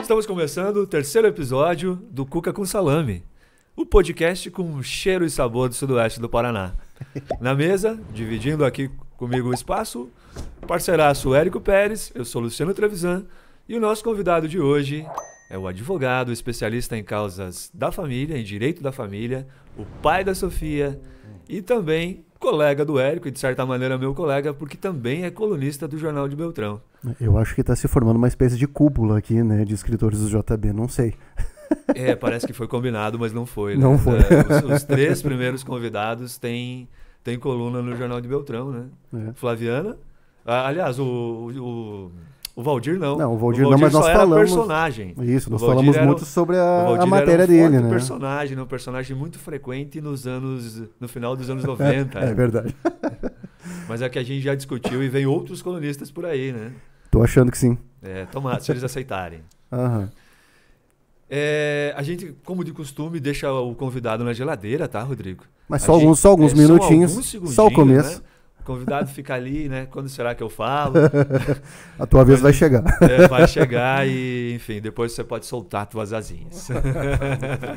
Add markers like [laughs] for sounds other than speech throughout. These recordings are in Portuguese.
Estamos começando o terceiro episódio do Cuca com Salame, o podcast com cheiro e sabor do sudoeste do Paraná. Na mesa, dividindo aqui comigo o espaço, parceiraço Érico Pérez, eu sou Luciano Trevisan e o nosso convidado de hoje é o advogado, especialista em causas da família, em direito da família, o pai da Sofia, e também colega do Érico, e de certa maneira meu colega, porque também é colunista do Jornal de Beltrão. Eu acho que está se formando uma espécie de cúpula aqui, né, de escritores do JB, não sei. É, parece que foi combinado, mas não foi. Né? Não foi. É, os, os, três primeiros convidados têm, têm coluna no Jornal de Beltrão, né? É. Flaviana. aliás, o, o, o Valdir não. Não, o Valdir, não, mas nós era falamos. personagem. Isso, nós falamos era, muito sobre a, a matéria um dele, né? personagem, um personagem muito frequente nos anos no final dos anos 90. [laughs] é, é verdade. [laughs] mas é que a gente já discutiu e vem outros colunistas por aí, né? Tô achando que sim. É, tomara, se eles aceitarem. [laughs] Aham. É, a gente, como de costume, deixa o convidado na geladeira, tá, Rodrigo? Mas só alguns, só alguns é, minutinhos, alguns só o começo. Né? convidado fica ali, né? Quando será que eu falo? [laughs] A tua vez vai chegar. [laughs] É, vai chegar e, enfim, depois você pode soltar tuas asinhas.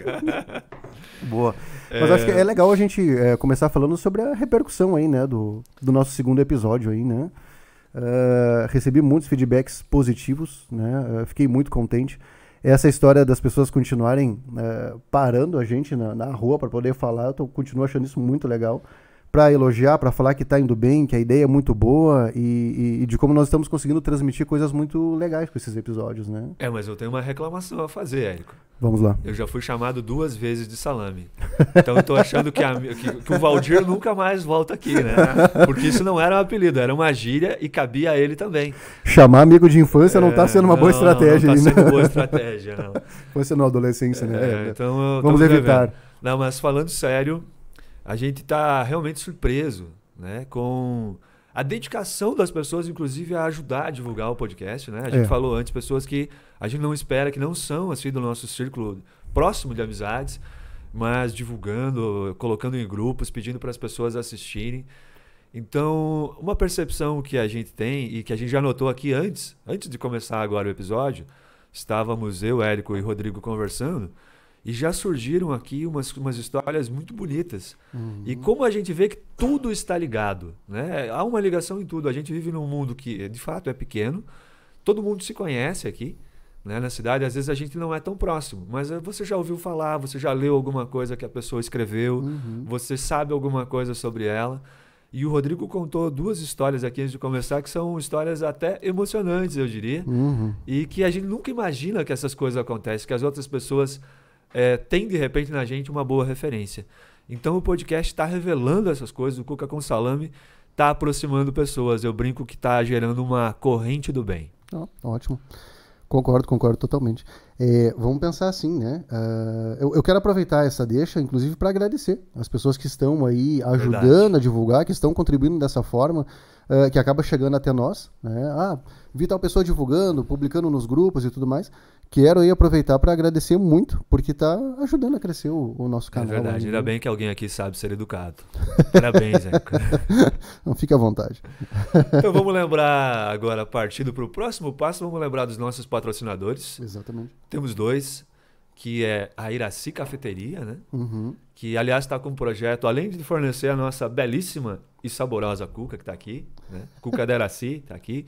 [laughs] Boa. Mas é... acho que é. é legal a gente é, começar falando sobre a repercussão aí, né? Do, do nosso segundo episódio aí, né? Uh, recebi muitos feedbacks positivos, né? Uh, fiquei muito contente. Essa história das pessoas continuarem uh, parando a gente na, na rua para poder falar, eu tô, continuo achando isso muito legal para elogiar, para falar que está indo bem, que a ideia é muito boa e, e, e, de como nós estamos conseguindo transmitir coisas muito legais com esses episódios, né? É, mas eu tenho uma reclamação a fazer, Érico. Vamos lá. Eu já fui chamado duas vezes de salame. Então eu tô achando que, a, que, que o Valdir nunca mais volta aqui, né? Porque isso não era um apelido, era uma gíria e cabia a ele também. Chamar amigo de infância tá é, não está sendo uma não, tá boa estratégia. Não, não tá sendo uma boa estratégia, não. sendo não, adolescência, né? É, então, Vamos evitar. Não, mas falando sério, a gente está realmente surpreso né, com a dedicação das pessoas, inclusive, a ajudar a divulgar o podcast. Né? A gente é. falou antes, pessoas que a gente não espera, que não são assim do nosso círculo próximo de amizades, mas divulgando, colocando em grupos, pedindo para as pessoas assistirem. Então, uma percepção que a gente tem e que a gente já notou aqui antes, antes de começar agora o episódio, estávamos eu, Érico e Rodrigo conversando. E já surgiram aqui umas, umas histórias muito bonitas. Uhum. E como a gente vê que tudo está ligado, né? Há uma ligação em tudo. A gente vive num mundo que, de fato, é pequeno. Todo mundo se conhece aqui, né? Na cidade, às vezes a gente não é tão próximo, mas eh, você já ouviu falar, você já leu alguma coisa que a pessoa escreveu, uhum. você sabe alguma coisa sobre ela. E o Rodrigo contou duas histórias aqui antes de começar que são histórias até emocionantes, eu diria, uhum. e que a gente nunca imagina que essas coisas acontecem, que as outras pessoas é, tem de repente na gente uma boa referência. Então o podcast está revelando essas coisas, o Cuca com Salame está aproximando pessoas. Eu brinco que está gerando uma corrente do bem. Oh, ótimo. Concordo, concordo totalmente. É, vamos pensar assim, né? Uh, eu, eu, quero aproveitar essa deixa, inclusive, para agradecer as pessoas que estão aí ajudando Verdade. a divulgar, que estão contribuindo dessa forma, uh, que acaba chegando até nós. Né? Ah, vi tal pessoa divulgando, publicando nos grupos e tudo mais quero aí aproveitar para agradecer muito, porque está ajudando a crescer o, o nosso é canal. É verdade, ainda né? bem que alguém aqui sabe ser educado. Parabéns, Zé. [laughs] Não fica à vontade. [laughs] Então vamos lembrar agora, partindo para o próximo passo, vamos lembrar dos nossos patrocinadores. Exatamente. Temos dois, que é a Iraci Cafeteria, né? Uhum. Que, aliás, está com um projeto, além de fornecer a nossa belíssima e saborosa cuca que está aqui, né? Cuca da Iraci está aqui.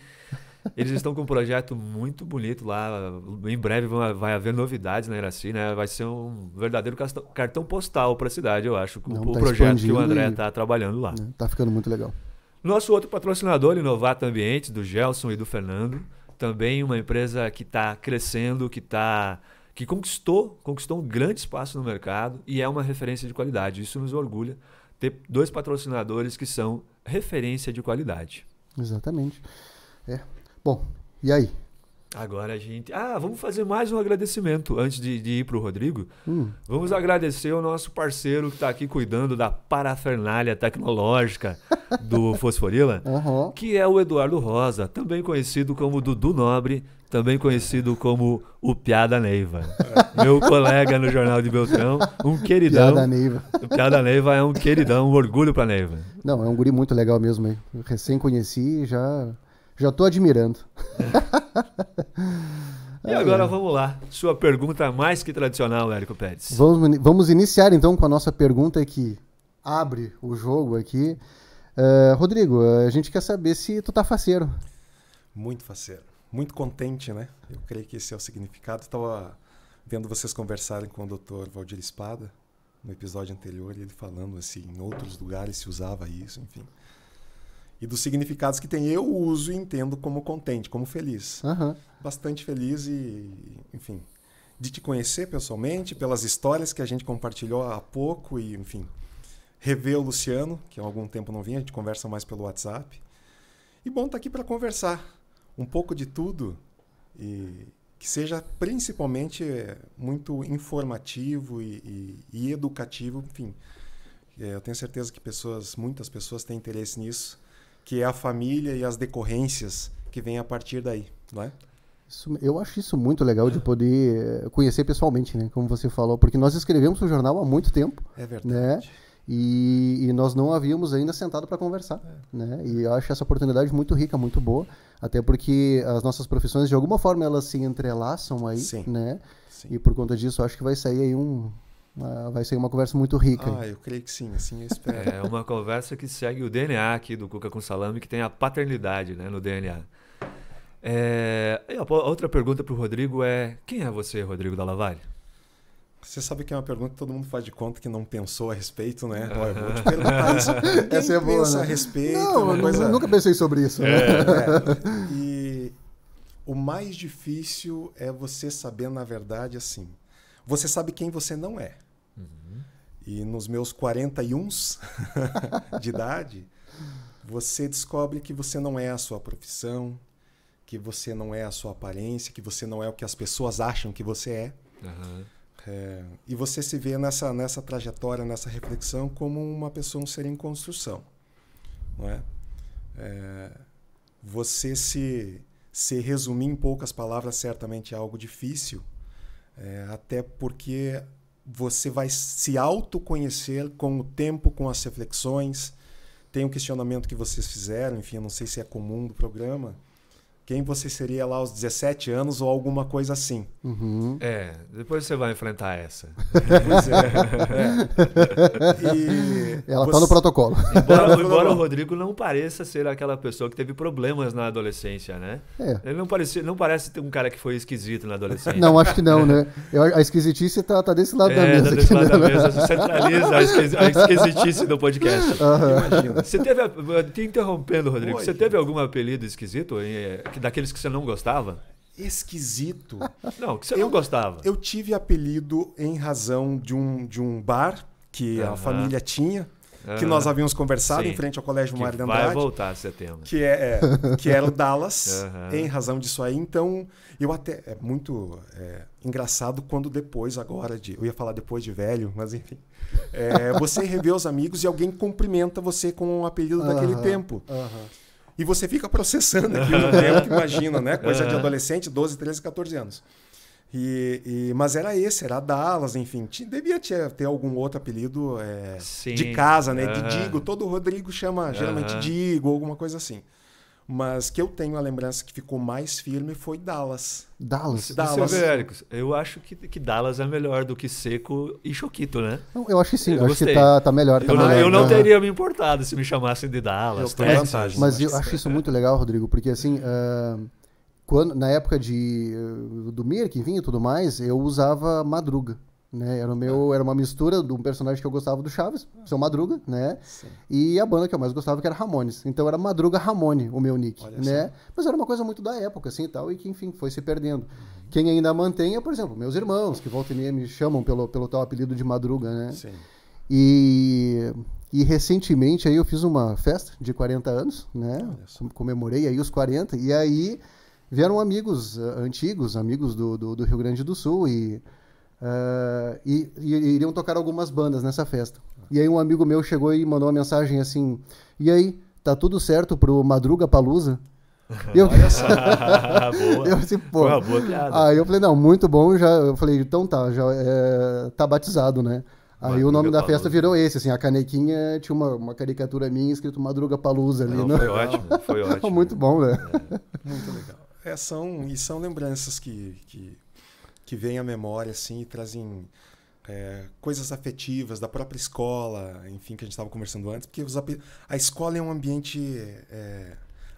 Eles estão com um projeto muito bonito lá. Em breve vai haver novidades na Iraci, né? Vai ser um verdadeiro cartão postal para a cidade, eu acho, Não, o, tá projeto que o André está trabalhando lá. Está né, ficando muito legal. Nosso outro patrocinador, Inovata Ambiente, do Gelson e do Fernando. Também uma empresa que está crescendo, que está que conquistou, conquistou um grande espaço no mercado e é uma referência de qualidade. Isso nos orgulha ter dois patrocinadores que são referência de qualidade. Exatamente. É, Bom, e aí? Agora a gente. Ah, vamos fazer mais um agradecimento antes de, de ir para o Rodrigo. Hum. Vamos agradecer o nosso parceiro que está aqui cuidando da parafernália tecnológica do [laughs] Fosforila, uhum. que é o Eduardo Rosa, também conhecido como Dudu Nobre, também conhecido como o Piada Neiva. [laughs] Meu colega no Jornal de Beltrão, um queridão. Piada Neiva. O Piada Neiva é um queridão, um orgulho para Neiva. Não, é um guri muito legal mesmo. Recém-conheci já já estou admirando. É. [laughs] e agora é. vamos lá. Sua pergunta mais que tradicional, Érico Pérez. Vamos, vamos iniciar então com a nossa pergunta que abre o jogo aqui. Uh, Rodrigo, a gente quer saber se tu tá faceiro. Muito faceiro. Muito contente, né? Eu creio que esse é o significado. Estava vendo vocês conversarem com o Dr. Valdir Espada no episódio anterior, ele falando assim, em outros lugares se usava isso, enfim e dos significados que tem. Eu uso e entendo como contente, como feliz. Uhum. Bastante feliz e, enfim, de te conhecer pessoalmente, pelas histórias que a gente compartilhou há pouco e, enfim, rever o Luciano, que há algum tempo não vinha, a gente conversa mais pelo WhatsApp. E bom estar tá aqui para conversar um pouco de tudo e que seja principalmente eh, muito informativo e, e, e educativo, enfim. Eh, eu tenho certeza que pessoas, muitas pessoas têm interesse nisso que é a família e as decorrências que vêm a partir daí, não é? Isso, eu acho isso muito legal de poder eh, conhecer pessoalmente, né? Como você falou, porque nós escrevemos o jornal há muito tempo. É né? verdade. Né? E, e, nós não havíamos ainda sentado para conversar, é. né? E eu acho essa oportunidade muito rica, muito boa, até porque as nossas profissões de alguma forma elas se entrelaçam aí, Sim. né? Sim. E por conta disso acho que vai sair aí um vai ser uma conversa muito rica. Ah, eu creio que sim, assim eu espero. É uma conversa que segue o DNA aqui do Cuca com Salame, que tem a paternidade né, no DNA. É... a outra pergunta para o Rodrigo é: quem é você, Rodrigo da Lavalle Você sabe que é uma pergunta que todo mundo faz de conta que não pensou a respeito, né? Uhum. vou te perguntar isso. [laughs] Essa é boa, pensa né? a respeito? Não, eu nunca pensei sobre isso. Né? É. Né? [laughs] É. E o mais difícil é você saber, na verdade, assim. Você sabe quem você não é. Uhum. E nos meus 41 [laughs] de idade, você descobre que você não é a sua profissão, que você não é a sua aparência, que você não é o que as pessoas acham que você é. Uhum. é e você se vê nessa, nessa trajetória, nessa reflexão, como uma pessoa, um ser em construção. Não é? é você se, se resumir em poucas palavras certamente é algo difícil, é, até porque você vai se autoconhecer com o tempo, com as reflexões. Tem um questionamento que vocês fizeram, enfim, eu não sei se é comum do programa, quem você seria lá aos 17 anos ou alguma coisa assim. Uhum. É, depois você vai enfrentar essa. Pois é. é. [laughs] Ela está você... no protocolo. Embora, tá embora, o Rodrigo não pareça ser aquela pessoa que teve problemas na adolescência, né? É. Ele não, parece, não parece ter um cara que foi esquisito na adolescência. Não, acho que não, né? Eu, a esquisitice está tá desse lado é, da tá mesa. Tá desse aqui, lado né? da mesa. Centraliza a, esquisi, a esquisitice do podcast. Uhum. Imagina. Você teve. Te interrompendo, Rodrigo. Oi, você teve algum apelido esquisito? Eh, daqueles que você não gostava? Esquisito. [laughs] Não, que você eu, não gostava. Eu tive apelido em razão de um, de um bar que uhum. a família tinha, que uhum. nós havíamos conversado Sim. em frente ao Colégio que Mário de Andrade. Vai voltar setembro. Que, é, é que era o Dallas, uhum. em razão disso aí. Então, eu até. É muito é, engraçado quando depois, agora, de, eu ia falar depois de velho, mas enfim. É, você revê os amigos e alguém cumprimenta você com um apelido uhum. daquele tempo. Uhum e você fica processando [laughs] aquilo tempo, né? é imagina, né? Coisa de adolescente, 12, 13, 14 anos. E, e, mas era esse, era Dallas, enfim. Tinha, devia ter, ter, algum outro apelido é, de casa, né? De Digo, todo Rodrigo chama geralmente Digo, alguma coisa assim. Mas que eu tenho a lembrança que ficou mais firme foi Dallas. Dallas? É Dallas. Você vê, Érico, eu acho que, que Dallas é melhor do que Seco e Choquito, né? eu acho que sim, eu, acho gostei. que tá, tá melhor. Tá eu, melhor, eu não né? teria me importado se me chamassem de Dallas. Eu vantagem. Mas eu acho isso é. muito legal, Rodrigo, porque assim... Uh, quando, na época de, eh, do Mir que e tudo mais, eu usava madruga né? Era, o meu, ah. era uma mistura de um personagem que eu gostava do Chaves, seu Madruga, né? Sim. E a banda que eu mais gostava, que era Ramones. Então era Madruga Ramone, o meu nick, Olha né? Assim. Mas era uma coisa muito da época, assim, e tal, e que, enfim, foi se perdendo. Uhum. Quem ainda mantém é, por exemplo, meus irmãos, que volta e meia me chamam pelo, pelo tal apelido de Madruga, né? Sim. E, e recentemente aí eu fiz uma festa de 40 anos, né? Comemorei aí os 40, e aí vieram amigos uh, antigos, amigos do, do, do Rio Grande do Sul, e... Uh, e, e, iriam tocar algumas bandas nessa festa. E aí um amigo meu chegou e mandou uma mensagem assim: E aí, tá tudo certo pro Madruga Palusa? [laughs] eu, [laughs] boa. eu assim, pô. Boa, aí eu falei, não, muito bom. Já, eu falei, então tá, já é, tá batizado, né? Aí Madruga o nome da Palusa. festa virou esse, assim, a canequinha tinha uma, uma caricatura minha escrito Madruga Palusa ali. Não, né? Foi ótimo, foi [laughs] ótimo. muito bom, né? É, muito legal. É, são, e são lembranças que, que que vem à memória assim e trazem é, coisas afetivas da própria escola, enfim, que a gente estava conversando antes, porque a escola é um ambiente é,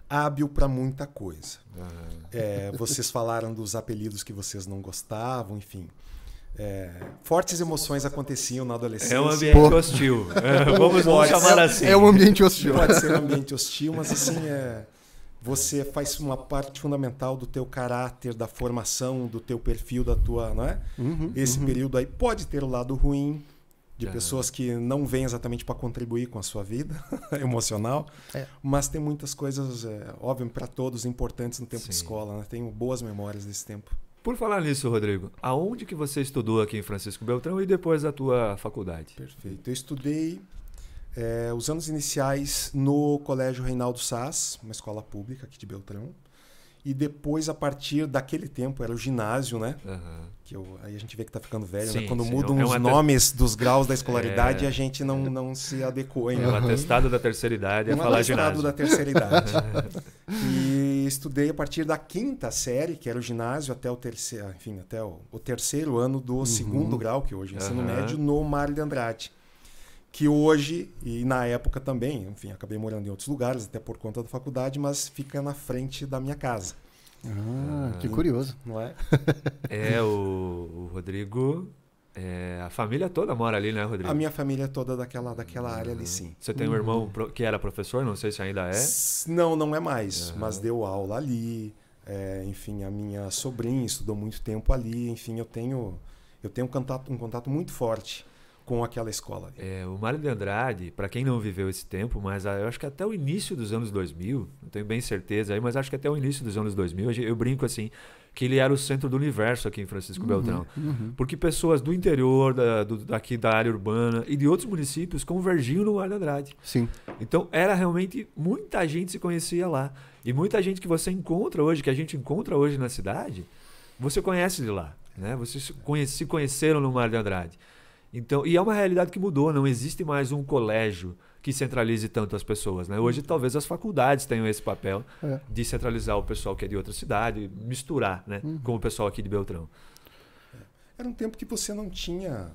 hábil para muita coisa. Uhum. É, vocês falaram dos apelidos que vocês não gostavam, enfim. É, fortes emoções aconteciam na adolescência. É um ambiente Pô. hostil. É, vamos, vamos chamar assim. É um ambiente hostil. Pode ser um ambiente hostil, mas assim é você faz uma parte fundamental do teu caráter, da formação, do teu perfil, da tua, não é? Uhum, Esse uhum. período aí pode ter o lado ruim de pessoas que não vêm exatamente para contribuir com a sua vida [laughs] emocional, é. mas tem muitas coisas, é, óbvio, para todos importantes no tempo Sim. de escola. Né? Tenho boas memórias desse tempo. Por falar nisso, Rodrigo, aonde que você estudou aqui em Francisco Beltrão e depois a tua faculdade? Perfeito. Eu estudei é, os anos iniciais no Colégio Reinaldo Sass, uma escola pública aqui de Beltrão. E depois, a partir daquele tempo, era o ginásio, né? Uhum. Que eu, aí a gente vê que tá ficando velho, né? sim, né? Quando sim, mudam é os nomes dos graus da escolaridade, é... a gente não, não se adequa, ainda. É um atestado da terceira idade, é um falar ginásio. Atestado da terceira idade. [laughs] e estudei a partir da quinta série, que era o ginásio, até o terceiro, enfim, até o, o terceiro ano do uhum. segundo grau, que hoje é ensino uhum. médio, no Mário de Andrade que hoje, e na época também, enfim, acabei morando em outros lugares, até por conta da faculdade, mas fica na frente da minha casa. Ah, que ah. curioso. Não é? [laughs] É, o, o Rodrigo. É, a família toda mora ali, né, Rodrigo? A minha família é toda daquela, daquela área ali, uhum. sim. Você tem um uhum. irmão que era professor? Não sei se ainda é. Não, não é mais, uhum. mas deu aula ali. É, enfim, a minha sobrinha estudou muito tempo ali. Enfim, eu tenho, eu tenho um contato, um contato muito forte com aquela escola. É, o Mário de Andrade, para quem não viveu esse tempo, mas ah, eu acho que até o início dos anos 2000, não tenho bem certeza aí, mas acho que até o início dos anos 2000, eu brinco assim, que ele era o centro do universo aqui em Francisco uhum, Beltrão. Uhum. Porque pessoas do interior, da, do, daqui da área urbana e de outros municípios convergiam no Mário de Andrade. Sim. Então era realmente muita gente se conhecia lá. E muita gente que você encontra hoje, que a gente encontra hoje na cidade, você conhece de lá. Né? Vocês se conheceram no Mário de Andrade. Então, e é uma realidade que mudou, não existe mais um colégio que centralize tanto as pessoas. Né? Hoje, talvez as faculdades tenham esse papel é. de centralizar o pessoal que é de outra cidade, misturar né? Uhum. com o pessoal aqui de Beltrão. Era um tempo que você não tinha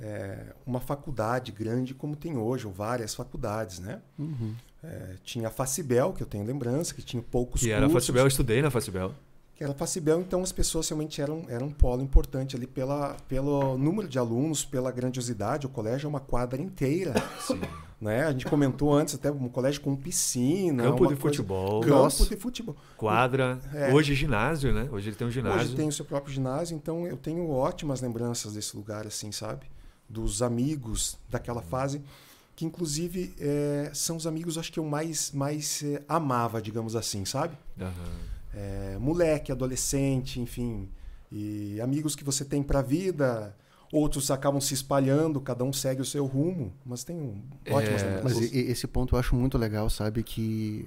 é, uma faculdade grande como tem hoje, ou várias faculdades. Né? Uhum. É, tinha a Facibel, que eu tenho lembrança, que tinha poucos e cursos. E era a Facibel, eu estudei na Facibel que era Facibel, então as pessoas realmente eram, eram um polo importante ali pela, pelo número de alunos, pela grandiosidade. O colégio é uma quadra inteira. Sim. Né? A gente comentou antes até um colégio com piscina. Campo de coisa... futebol. Campo Nossa. de futebol. Quadra. É. Hoje é ginásio, né? Hoje ele tem um ginásio. Hoje tem o seu próprio ginásio, então eu tenho ótimas lembranças desse lugar, assim, sabe? Dos amigos daquela uhum. fase, que inclusive é, são os amigos, acho que eu mais, mais é, amava, digamos assim, sabe? Aham é, moleque, adolescente, enfim, e amigos que você tem para a vida. Outros acabam se espalhando, cada um segue o seu rumo, mas tem um é, ótimas é... Mas esse ponto eu acho muito legal, sabe? Que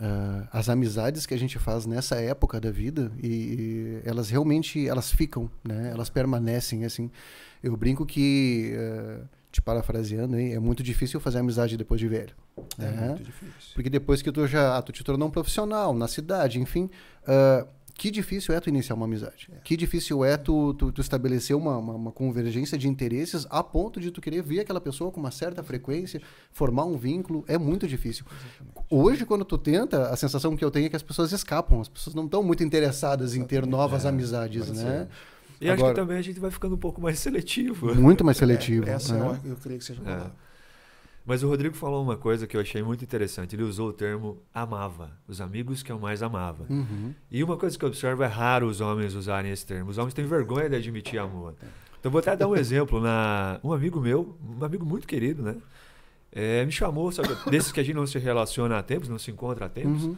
uh, as amizades que a gente faz nessa época da vida, e, e, elas realmente elas ficam, né? Elas permanecem, assim. Eu brinco que... Uh, te parafraseando, hein? é muito difícil fazer amizade depois de velho. É né? muito difícil. Porque depois que tu já tu te tornou um profissional na cidade, enfim, uh, que difícil é tu iniciar uma amizade. É. Que difícil é tu, tu, tu estabelecer uma, uma, uma, convergência de interesses a ponto de tu querer ver aquela pessoa com uma certa frequência, formar um vínculo. É muito difícil. Exatamente. Hoje, quando tu tenta, a sensação que eu tenho é que as pessoas escapam, as pessoas não estão muito interessadas em ter é, novas é, amizades, né? Ser. E Agora, acho que também a gente vai ficando um pouco mais seletivo. Muito mais [laughs] é, seletivo. É, essa né? eu, eu creio que seja é. Mas o Rodrigo falou uma coisa que eu achei muito interessante. Ele usou o termo amava, os amigos que eu mais amava. Uhum. E uma coisa que eu observo é raro os homens usarem esse termo. Os homens têm vergonha de admitir amor. Então vou até dar um exemplo. Na, um amigo meu, um amigo muito querido, né? É, me chamou, sabe, desses que a gente não se relaciona há tempos, não se encontra há tempos, uhum.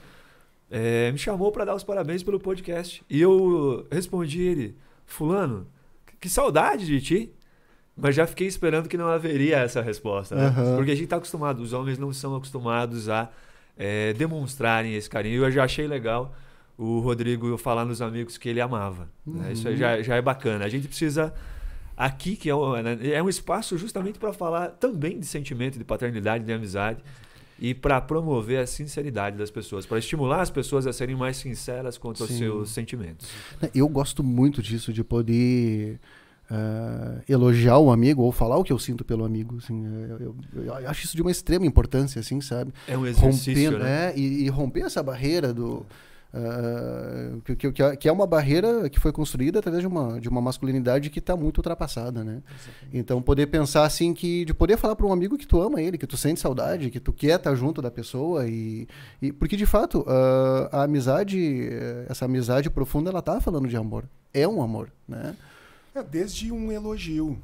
é, me chamou para dar os parabéns pelo podcast. E eu respondi ele. Fulano, que saudade de ti. Mas já fiquei esperando que não haveria essa resposta, né? Uhum. Porque a gente está acostumado, os homens não são acostumados a é, demonstrarem esse carinho. Eu já achei legal o Rodrigo falar nos amigos que ele amava. Né? Uhum. Né? Isso já, já é bacana. A gente precisa aqui que é um, né, é um espaço justamente para falar também de sentimento, de paternidade, de amizade e para promover a sinceridade das pessoas, para estimular as pessoas a serem mais sinceras quanto Sim. aos seus sentimentos. Né, eu gosto muito disso, de poder uh, elogiar o um amigo ou falar o que eu sinto pelo amigo. Assim, eh, eu, eu, eu, acho isso de uma extrema importância, assim, sabe? É um exercício, né? É, e, e, romper essa barreira do... É ah, ah, que, que, é, que, é uma barreira que foi construída através de uma, de uma masculinidade que está muito ultrapassada, né? Exatamente. Então, poder pensar assim que... De poder falar para um amigo que tu ama ele, que tu sente saudade, que tu quer estar tá junto da pessoa e... e porque, de fato, uh, a amizade, essa amizade profunda, ela tá falando de amor. É um amor, né? É, desde um elogio.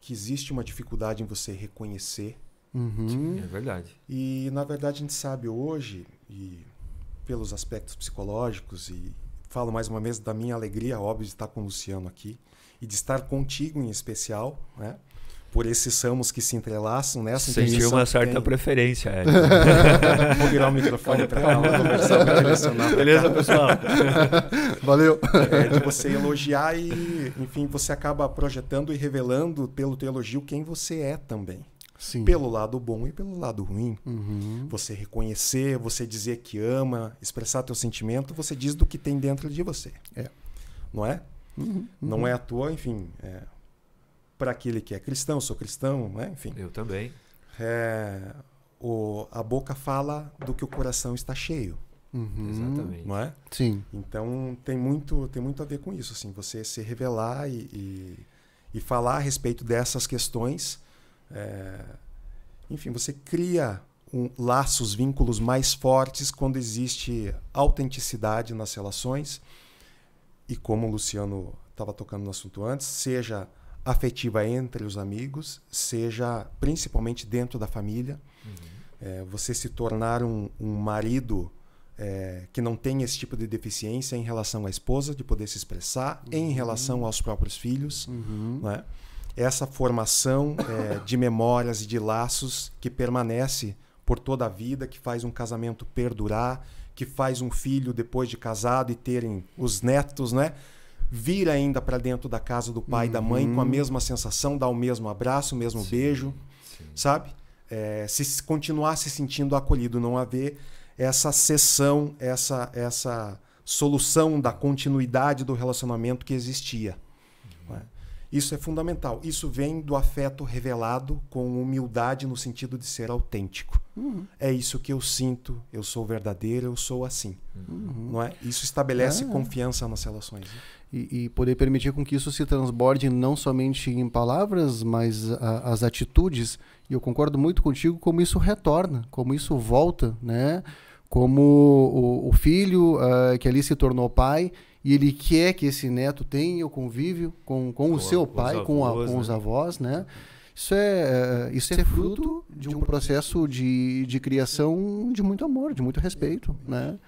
Que existe uma dificuldade em você reconhecer. Uhum. É verdade. E, na verdade, a gente sabe hoje... E pelos aspectos psicológicos e falo mais uma vez da minha alegria óbvio de estar com o Luciano aqui e de estar contigo em especial, né? Por esses samos que se entrelaçam nessa né, Sentiu uma certa tem... preferência, Ed. É. [laughs] Vou virar o microfone para cá, conversa conversar, Beleza, cá. pessoal? [laughs] Valeu. É de [laughs] você elogiar e, enfim, você acaba projetando e revelando pelo teu elogio quem você é também. Sim. pelo lado bom e pelo lado ruim. Uhum. Você reconhecer, você dizer que ama, expressar teu sentimento, você diz do que tem dentro de você. É. Não é? Uhum. Não uhum. é à toa, enfim. É, Para aquele que é cristão, sou cristão, né? enfim. Eu também. É, o, a boca fala do que o coração está cheio. Uhum. Exatamente. Não é? Sim. Então tem muito, tem muito a ver com isso, assim, você se revelar e, e, e falar a respeito dessas questões é... Enfim, você cria um, laços, vínculos mais fortes quando existe autenticidade nas relações. E como o Luciano estava tocando no assunto antes, seja afetiva entre os amigos, seja principalmente dentro da família. Uhum. É, você se tornar um, um marido é, que não tem esse tipo de deficiência em relação à esposa, de poder se expressar, uhum. em relação aos próprios filhos. Uhum. é? essa formação é, de memórias e de laços que permanece por toda a vida, que faz um casamento perdurar, que faz um filho depois de casado e terem os netos, né? Vir ainda para dentro da casa do pai e uhum. da mãe com a uhum. mesma sensação, dar o mesmo abraço, o mesmo sim, beijo, sim. sabe? É, se continuar se sentindo acolhido, não haver essa sessão, essa, essa solução da continuidade do relacionamento que existia. Isso é fundamental. Isso vem do afeto revelado com humildade no sentido de ser autêntico. Uhum. É isso que eu sinto, eu sou verdadeiro, eu sou assim. Uhum. Não é? Isso estabelece ah. confiança nas relações. Né? E, e, poder permitir com que isso se transborde não somente em palavras, mas a, as atitudes. E eu concordo muito contigo como isso retorna, como isso volta, né? Como o, o filho uh, que ali se tornou pai e ele quer que esse neto tenha o convívio com, com, com o seu pai, avós, com, a, com né? os avós, né? Isso é, é isso é, é fruto de um processo de, de criação de muito amor, de muito respeito, né?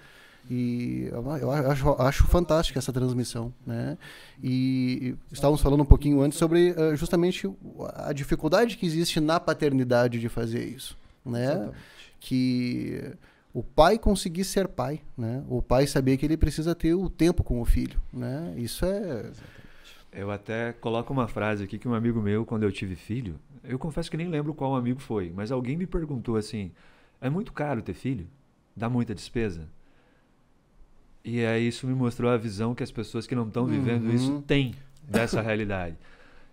E é eu acho, acho fantástica essa transmissão, né? E estávamos falando um pouquinho antes sobre eh, justamente a dificuldade que existe na paternidade de fazer isso, né? Exatamente. Que o pai conseguir ser pai, né? O pai saber que ele precisa ter o tempo com o filho, né? Isso é Eu até coloco uma frase aqui que um amigo meu, quando eu tive filho, eu confesso que nem lembro qual amigo foi, mas alguém me perguntou assim: é muito caro ter filho? Dá muita despesa? E aí isso me mostrou a visão que as pessoas que não estão vivendo uhum. isso têm dessa realidade.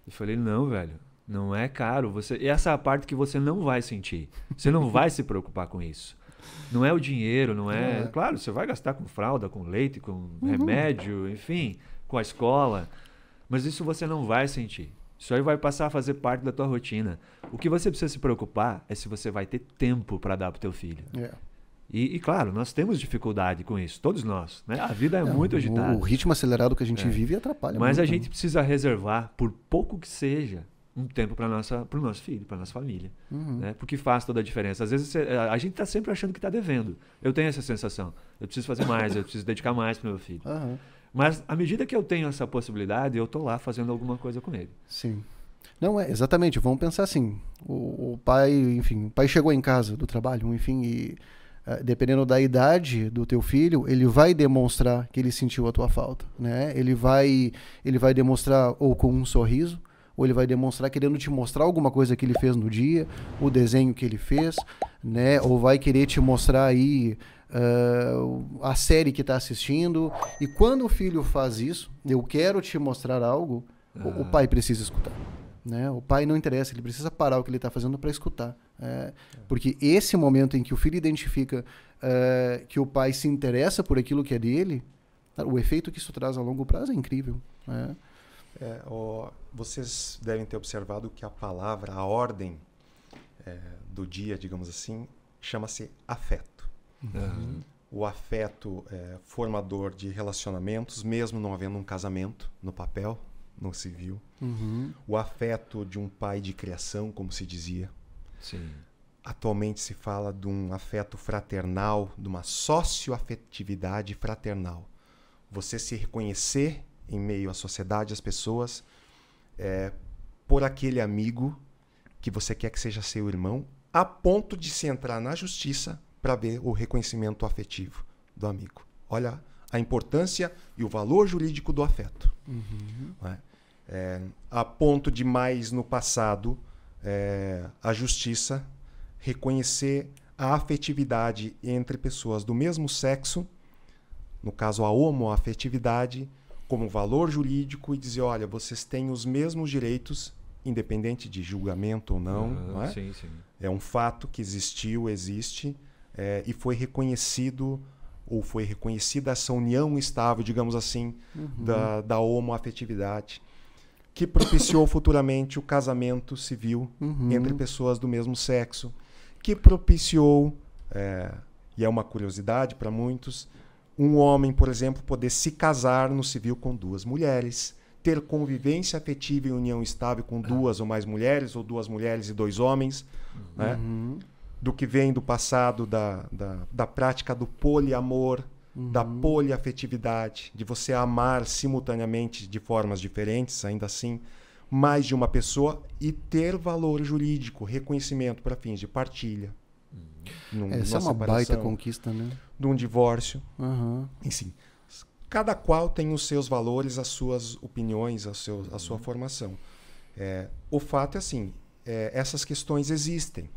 Eu falei: não, velho, não é caro. Você... E essa é a parte que você não vai sentir. Você não vai se preocupar com isso. Não é o dinheiro, não é. é. Claro, você vai gastar com fralda, com leite, com uhum. remédio, enfim, com a escola. Mas isso você não vai sentir. Isso aí vai passar a fazer parte da tua rotina. O que você precisa se preocupar é se você vai ter tempo para dar para teu filho. É. E, e, claro, nós temos dificuldade com isso, todos nós. Né? A vida é, é muito agitada. O ritmo acelerado que a gente é. vive atrapalha. Mas muito. a gente né? precisa reservar, por pouco que seja, um tempo para nossa para o nosso filho para nossa família uhum. né? porque faz toda a diferença às vezes eh, a gente está sempre achando que está devendo eu tenho essa sensação eu preciso fazer mais eu preciso dedicar mais para meu filho uhum. mas à medida que eu tenho essa possibilidade eu estou lá fazendo alguma coisa com ele sim não é exatamente vamos pensar assim o, o pai enfim o pai chegou em casa do trabalho enfim e eh, dependendo da idade do teu filho, ele vai demonstrar que ele sentiu a tua falta, né? Ele vai ele vai demonstrar ou com um sorriso, ou ele vai demonstrar querendo te mostrar alguma coisa que ele fez no dia, o desenho que ele fez, né? Ou vai querer te mostrar aí uh, a série que está assistindo. E quando o filho faz isso, eu quero te mostrar algo, o ah. pai precisa escutar. Né? O pai não interessa, ele precisa parar o que ele está fazendo para escutar. É, porque esse momento em que o filho identifica ah, que o pai se interessa por aquilo que é dele, o efeito que isso traz a longo prazo é incrível. Né? É, ó, vocês devem ter observado que a palavra, a ordem é, do dia, digamos assim, chama-se afeto. Uhum. O afeto é formador de relacionamentos, mesmo não havendo um casamento no papel, no civil. Uhum. O afeto de um pai de criação, como se dizia. Sim. Atualmente se fala de um afeto fraternal, de uma socioafetividade fraternal. Você se reconhecer em meio à sociedade, às pessoas, é, por aquele amigo que você quer que seja seu irmão, a ponto de se entrar na justiça para ver o reconhecimento afetivo do amigo. Olha a importância e o valor jurídico do afeto. Uhum. É? é, a ponto de mais no passado é, a justiça reconhecer a afetividade entre pessoas do mesmo sexo, no caso a homoafetividade, como valor jurídico e dizer, olha, vocês têm os mesmos direitos, independente de julgamento ou não. não é? Sim, sim. é um fato que existiu, existe, é, e foi reconhecido ou foi reconhecida essa união estável, digamos assim, uhum. da, da homoafetividade, que propiciou [coughs] futuramente o casamento civil uhum. entre pessoas do mesmo sexo, que propiciou, é, e é uma curiosidade para muitos, um homem, por exemplo, poder se casar no civil com duas mulheres, ter convivência afetiva e união estável com duas ou mais mulheres, ou duas mulheres e dois homens, né? uhum. né? do que vem do passado da, da, da prática do poliamor, uhum. da poliafetividade, de você amar simultaneamente de formas diferentes, ainda assim, mais de uma pessoa, e ter valor jurídico, reconhecimento para fins de partilha, num, Essa é, é uma baita conquista, né? De um divórcio. Uhum. Enfim, cada qual tem os seus valores, as suas opiniões, a, seu, a sua uhum. formação. É, o fato é assim, é, essas questões existem.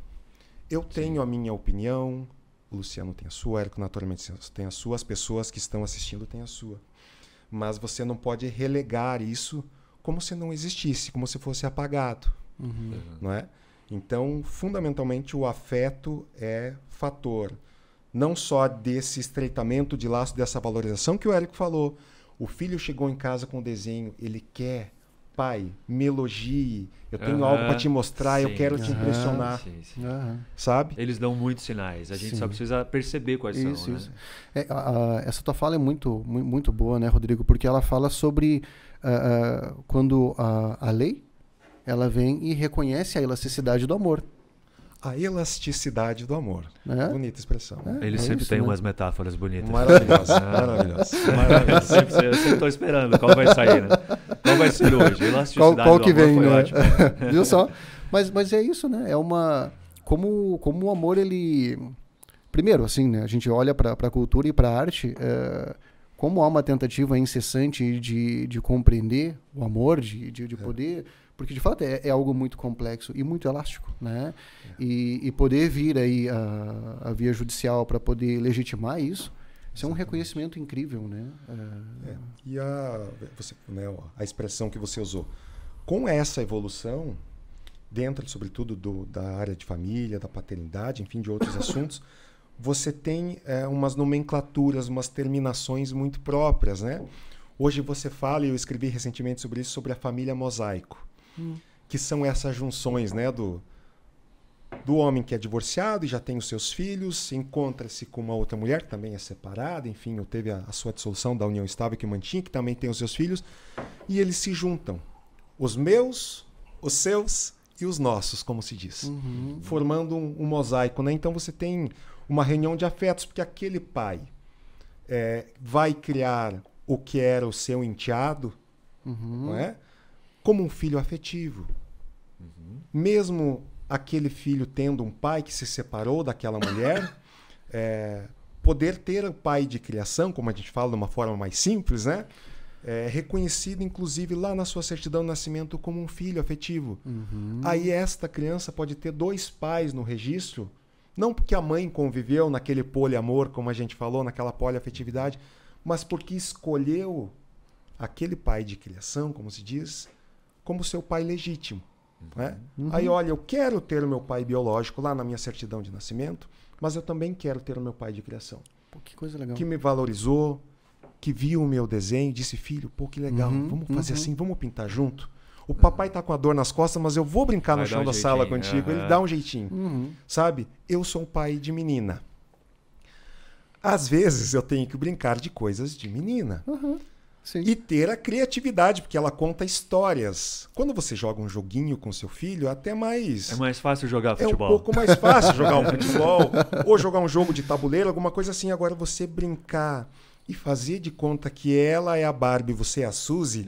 Eu Sim. tenho a minha opinião, o Luciano tem a sua, o Érico naturalmente tem a sua, as pessoas que estão assistindo têm a sua. Mas você não pode relegar isso como se não existisse, como se fosse apagado. Uhum. Não é? Então, fundamentalmente, o afeto é fator não só desse estreitamento de laço, dessa valorização que o Érico falou. O filho chegou em casa com o desenho, ele quer, pai, me elogie, eu tenho algo para te mostrar, sim. eu quero te impressionar. Sim, sim. Sabe? Eles dão muitos sinais, a gente só precisa perceber quais isso, são. Né? É, a, a, essa tua fala é muito, muito boa, né, Rodrigo? Porque ela fala sobre uh, uh, quando a, a lei ela vem e reconhece a elasticidade do amor. A elasticidade do amor. É? Bonita expressão. É, Ele é sempre isso, tem né? umas metáforas bonitas. Maravilhosa, é. maravilhosa. [laughs] maravilhosa. Eu sempre estou esperando qual vai sair, né? Qual vai ser hoje? Elasticidade qual, qual que vem, né? [laughs] Viu só? Mas, mas é isso, né? É uma... Como, como o amor, ele... Primeiro, assim, né? A gente olha para a cultura e para a arte... É como há uma tentativa incessante de, de compreender o amor, de, de, de é. poder é porque de fato é, é, algo muito complexo e muito elástico, né? É. E, e, poder vir aí a, a via judicial para poder legitimar isso, isso é um reconhecimento incrível, né? É. é... E a, você, né, a expressão que você usou, com essa evolução dentro, sobretudo do, da área de família, da paternidade, enfim, de outros [coughs] assuntos, você tem é, umas nomenclaturas, umas terminações muito próprias, né? Hoje você fala, e eu escrevi recentemente sobre isso, sobre a família mosaico. Que são essas junções, né? Do, do homem que é divorciado e já tem os seus filhos, encontra-se com uma outra mulher que também é separada, enfim, ou teve a, a, sua dissolução da união estável que mantinha, que também tem os seus filhos, e eles se juntam. Os meus, os seus e os nossos, como se diz, uhum. formando um, um, mosaico. Né? Então você tem uma reunião de afetos, porque aquele pai é, vai criar o que era o seu enteado, uhum. não é? como um filho afetivo. Uhum. Mesmo aquele filho tendo um pai que se separou daquela mulher, [coughs] é, poder ter o pai de criação, como a gente fala de uma forma mais simples, né? É, reconhecido, inclusive, lá na sua certidão de nascimento como um filho afetivo. Uhum. Aí esta criança pode ter dois pais no registro, não porque a mãe conviveu naquele poliamor, como a gente falou, naquela poliafetividade, mas porque escolheu aquele pai de criação, como se diz, como seu pai legítimo. Uhum. Né? Uhum. Aí, olha, eu quero ter o meu pai biológico lá na minha certidão de nascimento, mas eu também quero ter o meu pai de criação. Pô, que coisa legal. Que me valorizou, que viu o meu desenho, disse, filho, pô, que legal, uhum, vamos fazer uhum. assim, vamos pintar junto. O papai tá com a dor nas costas, mas eu vou brincar Vai no chão um da jeitinho, sala contigo. Ele dá um jeitinho. Uhum. Sabe? Eu sou um pai de menina. Às vezes eu tenho que brincar de coisas de menina. Uhum. Sim. E ter a criatividade, porque ela conta histórias. Quando você joga um joguinho com seu filho, é até mais. É mais fácil jogar futebol. É um pouco mais fácil jogar um [laughs] futebol, ou jogar um jogo de tabuleiro, alguma coisa assim. Agora, você brincar e fazer de conta que ela é a Barbie, você é a Suzy, [laughs]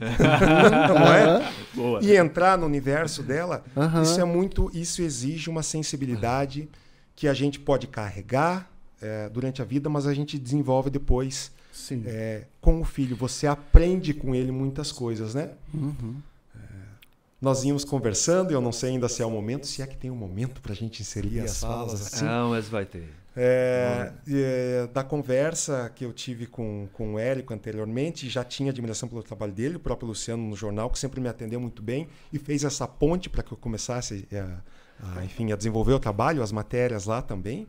não é? Boa. E entrar no universo dela, uhum. isso é muito, isso exige uma sensibilidade que a gente pode carregar é, durante a vida, mas a gente desenvolve depois Sim. É, com o filho. Você aprende com ele muitas coisas, né? Uhum. É, nós íamos conversando, eu não sei ainda se é o momento, se é que tem um momento para a gente inserir as, as falas. falas assim. Não, mas vai ter. É, é, da conversa que eu tive com, com o Érico anteriormente, já tinha admiração pelo trabalho dele, o próprio Luciano no jornal, que sempre me atendeu muito bem e fez essa ponte para que eu começasse a, é, a, enfim, a desenvolver o trabalho, as matérias lá também,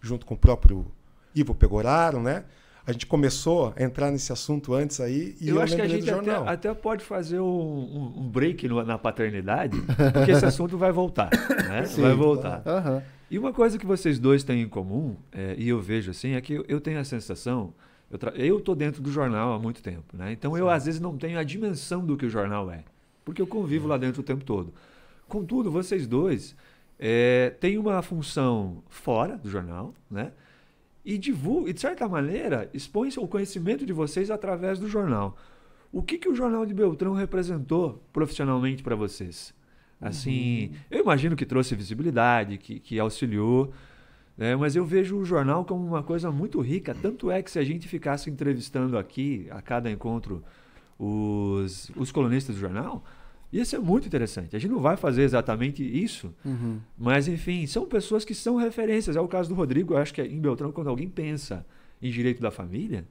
junto com o próprio Ivo Pegoraro, né? a gente começou a entrar nesse assunto antes aí e eu, eu acho que a gente até, até, pode fazer um, um break no, na paternidade, porque esse assunto vai voltar, né? [coughs] Sim, vai voltar. Uhum. E uma coisa que vocês dois têm em comum, é, e eu vejo assim, é que eu tenho a sensação, eu, tra... eu tô dentro do jornal há muito tempo, né? Então eu às vezes não tenho a dimensão do que o jornal é, porque eu convivo é. lá dentro o tempo todo. Contudo, vocês dois é, têm uma função fora do jornal, né? e divulgue, de certa maneira, expõe o conhecimento de vocês através do jornal. O que, que o Jornal de Beltrão representou profissionalmente para vocês? Assim, uhum. eu imagino que trouxe visibilidade, que, que auxiliou, né? mas eu vejo o jornal como uma coisa muito rica. Tanto é que se a gente ficasse entrevistando aqui, a cada encontro, os, os colunistas do jornal, Ia ser é muito interessante. A gente não vai fazer exatamente isso, uhum. mas enfim, são pessoas que são referências. É o caso do Rodrigo, eu acho que é, em Beltrão, quando alguém pensa em direito da família,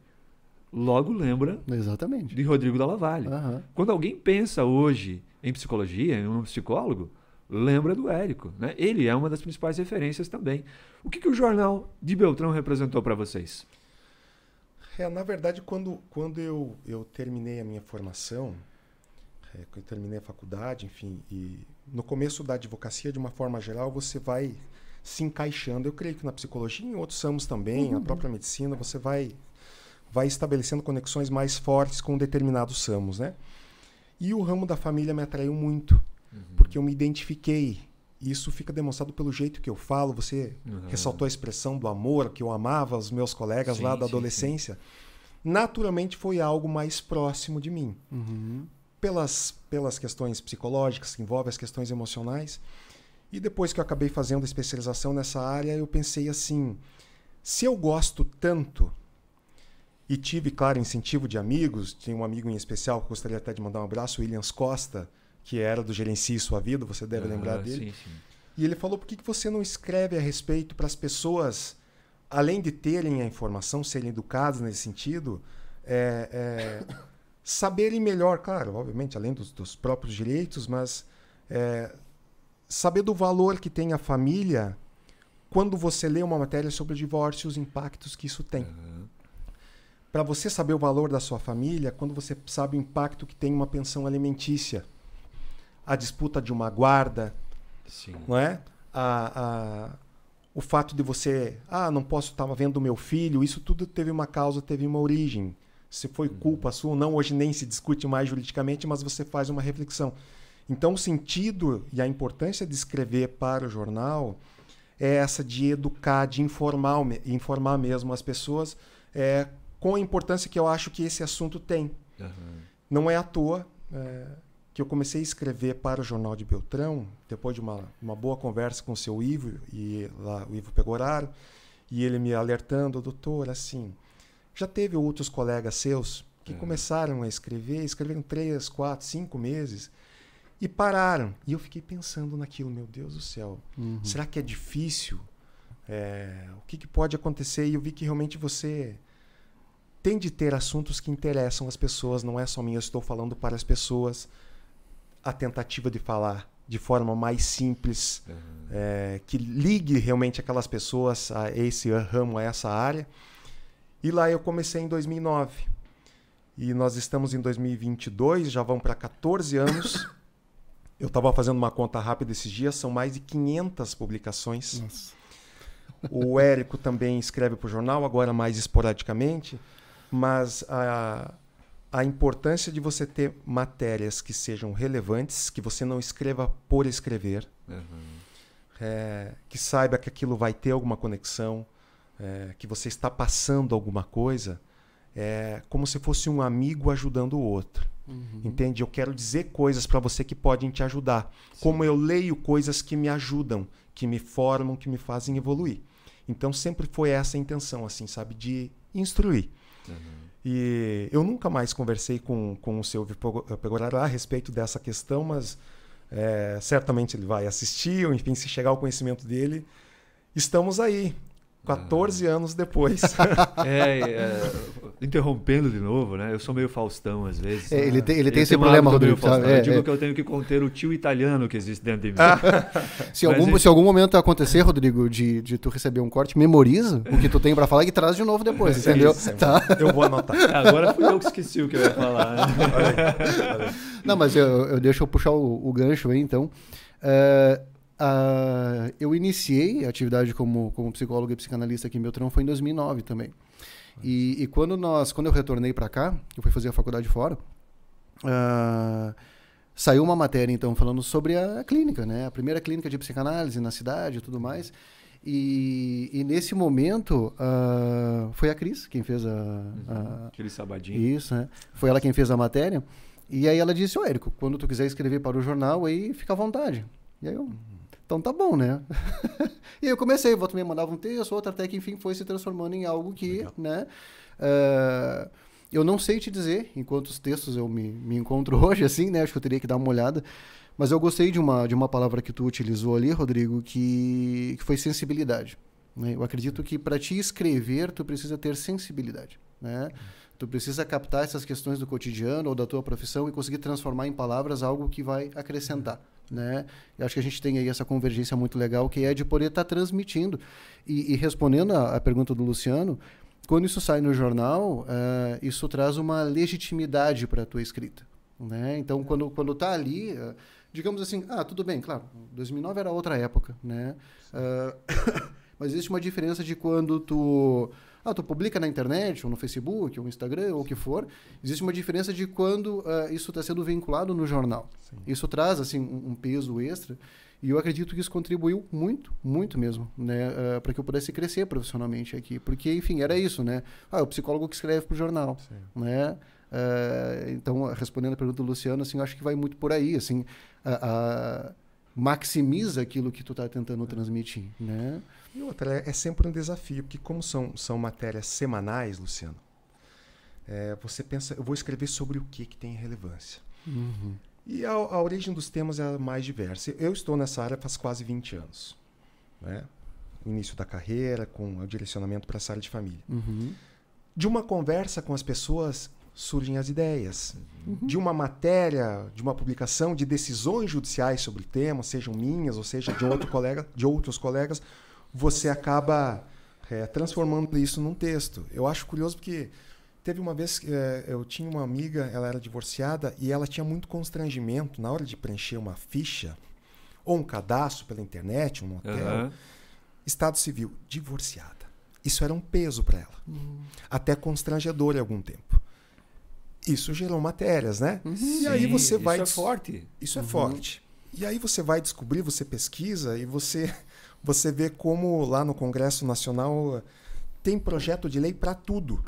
logo lembra exatamente de Rodrigo da Lavalle. Uhum. Quando alguém pensa hoje em psicologia, em um psicólogo, lembra do Érico. Né? Ele é uma das principais referências também. O que, que o jornal de Beltrão representou para vocês? É, na verdade, quando, quando eu, eu terminei a minha formação, é, quando eu terminei a faculdade, enfim, e no começo da advocacia, de uma forma geral, você vai se encaixando. Eu creio que na psicologia, em outros ramos também, uhum. a própria medicina, você vai vai estabelecendo conexões mais fortes com determinados ramos, né? E o ramo da família me atraiu muito, uhum. porque eu me identifiquei. Isso fica demonstrado pelo jeito que eu falo. Você uhum. ressaltou a expressão do amor que eu amava os meus colegas sim, lá da sim, adolescência. Sim. Naturalmente foi algo mais próximo de mim. Uhum pelas, pelas questões psicológicas, que envolve as questões emocionais. E depois que eu acabei fazendo a especialização nessa área, eu pensei assim: se eu gosto tanto e tive, claro, incentivo de amigos, tinha um amigo em especial que gostaria até de mandar um abraço, o Williams Costa, que era do Gerencie Sua Vida, você deve ah, lembrar dele. Sim, sim. E ele falou: por que você não escreve a respeito para as pessoas, além de terem a informação, serem educadas nesse sentido, é, é, saberem melhor, claro, obviamente, além dos, dos próprios direitos, mas é, saber do valor que tem a família quando você lê uma matéria sobre o divórcio e os impactos que isso tem. Uhum. Para você saber o valor da sua família, quando você sabe o impacto que tem uma pensão alimentícia, a disputa de uma guarda, Sim. não é? A, a, o fato de você, ah, não posso, estar tá vendo meu filho, isso tudo teve uma causa, teve uma origem. Se foi culpa uhum. sua ou não, hoje nem se discute mais juridicamente, mas você faz uma reflexão. Então, o sentido e a importância de escrever para o jornal é essa de educar, de informar, informar mesmo as pessoas é, com a importância que eu acho que esse assunto tem. Uhum. Não é à toa é, que eu comecei a escrever para o Jornal de Beltrão, depois de uma, uma boa conversa com o seu Ivo, e lá o Ivo pegou horário, e ele me alertando, doutor, assim, já teve outros colegas seus que uhum. começaram a escrever, escreveram três, quatro, cinco meses e pararam. E eu fiquei pensando naquilo, meu Deus do céu, uhum. será que é difícil? É, o que, que pode acontecer? E eu vi que realmente você tem de ter assuntos que interessam as pessoas, não é só mim, eu estou falando para as pessoas. A tentativa de falar de forma mais simples, uhum. é, que ligue realmente aquelas pessoas a esse ramo, a essa área. E lá eu comecei em 2009. E nós estamos em 2022, já vão para 14 anos. [laughs] Eu estava fazendo uma conta rápida esses dias, são mais de 500 publicações. Nossa. O Érico também escreve para o jornal, agora mais esporadicamente, mas a, a importância de você ter matérias que sejam relevantes, que você não escreva por escrever, uhum. é, que saiba que aquilo vai ter alguma conexão, é, que você está passando alguma coisa, é como se fosse um amigo ajudando o outro. Uhum. Entende? Eu quero dizer coisas para você que podem te ajudar. Sim. Como eu leio coisas que me ajudam, que me formam, que me fazem evoluir. Então sempre foi essa a intenção, assim, sabe? De instruir. Uhum. E eu nunca mais conversei com, com o Silvio eh, Pegorará a respeito dessa questão, mas é, certamente ele vai assistir, ou enfim, se chegar ao conhecimento dele, estamos aí. 14 ah. anos depois. [laughs] é, é, [laughs] interrompendo de novo, né? Eu sou meio Faustão às vezes. É, ele, ah. tem, ele tem esse problema, Rodrigo. Faustão. É, eu digo é. que eu tenho que conter o tio italiano que existe dentro de mim. Ah. [laughs] se, algum, é. se algum momento acontecer, Rodrigo, de, de tu receber um corte, memoriza o que tu tem para falar e traz de novo depois, é entendeu? Isso, tá. Eu vou anotar. Agora fui eu que esqueci o que eu ia falar. Né? Olha aí, olha aí. Não, mas eu, eu deixo eu puxar o, o gancho aí, então. Uh, Uh, eu iniciei a atividade como, como psicólogo e psicanalista aqui em Beltrão foi em 2009 também. E, e quando nós, quando eu retornei para cá, eu fui fazer a faculdade fora, uh, saiu uma matéria então falando sobre a clínica, né? A primeira clínica de psicanálise na cidade e tudo mais. E, e, nesse momento, uh, foi a Cris quem fez a. Uhum. a Sabadinho. Isso, né? Foi ela quem fez a matéria. E aí ela disse: Ô, Érico, quando tu quiser escrever para o jornal, aí fica à vontade. E aí eu, então tá bom, né? [laughs] e eu comecei, vou também mandava um texto, outro, até que enfim foi se transformando em algo que, Legal. né? Uh, eu não sei te dizer em quantos textos eu me, me encontro [laughs] hoje, assim, né? Acho que eu teria que dar uma olhada. Mas eu gostei de uma, de uma palavra que tu utilizou ali, Rodrigo, que, que foi sensibilidade. Né? Eu acredito que para te escrever, tu precisa ter sensibilidade, né? Tu precisa captar essas questões do cotidiano ou da tua profissão e conseguir transformar em palavras algo que vai acrescentar. Né? Eu acho que a gente tem aí essa convergência muito legal que é de poder estar tá transmitindo. E, e respondendo à pergunta do Luciano, quando isso sai no jornal, uh, isso traz uma legitimidade para a tua escrita. Né? Então, quando quando está ali, uh, digamos assim, ah, tudo bem, claro, 2009 era outra época, né? Uh, [coughs] mas existe uma diferença de quando tu ah, tu publica na internet, ou no Facebook, ou no Instagram, ou o que for. Existe uma diferença de quando uh, isso está sendo vinculado no jornal. Sim. Isso traz, assim, um, um, peso extra. E eu acredito que isso contribuiu muito, muito mesmo, né? Uh, ah, para que eu pudesse crescer profissionalmente aqui. Porque, enfim, era isso, né? Ah, é o psicólogo que escreve para o jornal, Sim. né? Uh, então, respondendo a pergunta do Luciano, assim, acho que vai muito por aí, assim, maximiza aquilo que tu está tentando é. transmitir, né? E outra, é sempre um desafio, porque como são, são matérias semanais, Luciano, é, você pensa, eu vou escrever sobre o que, que tem relevância. Uhum. E a, a, origem dos temas é a mais diversa. Eu estou nessa área faz quase 20 anos. Né? Início da carreira, com o direcionamento para essa área de família. Uhum. De uma conversa com as pessoas, surgem as ideias. Uhum. De uma matéria, de uma publicação, de decisões judiciais sobre o tema, sejam minhas ou seja de, outro [laughs] colega, de outros colegas, você acaba é, transformando isso num texto. Eu acho curioso porque teve uma vez que é, eu tinha uma amiga, ela era divorciada e ela tinha muito constrangimento na hora de preencher uma ficha ou um cadastro pela internet, um hotel, uhum. estado civil, divorciada. Isso era um peso para ela, uhum. até constrangedor em algum tempo. Isso gerou matérias, né? Uhum. e aí você vai isso é forte. Isso é uhum. forte. E aí você vai descobrir, você pesquisa e você você vê como lá no Congresso Nacional eh, tem projeto de lei para tudo.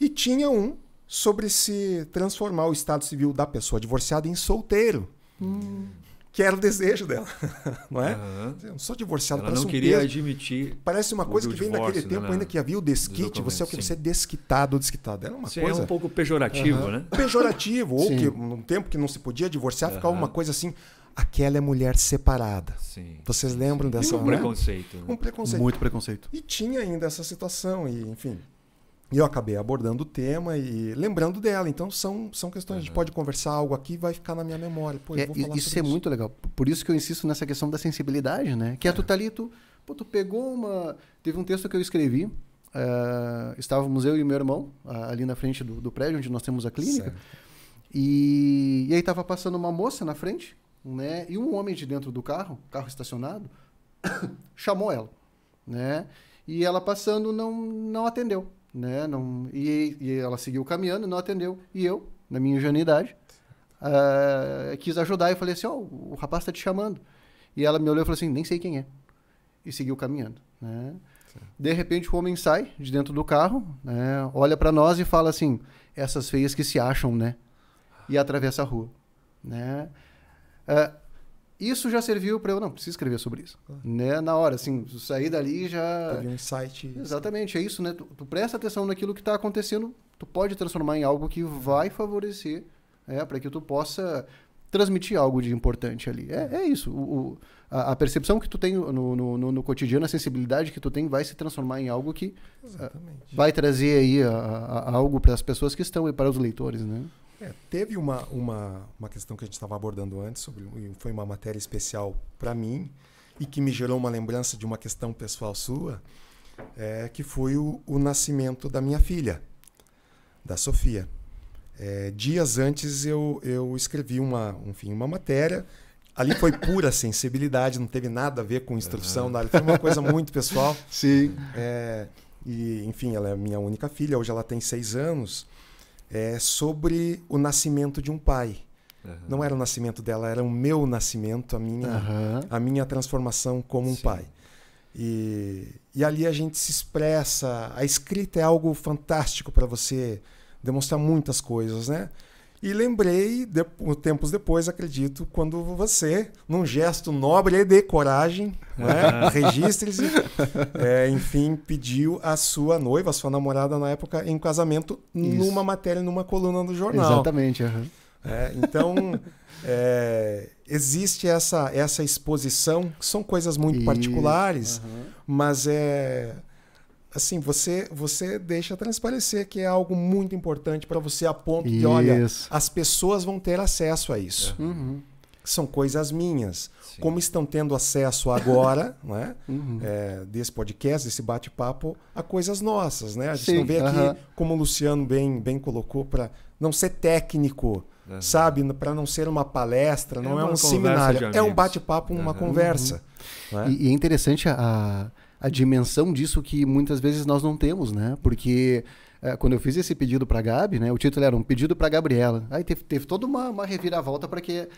E tinha um sobre se transformar o estado civil da pessoa divorciada em solteiro. Hum. Que era o desejo dela, [laughs] não é? Uhum. Eu não sou divorciado, Ela não queria admitir. Parece uma coisa que vem daquele né, tempo né? ainda que havia o desquite. Você é o que? Você é desquitado ou desquitado. Era uma Sim, é coisa... É um pouco pejorativo, uhum. né? Pejorativo. ou que num tempo que não se podia divorciar, uhum. ficava uma coisa assim aquela é mulher separada. Sim. Vocês lembram dessa? E um né? preconceito. Né? Um preconceito. Muito preconceito. E tinha ainda essa situação e, enfim. E eu acabei abordando o tema e lembrando dela. Então são, são questões, uhum. a gente pode conversar algo aqui vai ficar na minha memória. Pô, é, isso é isso. muito legal. Por isso que eu insisto nessa questão da sensibilidade, né? Que é, é tu tá ali, tu, pô, tu pegou uma. Teve um texto que eu escrevi. Uh, estávamos eu e meu irmão ali na frente do, do, prédio onde nós temos a clínica. E, e aí estava passando uma moça na frente né? E um homem de dentro do carro, carro estacionado, [coughs] chamou ela, né? E ela passando não não atendeu, né? Não e, e ela seguiu caminhando, e não atendeu. E eu, na minha ingenuidade, uh, quis ajudar e falei assim: "Ó, oh, o rapaz está te chamando". E ela me olhou e falou assim: "Nem sei quem é". E seguiu caminhando, né? Sim. De repente o homem sai de dentro do carro, né? olha para nós e fala assim: essas feias que se acham, né? E atravessa a rua, né? Uh, isso já serviu para eu não preciso escrever sobre isso ah. né na hora assim sair dali já teve tá um insight. Assim. exatamente é isso né tu, tu presta atenção naquilo que está acontecendo tu pode transformar em algo que vai favorecer é, né, para que tu possa transmitir algo de importante ali é, é isso o, o a, a, percepção que tu tem no, no, no, no, cotidiano a sensibilidade que tu tem vai se transformar em algo que ah, vai trazer aí a, algo para as pessoas que estão e para os leitores né é, teve uma, uma, uma questão que a gente estava abordando antes, sobre, foi uma matéria especial para mim, e que me gerou uma lembrança de uma questão pessoal sua, é, que foi o, o, nascimento da minha filha, da Sofia. É, dias antes eu, eu escrevi uma, enfim, uma matéria, ali foi pura [laughs] sensibilidade, não teve nada a ver com instrução, uhum. nada, foi uma coisa muito pessoal. [laughs] Sim. É, e, enfim, ela é minha única filha, hoje ela tem seis anos é, sobre o nascimento de um pai. Uhum. Não era o nascimento dela, era o meu nascimento, a minha, uhum. a minha transformação como Sim. um pai. E, e ali a gente se expressa. A escrita é algo fantástico para você demonstrar muitas coisas, né? E lembrei, de, tempos depois, acredito, quando você, num gesto nobre de coragem, né, [laughs] registre-se, é, enfim, pediu a sua noiva, a sua namorada na época, em casamento Isso. numa matéria, numa coluna do jornal. Exatamente. Uhum. É, então, é, existe essa, essa exposição, que são coisas muito particulares, uhum. mas é assim, você você deixa transparecer que é algo muito importante para você a ponto isso. de, olha, as pessoas vão ter acesso a isso. É. Uhum. São coisas minhas. Sim. Como estão tendo acesso agora, [laughs] né? Uhum. É, desse podcast, desse bate-papo, a coisas nossas, né? A gente Sim. não uhum. aqui, como o Luciano bem, bem colocou, para não ser técnico, sabe? Para não ser uma palestra, não é, é um seminário. É um bate-papo, uma conversa. Uhum. Né? E, e é interessante a a dimensão disso que muitas vezes nós não temos, né? Porque é, quando eu fiz esse pedido para a Gabi, né, o título era um pedido para a Gabriela. Aí teve, teve toda uma, uma reviravolta para que uh,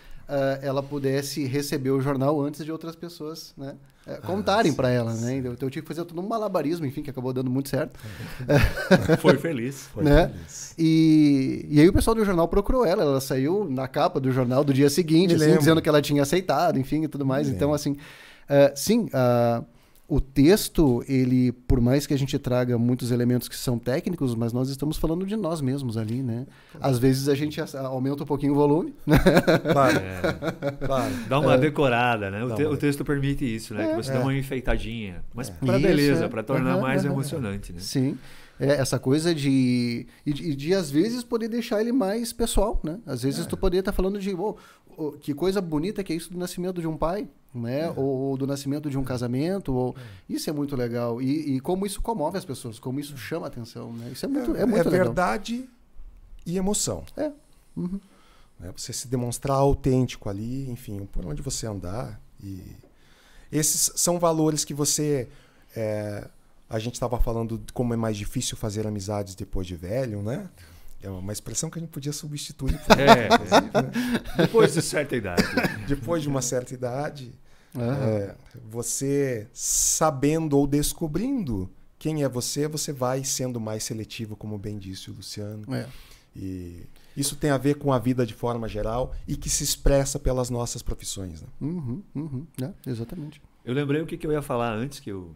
ela pudesse receber o jornal antes de outras pessoas né, é, ah, contarem ah, para ela. Né? Então, então eu tive que fazer todo um malabarismo, enfim, que acabou dando muito certo. [laughs] Foi feliz. Foi né? feliz. E, e aí o pessoal do jornal procurou ela. Ela saiu na capa do jornal do dia seguinte, assim, dizendo que ela tinha aceitado, enfim, e tudo mais. então, assim, uh, sim... Uh, o texto, ele, por mais que a gente traga muitos elementos que são técnicos, mas nós estamos falando de nós mesmos ali, né? Às vezes a gente aumenta um pouquinho o volume. Claro, é. [laughs] claro. Dá uma é. decorada, né? O, te, uma... o, texto permite isso, né? É. que você dá é. uma enfeitadinha. Mas é. para beleza, para tornar uhum, mais uhum. emocionante, né? Sim. É, essa coisa de, e de, de, às vezes, poder deixar ele mais pessoal, né? Às vezes tu poderia estar tá falando de, oh, oh, que coisa bonita que é isso do nascimento de um pai né? É. Ou, ou, do nascimento de um casamento, ou é. isso é muito legal e, e, como isso comove as pessoas, como isso é. chama a atenção, né? Isso é muito, é, é muito é legal. É verdade e emoção. É. Uhum. Né? Você se demonstrar autêntico ali, enfim, por onde você andar e esses são valores que você é, a gente estava falando de como é mais difícil fazer amizades depois de velho, né? É uma expressão que a gente podia substituir. Por, é, né? Depois de certa idade. Depois de uma certa idade, Uhum. É, você sabendo ou descobrindo quem é você, você vai sendo mais seletivo, como bem disse o Luciano. É. E isso tem a ver com a vida de forma geral e que se expressa pelas nossas profissões. Né? Uhum, uhum, né? Exatamente. Eu lembrei o que, que, eu ia falar antes que eu.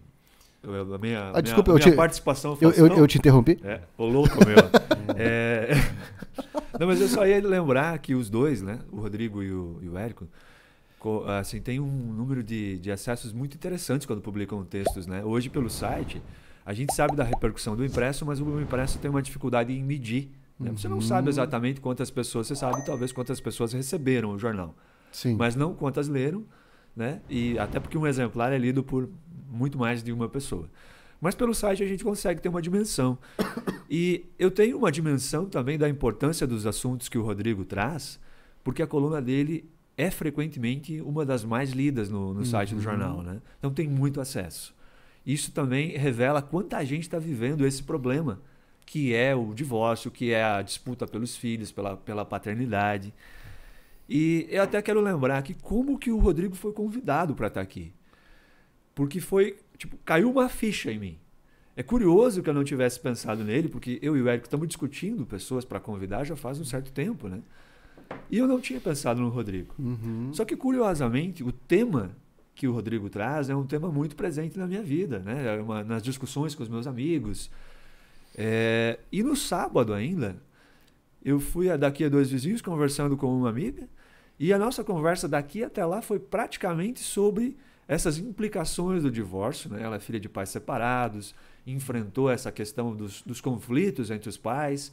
a minha, ah, desculpa, minha, eu minha te, participação. Eu, eu, eu, te interrompi? É, ô louco meu. [laughs] é, [laughs] não, mas eu só ia lembrar que os dois, né? O Rodrigo e o, e o Érico assim, tem um número de, de acessos muito interessantes quando publicam textos, né? Hoje, pelo site, a gente sabe da repercussão do impresso, mas o impresso tem uma dificuldade em medir. Né? Você não uhum. sabe exatamente quantas pessoas, você sabe talvez quantas pessoas receberam o jornal. Sim. Mas não quantas leram, né? E até porque um exemplar é lido por muito mais de uma pessoa. Mas pelo site a gente consegue ter uma dimensão. E eu tenho uma dimensão também da importância dos assuntos que o Rodrigo traz, porque a coluna dele é frequentemente uma das mais lidas no, no site uhum. do jornal, né? Então tem muito acesso. Isso também revela quanta gente está vivendo esse problema, que é o divórcio, que é a disputa pelos filhos, pela, pela paternidade. E eu até quero lembrar que como que o Rodrigo foi convidado para estar tá aqui. Porque foi, tipo, caiu uma ficha em mim. É curioso que eu não tivesse pensado nele, porque eu e o Érico estamos discutindo pessoas para convidar já faz um certo tempo, né? E eu não tinha pensado no Rodrigo. Uhum. Só que, curiosamente, o tema que o Rodrigo traz é um tema muito presente na minha vida, né? É uma, nas discussões com os meus amigos. É, e no sábado ainda, eu fui a, daqui a dois vizinhos conversando com uma amiga, e a nossa conversa daqui até lá foi praticamente sobre essas implicações do divórcio. Né? Ela é filha de pais separados, enfrentou essa questão dos, dos conflitos entre os pais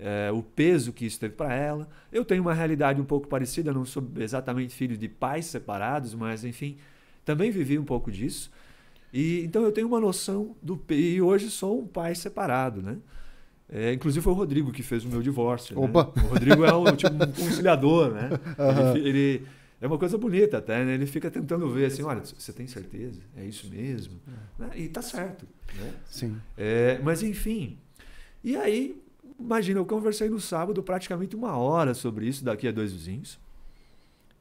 é, o peso que isso teve para ela. Eu tenho uma realidade um pouco parecida, não sou exatamente filho de pais separados, mas enfim, também vivi um pouco disso. E então eu tenho uma noção do e hoje sou um pai separado, né? É, inclusive foi o Rodrigo que fez o meu divórcio. Né? Opa. Né? O Rodrigo é um, tipo, um conciliador, né? Uhum. [laughs] Ele, ele, é uma coisa bonita até, né? Ele fica tentando ver assim, olha, você tem certeza? É isso mesmo? É. Né? E tá certo. Né? Sim. É, mas enfim. E aí Imagina, eu conversei no sábado praticamente uma hora sobre isso, daqui a dois vizinhos.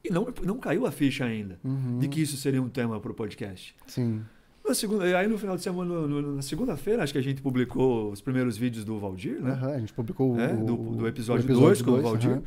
E não, não caiu a ficha ainda uhum. de que isso seria um tema para o podcast. Sim. Na segunda, aí no final de semana, no, no, na segunda-feira, acho que a gente publicou os primeiros vídeos do Valdir, né? Uhum, a gente publicou é, o, do, do episódio 2 com o Valdir. Uhum.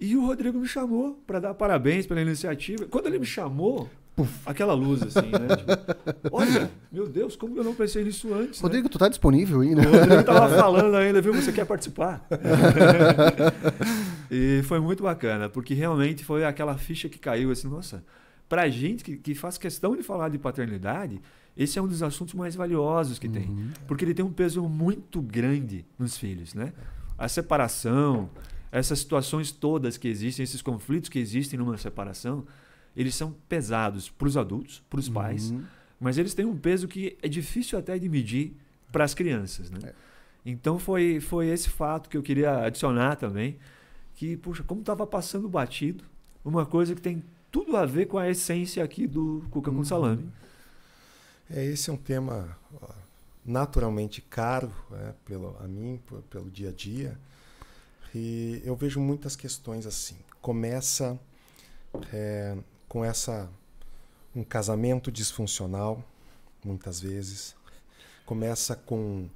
E o Rodrigo me chamou para dar parabéns pela iniciativa. Quando ele me chamou. Puf. Aquela luz, assim, né? Tipo, olha, meu Deus, como eu não pensei nisso antes? Né? Rodrigo, né? tu tá disponível aí, né? O Rodrigo tava falando ainda, viu? Você quer participar? [laughs] e foi muito bacana, porque realmente foi aquela ficha que caiu, assim, nossa, pra gente que, que faz questão de falar de paternidade, esse é um dos assuntos mais valiosos que uhum. tem. Porque ele tem um peso muito grande nos filhos, né? A separação, essas situações todas que existem, esses conflitos que existem numa separação, eles são pesados para os adultos, para os uhum. pais, uhum. mas eles têm um peso que é difícil até de medir para as crianças, né? É. Então foi foi esse fato que eu queria adicionar também, que puxa, como estava passando batido, uma coisa que tem tudo a ver com a essência aqui do cuca uhum. com salame. É, esse é um tema naturalmente caro é pelo, a mim, pelo dia a dia. E eu vejo muitas questões assim. Começa é, com essa um casamento disfuncional, muitas vezes. Começa com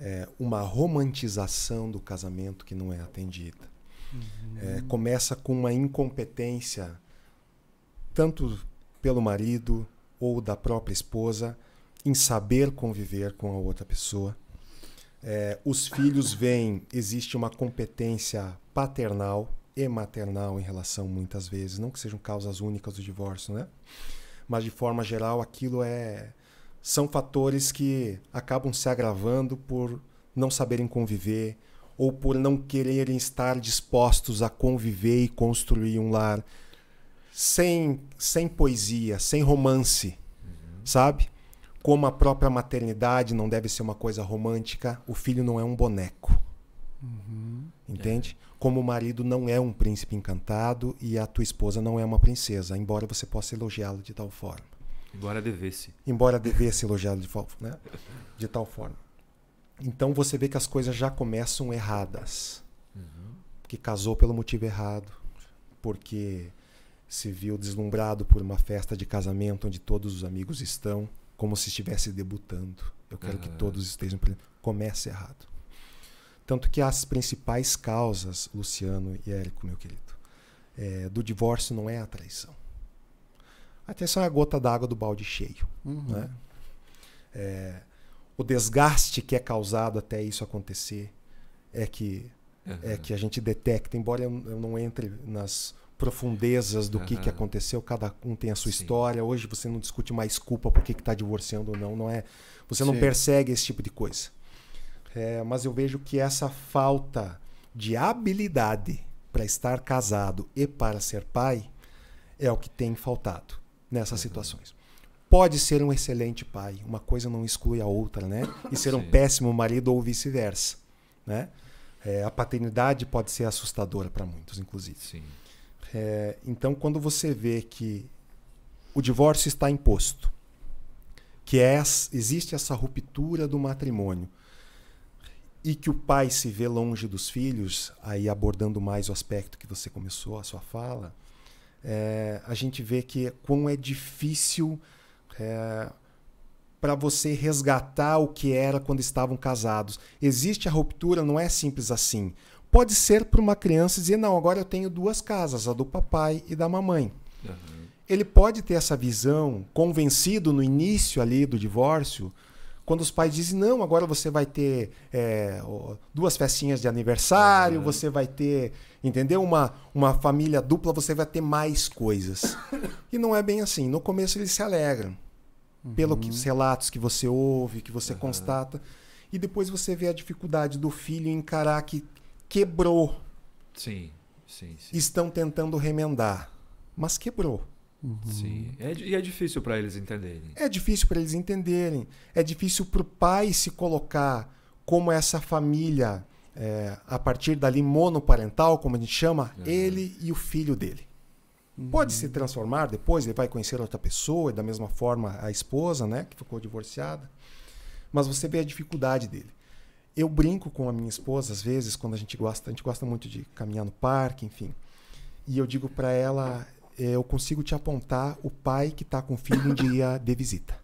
é, uma romantização do casamento que não é atendida. Uhum. É, começa com uma incompetência, tanto pelo marido ou da própria esposa, em saber conviver com a outra pessoa. É, os filhos vêm, existe uma competência paternal e maternal em relação muitas vezes, não que sejam causas únicas do divórcio, né? Mas de forma geral, aquilo é são fatores que acabam se agravando por não saberem conviver ou por não quererem estar dispostos a conviver e construir um lar sem sem poesia, sem romance, uhum. sabe? Como a própria maternidade não deve ser uma coisa romântica, o filho não é um boneco. Uhum. Entende? É como o marido não é um príncipe encantado e a tua esposa não é uma princesa, embora você possa elogiá-lo de tal forma. Embora devesse. Embora devesse elogiá-lo de, né? de tal forma. Então você vê que as coisas já começam erradas. Uhum. Que casou pelo motivo errado, porque se viu deslumbrado por uma festa de casamento onde todos os amigos estão, como se estivesse debutando. Eu quero uhum. que todos estejam presentes. Comece errado. Tanto que as principais causas, Luciano e Érico, meu querido, é, do divórcio não é a traição. A traição é a gota d'água do balde cheio. Uhum. Né? É, o desgaste que é causado até isso acontecer é que, é uhum. é que a gente detecta, embora eu não entre nas profundezas do uhum. que, que uhum. aconteceu, cada um tem a sua Sim. história. Hoje você não discute mais culpa por que está divorciando ou não, não é? Você não persegue esse tipo de coisa. É, mas eu vejo que essa falta de habilidade para estar casado e para ser pai é o que tem faltado nessas uhum. situações. Pode ser um excelente pai, uma coisa não exclui a outra, né? E ser um Sim. péssimo marido ou vice-versa, né? É, a paternidade pode ser assustadora para muitos, inclusive. É, então, quando você vê que o divórcio está imposto, que é, existe essa ruptura do matrimônio, e que o pai se vê longe dos filhos, aí abordando mais o aspecto que você começou a sua fala, é, a gente vê que é quão é difícil é, para você resgatar o que era quando estavam casados. Existe a ruptura, não é simples assim. Pode ser para uma criança dizer: não, agora eu tenho duas casas, a do papai e da mamãe. Uhum. Ele pode ter essa visão, convencido no início ali do divórcio, quando os pais dizem, não, agora você vai ter é, duas festinhas de aniversário, uhum. você vai ter, entendeu? Uma, uma família dupla, você vai ter mais coisas. [laughs] e não é bem assim. No começo eles se alegram. Uhum. Pelos relatos que você ouve, que você uhum. constata. E depois você vê a dificuldade do filho encarar que quebrou. Sim, sim, sim. Estão tentando remendar, mas quebrou. Uhum. Sim. É, e é difícil para eles entenderem. É difícil para eles entenderem. É difícil para o pai se colocar como essa família, é, a partir dali monoparental, como a gente chama, uhum. ele e o filho dele. Uhum. Pode se transformar depois, ele vai conhecer outra pessoa, e da mesma forma a esposa, né, que ficou divorciada. Mas você vê a dificuldade dele. Eu brinco com a minha esposa às vezes quando a gente gosta, a gente gosta muito de caminhar no parque, enfim. E eu digo para ela, é, eu consigo te apontar o pai que está com o filho um dia de visita.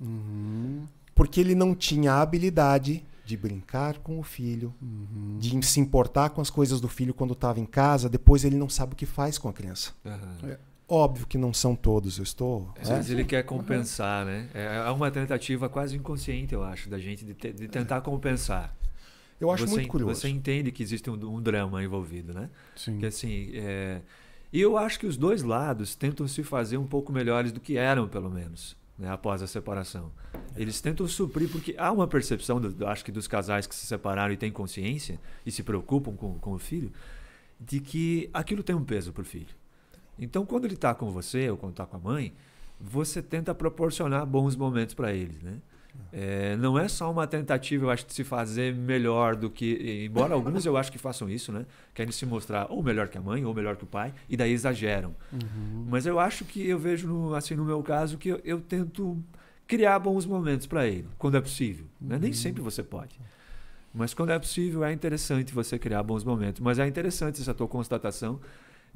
Uhum. Porque ele não tinha a habilidade de brincar com o filho, uhum. de se importar com as coisas do filho quando estava em casa, depois ele não sabe o que faz com a criança. Uhum. É óbvio que não são todos, eu estou. Às é, vezes ele quer compensar, né? É, é uma tentativa quase inconsciente, eu acho, da gente de, te, de tentar compensar. Eu acho você, muito curioso. Você entende que existe um, um drama envolvido, né? Sim. Que assim. É, e eu acho que os dois lados tentam se fazer um pouco melhores do que eram, pelo menos, né, após a separação. Eles tentam suprir, porque há uma percepção, do, acho que, dos casais que se separaram e têm consciência e se preocupam com, com o filho, de que aquilo tem um peso para o filho. Então, quando ele está com você ou quando está com a mãe, você tenta proporcionar bons momentos para eles, né? É, não é só uma tentativa, eu acho, de se fazer melhor do que. Embora alguns eu acho que façam isso, né? Querem se mostrar ou melhor que a mãe, ou melhor que o pai, e daí exageram. Uhum. Mas eu acho que eu vejo, no, assim, no meu caso, que eu, eu tento criar bons momentos para ele, quando é possível. Né? Uhum. Nem sempre você pode. Mas quando é possível, é interessante você criar bons momentos. Mas é interessante essa tua constatação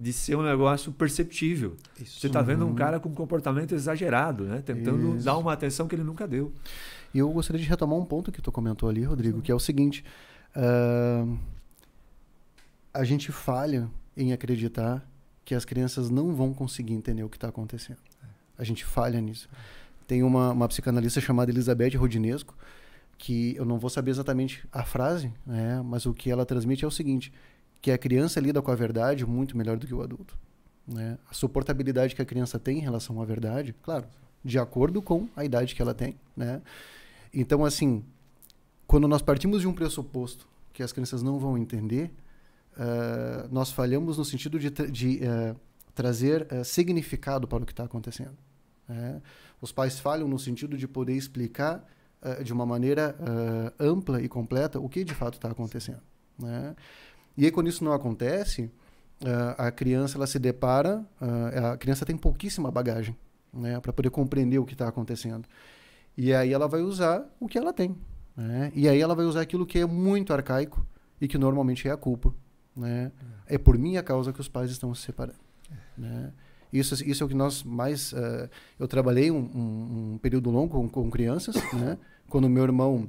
de ser um negócio perceptível. Isso. Você está vendo um uhum. cara com um comportamento exagerado, né? tentando Isso. dar uma atenção que ele nunca deu. E eu gostaria de retomar um ponto que tu comentou ali, Rodrigo, Sim. que é o seguinte: uh, a gente falha em acreditar que as crianças não vão conseguir entender o que está acontecendo. A gente falha nisso. Tem uma, uma psicanalista chamada Elizabeth Rodinesco, que eu não vou saber exatamente a frase, né, mas o que ela transmite é o seguinte: que a criança lida com a verdade muito melhor do que o adulto. Né? A suportabilidade que a criança tem em relação à verdade, claro, de acordo com a idade que ela tem. Né? Então, assim, quando nós partimos de um pressuposto que as crianças não vão entender, uh, nós falhamos no sentido de, tra de uh, trazer uh, significado para o que está acontecendo. Né? Os pais falham no sentido de poder explicar de uma maneira ampla e completa o que de fato está acontecendo. Né? E aí, quando isso não acontece, ah, a criança ela se depara, ah, a criança tem pouquíssima bagagem né, para poder compreender o que está acontecendo. E aí ela vai usar o que ela tem. Né? E aí ela vai usar aquilo que é muito arcaico e que normalmente é a culpa. Né? É por minha causa que os pais estão se separando. Né? Isso, isso é o que nós mais. Uh, eu trabalhei um, um, um período longo com, com crianças, né? quando meu irmão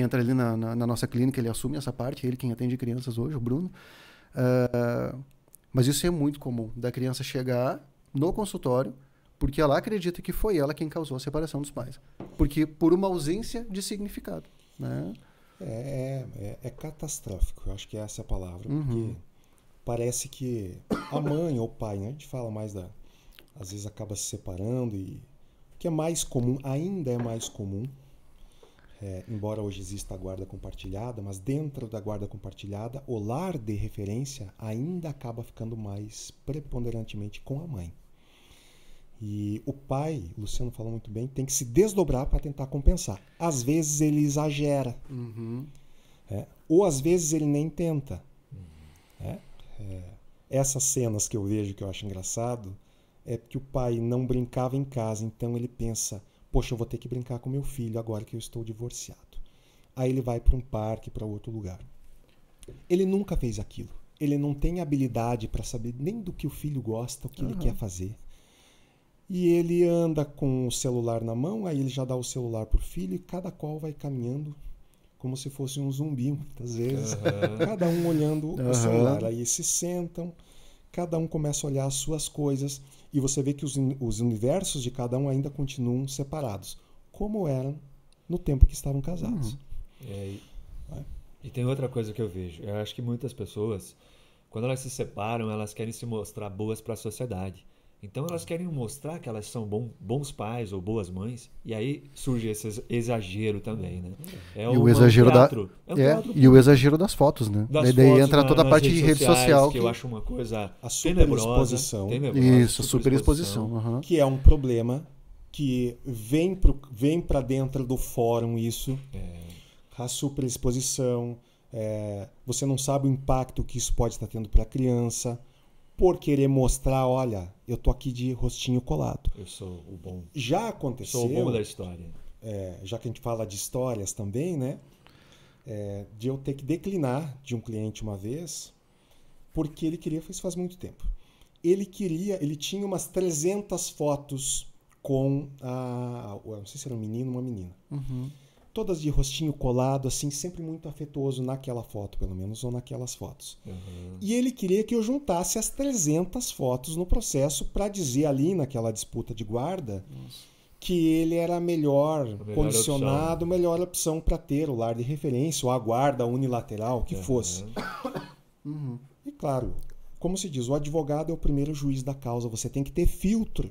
entra ali na, na, na, nossa clínica, ele assume essa parte, ele quem atende crianças hoje, o Bruno. Uh, mas isso é muito comum, da criança chegar no consultório, porque ela acredita que foi ela quem causou a separação dos pais. Porque por uma ausência de significado, né? É, é, é catastrófico, eu acho que é essa é a palavra, uhum. porque parece que a mãe ou o pai, né? A gente fala mais da... Às vezes acaba se separando e... O que é mais comum, ainda é mais comum, é, embora hoje exista a guarda compartilhada, mas dentro da guarda compartilhada, o lar de referência ainda acaba ficando mais preponderantemente com a mãe. E o pai, Luciano falou muito bem, tem que se desdobrar para tentar compensar. Às vezes ele exagera, uhum. é, ou às vezes ele nem tenta. Uhum. É, é, essas cenas que eu vejo que eu acho engraçado é que o pai não brincava em casa, então ele pensa Poxa, eu vou ter que brincar com meu filho agora que eu estou divorciado. Aí ele vai para um parque, para outro lugar. Ele nunca fez aquilo. Ele não tem habilidade para saber nem do que o filho gosta, o que uhum. ele quer fazer. E ele anda com o celular na mão, aí ele já dá o celular pro filho e cada qual vai caminhando como se fosse um zumbi, muitas vezes. Uhum. Cada um olhando uhum. o celular. Aí se sentam, cada um começa a olhar as suas coisas. E você vê que os, os universos de cada um ainda continuam separados, como eram no tempo que estavam casados. Uhum. É, e, é. e tem outra coisa que eu vejo. Eu acho que muitas pessoas, quando elas se separam, elas querem se mostrar boas para a sociedade. Então elas querem mostrar que elas são bom, bons pais ou boas mães, e aí surge esse exagero também, né? É e o exagero teatro, da é, um é e o exagero das fotos, né? Das daí fotos entra na, toda a parte de rede social que, que, eu acho uma coisa a superexposição, tenebrosa, isso, superexposição, super uhum. que é um problema que vem pro, vem para dentro do fórum isso, é. a superexposição, é, você não sabe o impacto que isso pode estar tendo para a criança por querer mostrar, olha, eu tô aqui de rostinho colado. Eu sou o bom. Já aconteceu. Sou o bom da história. É, já que a gente fala de histórias também, né? É, de eu ter que declinar de um cliente uma vez, porque ele queria, isso faz muito tempo. Ele queria, ele tinha umas 300 fotos com a. Não sei se era um menino ou uma menina. Uhum todas de rostinho colado, assim, sempre muito afetuoso naquela foto, pelo menos, ou naquelas fotos. Uhum. E ele queria que eu juntasse as 300 fotos no processo para dizer ali, naquela disputa de guarda, Nossa. que ele era melhor, melhor condicionado, opção. melhor opção para ter o lar de referência, ou a guarda unilateral, que uhum. fosse. Uhum. E claro, como se diz, o advogado é o primeiro juiz da causa, você tem que ter filtro.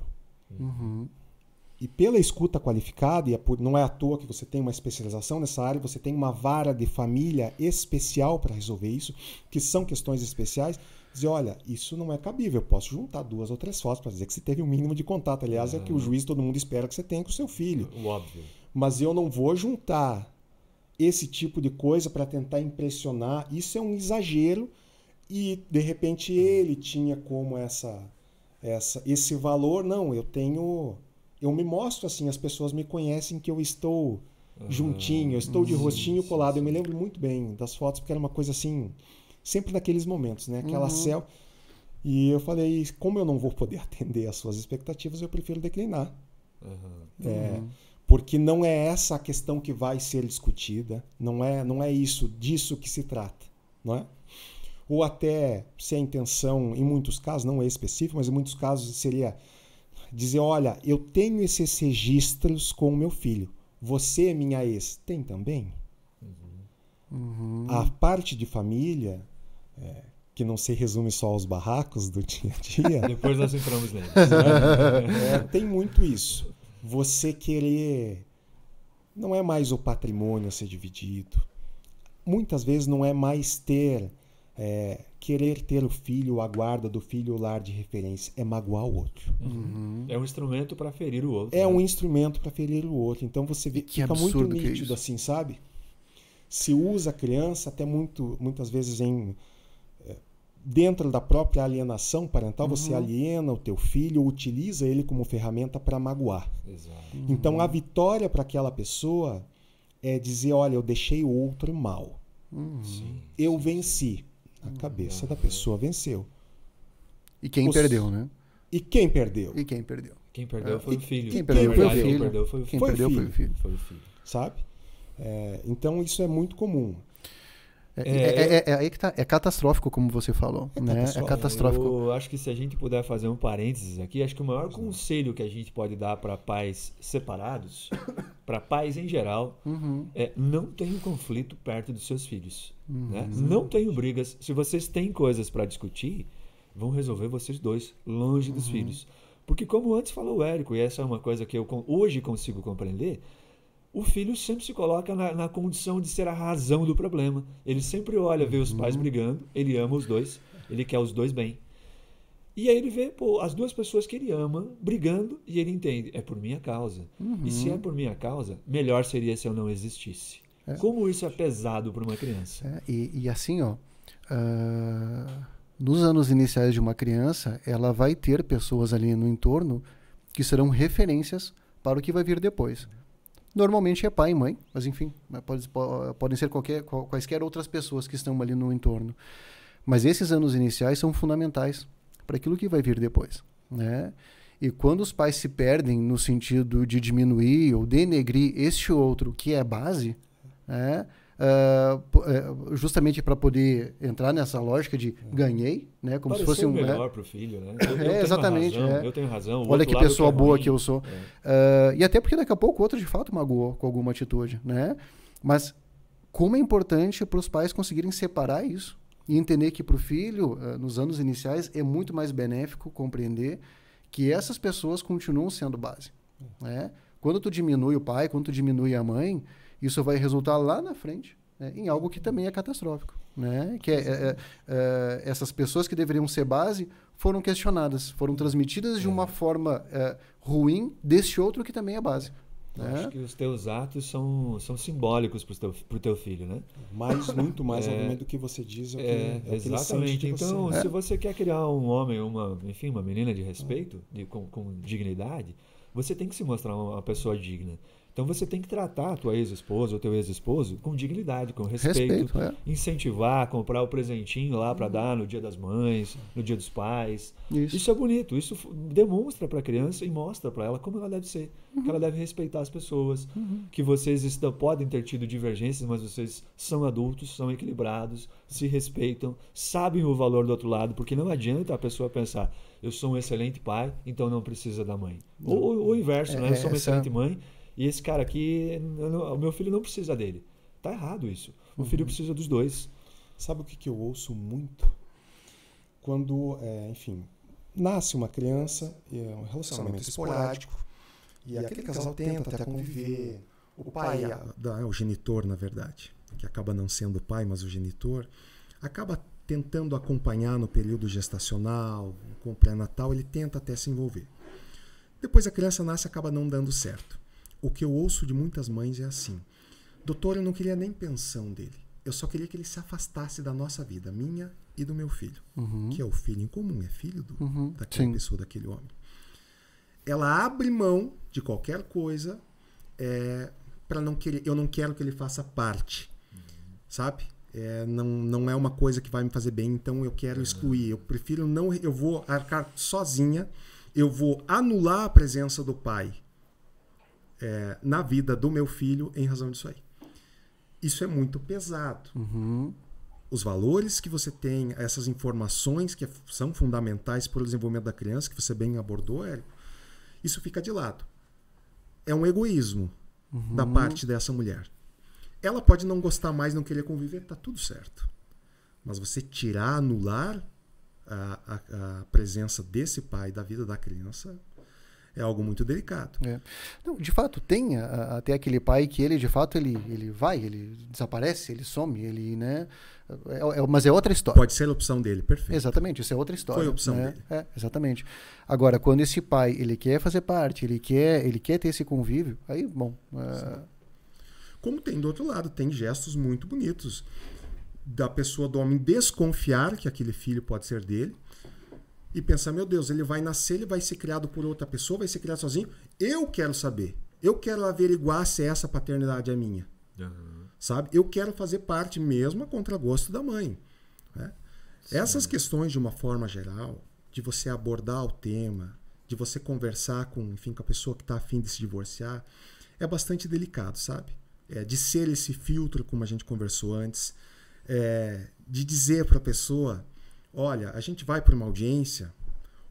Uhum. uhum. E pela escuta qualificada, e é não é à toa que você tem uma especialização nessa área, você tem uma vara de família especial para resolver isso, que são questões especiais, dizer, olha, isso não é cabível, eu posso juntar duas ou três fotos para dizer que você teve um mínimo de contato. Aliás, é. é que o juiz todo mundo espera que você tenha com o seu filho. Óbvio. Mas eu não vou juntar esse tipo de coisa para tentar impressionar. Isso é um exagero e de repente ele tinha como essa, essa esse valor. Não, eu tenho eu me mostro assim, as pessoas me conhecem que eu estou juntinho, eu estou de rostinho colado. Eu me lembro muito bem das fotos, porque era uma coisa assim, sempre naqueles momentos, né? Aquela uhum. céu. E eu falei, como eu não vou poder [laughs] atender às suas expectativas, eu prefiro declinar. É, uhum. É, porque não é essa a questão que vai ser discutida, não é, não é isso, disso que se trata, não é? Ou até se a é intenção, em muitos casos, não é específico, mas em muitos casos seria dizer: olha, eu tenho esses registros com o meu filho. Você, é minha ex, tem também? Uhum. A parte de família, é, que não se resume só aos barracos do dia a dia. [laughs] Depois nós entramos nele. É, né, tem muito isso. Você querer. Não é mais o patrimônio a ser dividido. Muitas vezes não é mais ter é, querer ter o filho, a guarda do filho, o lar de referência, é magoar o outro. Uhum. É um instrumento para ferir o outro. É né? um instrumento para ferir o outro. Então você vê, que fica muito é nítido é assim, sabe? Se usa a criança até muito, muitas vezes em eh, dentro da própria alienação parental, uhum. você aliena o teu filho, utiliza ele como ferramenta para magoar. Exato. Uhum. Então a vitória para aquela pessoa é dizer, olha, eu deixei o outro mal. Uhum. Sim, eu sim, venci. Sim. A uhum. cabeça da pessoa venceu. E quem Os... perdeu, né? E quem perdeu? E quem perdeu? Quem perdeu é, foi o filho. Quem perdeu, foi, o filho. Quem perdeu foi o filho. Sabe? É, então isso é muito comum. É, é é, é, é, aí que tá. É catastrófico, como você falou. É, né? É catastrófico. é catastrófico. Eu acho que se a gente puder fazer um parênteses aqui, acho que o maior conselho que a gente pode dar para pais separados, [coughs] para pais em geral, uhum. é não tenham conflito perto dos seus filhos. Uhum. Né? Não tenham brigas. Se vocês têm coisas para discutir, vão resolver vocês dois, longe uhum. dos filhos. Porque, como antes falou o Érico, e essa é uma coisa que eu hoje consigo compreender o filho sempre se coloca na, na, condição de ser a razão do problema. Ele sempre olha, vê os pais uhum. brigando, ele ama os dois, ele quer os dois bem. E aí ele vê pô, as duas pessoas que ele ama brigando e ele entende, é por minha causa. Uhum. E se uhum. é por minha causa, melhor seria se eu não existisse. É. Como isso é pesado para uma criança. É, e, e, assim, ó, uh, nos anos iniciais de uma criança, ela vai ter pessoas ali no entorno que serão referências para o que vai vir depois. Normalmente é pai e mãe, mas enfim, né, pode, podem ser qualquer, quaisquer outras pessoas que estão ali no entorno. Mas esses anos iniciais são fundamentais para aquilo que vai vir depois, né? E quando os pais se perdem no sentido de diminuir ou denegrir este outro que é base, né? Ah, é, justamente para poder entrar nessa lógica de uhum. ganhei, né? Como se fosse um né? melhor é... para o filho, né? Eu, eu [laughs] é, exatamente. Razão, é. Eu tenho razão. Olha que pessoa que tá boa ruim. que eu sou. Uh, e até porque daqui a pouco o outro de fato magoou com alguma atitude, né? Mas como é importante para os pais conseguirem separar isso e entender que para o filho, uh, nos anos iniciais, é muito mais benéfico compreender que essas pessoas continuam sendo base, uhum. né? Quando tu diminui o pai, quando tu diminui a mãe, isso vai resultar lá na frente né, em algo que também é catastrófico. Né? Que é, é, é, é essas pessoas que deveriam ser base foram questionadas, foram transmitidas de é. uma forma é, ruim deste outro que também é base. Né? Acho que os teus atos são, são simbólicos para o teu, pro teu filho, né? Mais, muito mais é, do que você diz. É, que, é, é exatamente. Assim, então, você. Né. se você quer criar um homem, uma, enfim, uma menina de respeito, de, com, com dignidade, você tem que se mostrar uma pessoa digna. Então você tem que tratar a tua ex-esposa ou teu ex-esposo com dignidade, com respeito, respeito é. incentivar, comprar o presentinho lá para uhum. dar no Dia das Mães, no Dia dos Pais. Isso, isso é bonito, isso demonstra para a criança e mostra para ela como ela deve ser, uhum. que ela deve respeitar as pessoas, uhum. que vocês estão, podem ter tido divergências, mas vocês são adultos, são equilibrados, se respeitam, sabem o valor do outro lado, porque não adianta a pessoa pensar, eu sou um excelente pai, então não precisa da mãe. Ou, ou o inverso, é, né? É, eu sou uma essa... excelente mãe, e esse cara aqui, o meu filho não precisa dele. Tá errado isso. O uhum. filho precisa dos dois. Sabe o que, que eu ouço muito? Quando, é, enfim, nasce uma criança, é um relacionamento esporádico, e, e aquele casal tenta até conviver. O pai, da, é, é o genitor, na verdade, que acaba não sendo o pai, mas o genitor, acaba tentando acompanhar no período gestacional, com pré-natal, ele tenta até se envolver. Depois a criança nasce acaba não dando certo. O que eu ouço de muitas mães é assim: Doutor, eu não queria nem pensão dele. Eu só queria que ele se afastasse da nossa vida, minha e do meu filho, uhum. que é o filho em comum, é filho do, uhum. daquela Sim. pessoa, daquele homem. Ela abre mão de qualquer coisa é, para não querer. Eu não quero que ele faça parte, uhum. sabe? É, não, não é uma coisa que vai me fazer bem, então eu quero é. excluir. Eu prefiro não. Eu vou arcar sozinha. Eu vou anular a presença do pai é, na vida do meu filho em razão disso aí. Isso é muito pesado. Uhum. Os valores que você tem, essas informações que é são fundamentais para o desenvolvimento da criança, que você bem abordou, Érico, isso fica de lado. É um egoísmo uhum. da parte dessa mulher. Ela pode não gostar mais, não querer conviver, tá tudo certo. Mas você tirar, anular a, a, a presença desse pai da vida da criança, é algo muito delicado. É. Não, de fato, tem a, até aquele pai que ele, de fato, ele, ele vai, ele desaparece, ele some, ele, né? É, é, mas é outra história. Pode ser a opção dele, perfeito. Exatamente, isso é outra história. Foi a opção né? dele. É, exatamente. Agora, quando esse pai ele quer fazer parte, ele quer, ele quer ter esse convívio, aí, bom. É, Como tem do outro lado, tem gestos muito bonitos da pessoa do homem desconfiar que aquele filho pode ser dele, e pensar, meu Deus, ele vai nascer, ele vai ser criado por outra pessoa, vai ser criado sozinho. Eu quero saber. Eu quero averiguar se essa paternidade é minha. Uhum. Sabe? Eu quero fazer parte mesmo a contragosto da mãe. Né? Essas questões, de uma forma geral, de você abordar o tema, de você conversar com, enfim, com a pessoa que está afim de se divorciar, é bastante delicado, sabe? É, de ser esse filtro, como a gente conversou antes, é, de dizer para a pessoa olha, a gente vai para uma audiência.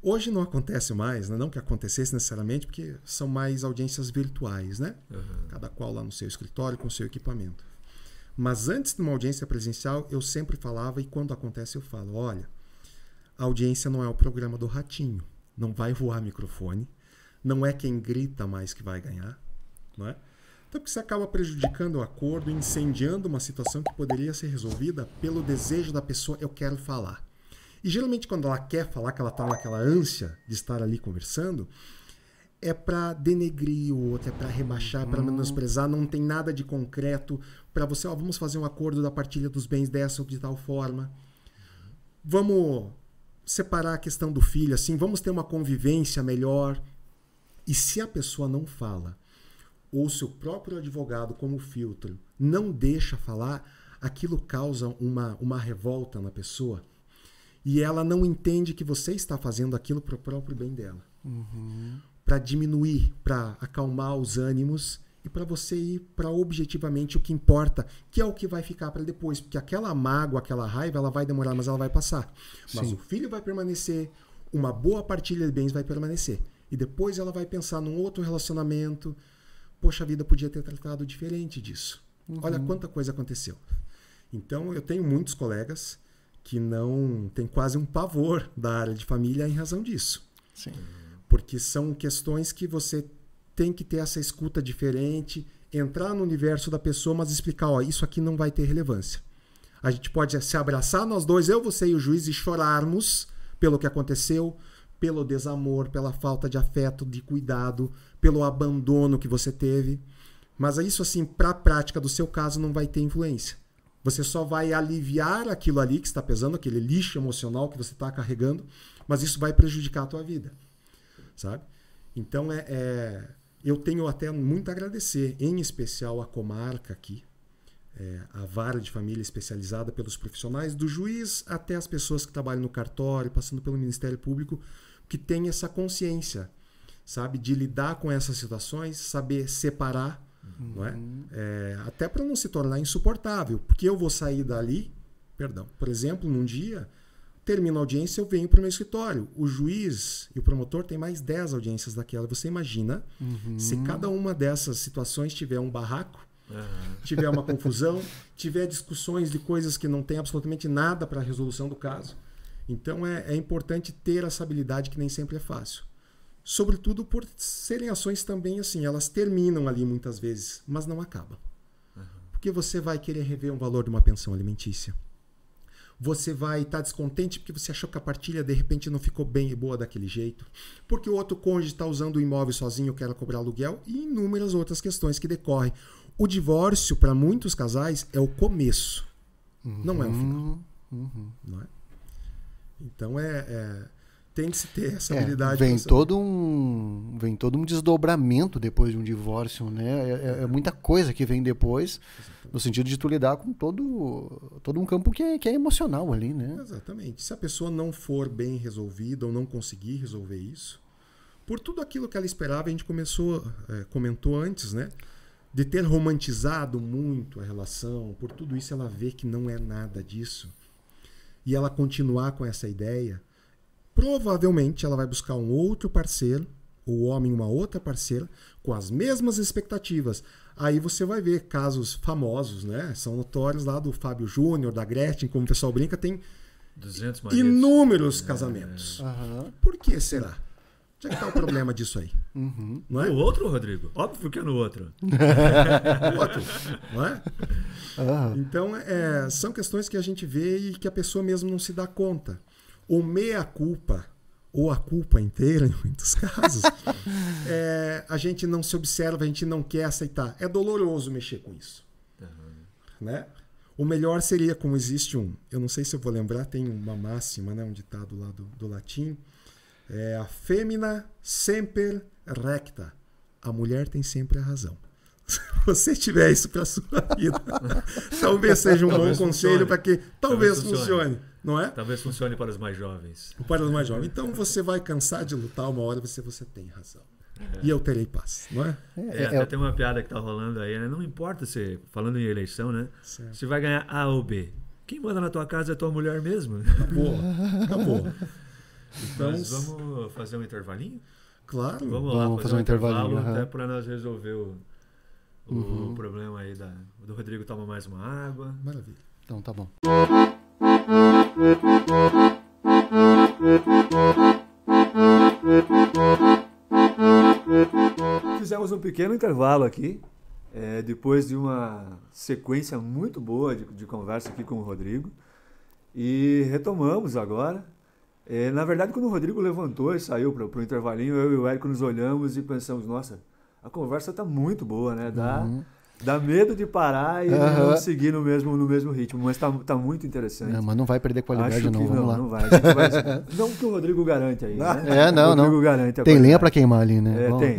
Hoje não acontece mais, né? não que acontecesse necessariamente, porque são mais audiências virtuais, né? Uhum. Cada qual lá no seu escritório com o seu equipamento. Mas antes de uma audiência presencial, eu sempre falava, e quando acontece eu falo: olha, a audiência não é o programa do ratinho. Não vai voar microfone. Não é quem grita mais que vai ganhar. Não é? Então, porque você acaba prejudicando o acordo, incendiando uma situação que poderia ser resolvida pelo desejo da pessoa: eu quero falar. E geralmente quando ela quer falar que ela está naquela ânsia de estar ali conversando, é para denegrir o outro, é para rebaixar, uhum. para menosprezar, não tem nada de concreto para você, ó, vamos fazer um acordo da partilha dos bens dessa ou de tal forma. Vamos separar a questão do filho, assim, vamos ter uma convivência melhor. E se a pessoa não fala, ou seu próprio advogado como filtro não deixa falar, aquilo causa uma, uma revolta na pessoa e ela não entende que você está fazendo aquilo para o próprio bem dela. Uhum. Para diminuir, para acalmar os ânimos e para você ir para objetivamente o que importa, que é o que vai ficar para depois, porque aquela mágoa, aquela raiva, ela vai demorar, mas ela vai passar. Sim. Mas o filho vai permanecer, uma boa partilha de bens vai permanecer. E depois ela vai pensar num outro relacionamento. Poxa, a vida podia ter tratado diferente disso. Uhum. Olha quanta coisa aconteceu. Então, eu tenho muitos colegas que não tem quase um pavor da área de família em razão disso. Sim. Porque são questões que você tem que ter essa escuta diferente, entrar no universo da pessoa, mas explicar, ó, isso aqui não vai ter relevância. A gente pode se abraçar nós dois, eu, você e o juiz, e chorarmos pelo que aconteceu, pelo desamor, pela falta de afeto, de cuidado, pelo abandono que você teve. Mas isso, assim, para a prática do seu caso, não vai ter influência. Você só vai aliviar aquilo ali que está pesando, aquele lixo emocional que você está carregando, mas isso vai prejudicar a tua vida, sabe? Então é, é eu tenho até muito a agradecer, em especial a comarca aqui, é, a vara de família especializada pelos profissionais, do juiz até as pessoas que trabalham no cartório, passando pelo Ministério Público, que tem essa consciência, sabe, de lidar com essas situações, saber separar é? Uhum. É? É, até para não se tornar insuportável, porque eu vou sair dali, perdão, por exemplo, num dia, termina a audiência, eu venho para o meu escritório. O juiz e o promotor têm mais 10 audiências daquela. Você imagina uhum. se cada uma dessas situações tiver um barraco, uhum. tiver uma [laughs] confusão, tiver discussões de coisas que não tem absolutamente nada para a resolução do caso. Então é, é importante ter essa habilidade que nem sempre é fácil sobretudo por serem ações também assim, elas terminam ali muitas vezes, mas não acabam. Uhum. Porque você vai querer rever um valor de uma pensão alimentícia. Você vai estar tá descontente porque você achou que a partilha de repente não ficou bem e boa daquele jeito, porque o outro cônjuge está usando o imóvel sozinho, quer cobrar aluguel e inúmeras outras questões que decorrem. O divórcio para muitos casais é o começo, uhum. não é o final, uhum, uhum. não é? Então é, é tem que se ter essa é, habilidade. vem todo um vem todo um desdobramento depois de um divórcio, né? É, é, é muita coisa que vem depois, Exatamente. no sentido de tu lidar com todo todo um campo que é, que é emocional ali, né? Exatamente. Se a pessoa não for bem resolvida ou não conseguir resolver isso, por tudo aquilo que ela esperava, a gente começou é, comentou antes, né? De ter romantizado muito a relação, por tudo isso ela vê que não é nada disso. E ela continuar com essa ideia, provavelmente ela vai buscar um outro parceiro, o homem uma outra parceira, com as mesmas expectativas. Aí você vai ver casos famosos, né? São notórios lá do Fábio Júnior, da Gretchen, como o pessoal brinca, tem inúmeros casamentos. É. Por que será? Onde é que tá o problema disso aí? Uhum. Não é? No outro, Rodrigo? Óbvio que é no outro. no outro, não é? Uhum. Então, é, são questões que a gente vê e que a pessoa mesmo não se dá conta o meia-culpa ou a culpa inteira, [laughs] em muitos casos, [laughs] é, a gente não se observa, a gente não quer aceitar. É doloroso mexer com isso. Uhum. Né? O melhor seria, como existe um, eu não sei se eu vou lembrar, tem uma máxima, né, um ditado lá do, do latim, é a fêmea semper recta. A mulher tem sempre a razão. [laughs] Se você tiver isso para sua vida, talvez seja um talvez bom funcione. conselho para que talvez, talvez funcione. funcione não é? Talvez funcione para os mais jovens. Para os mais jovens. Então você vai cansar de lutar uma hora, você, você tem razão. É. E eu terei paz, não é? É, é, é até é. tem uma piada que tá rolando aí, né? Não importa se, falando em eleição, né? Se vai ganhar A ou B. Quem manda na tua casa é tua mulher mesmo. Acabou, acabou. Então, Mas vamos fazer um intervalinho? Claro. Vamos, lá, vamos fazer, fazer um intervalinho. Uhum. Até para nós resolver o, o uhum. problema aí da, do Rodrigo tomar mais uma água. Maravilha. Então tá bom. Fizemos um pequeno intervalo aqui, é, depois de uma sequência muito boa de, de, conversa aqui com o Rodrigo. E retomamos agora. É, na verdade, quando o Rodrigo levantou e saiu para o intervalinho, eu e o Érico nos olhamos e pensamos: nossa, a conversa está muito boa, né? Dá. Uhum Dá medo de parar e não seguir no mesmo, no mesmo ritmo, mas tá, tá muito interessante. Não, mas não vai perder qualidade, Acho não. não, lá. não vai. vai [laughs] não que o Rodrigo garante aí. Né? É, não, o Rodrigo não. Garante tem lenha para queimar ali, né? É, tem,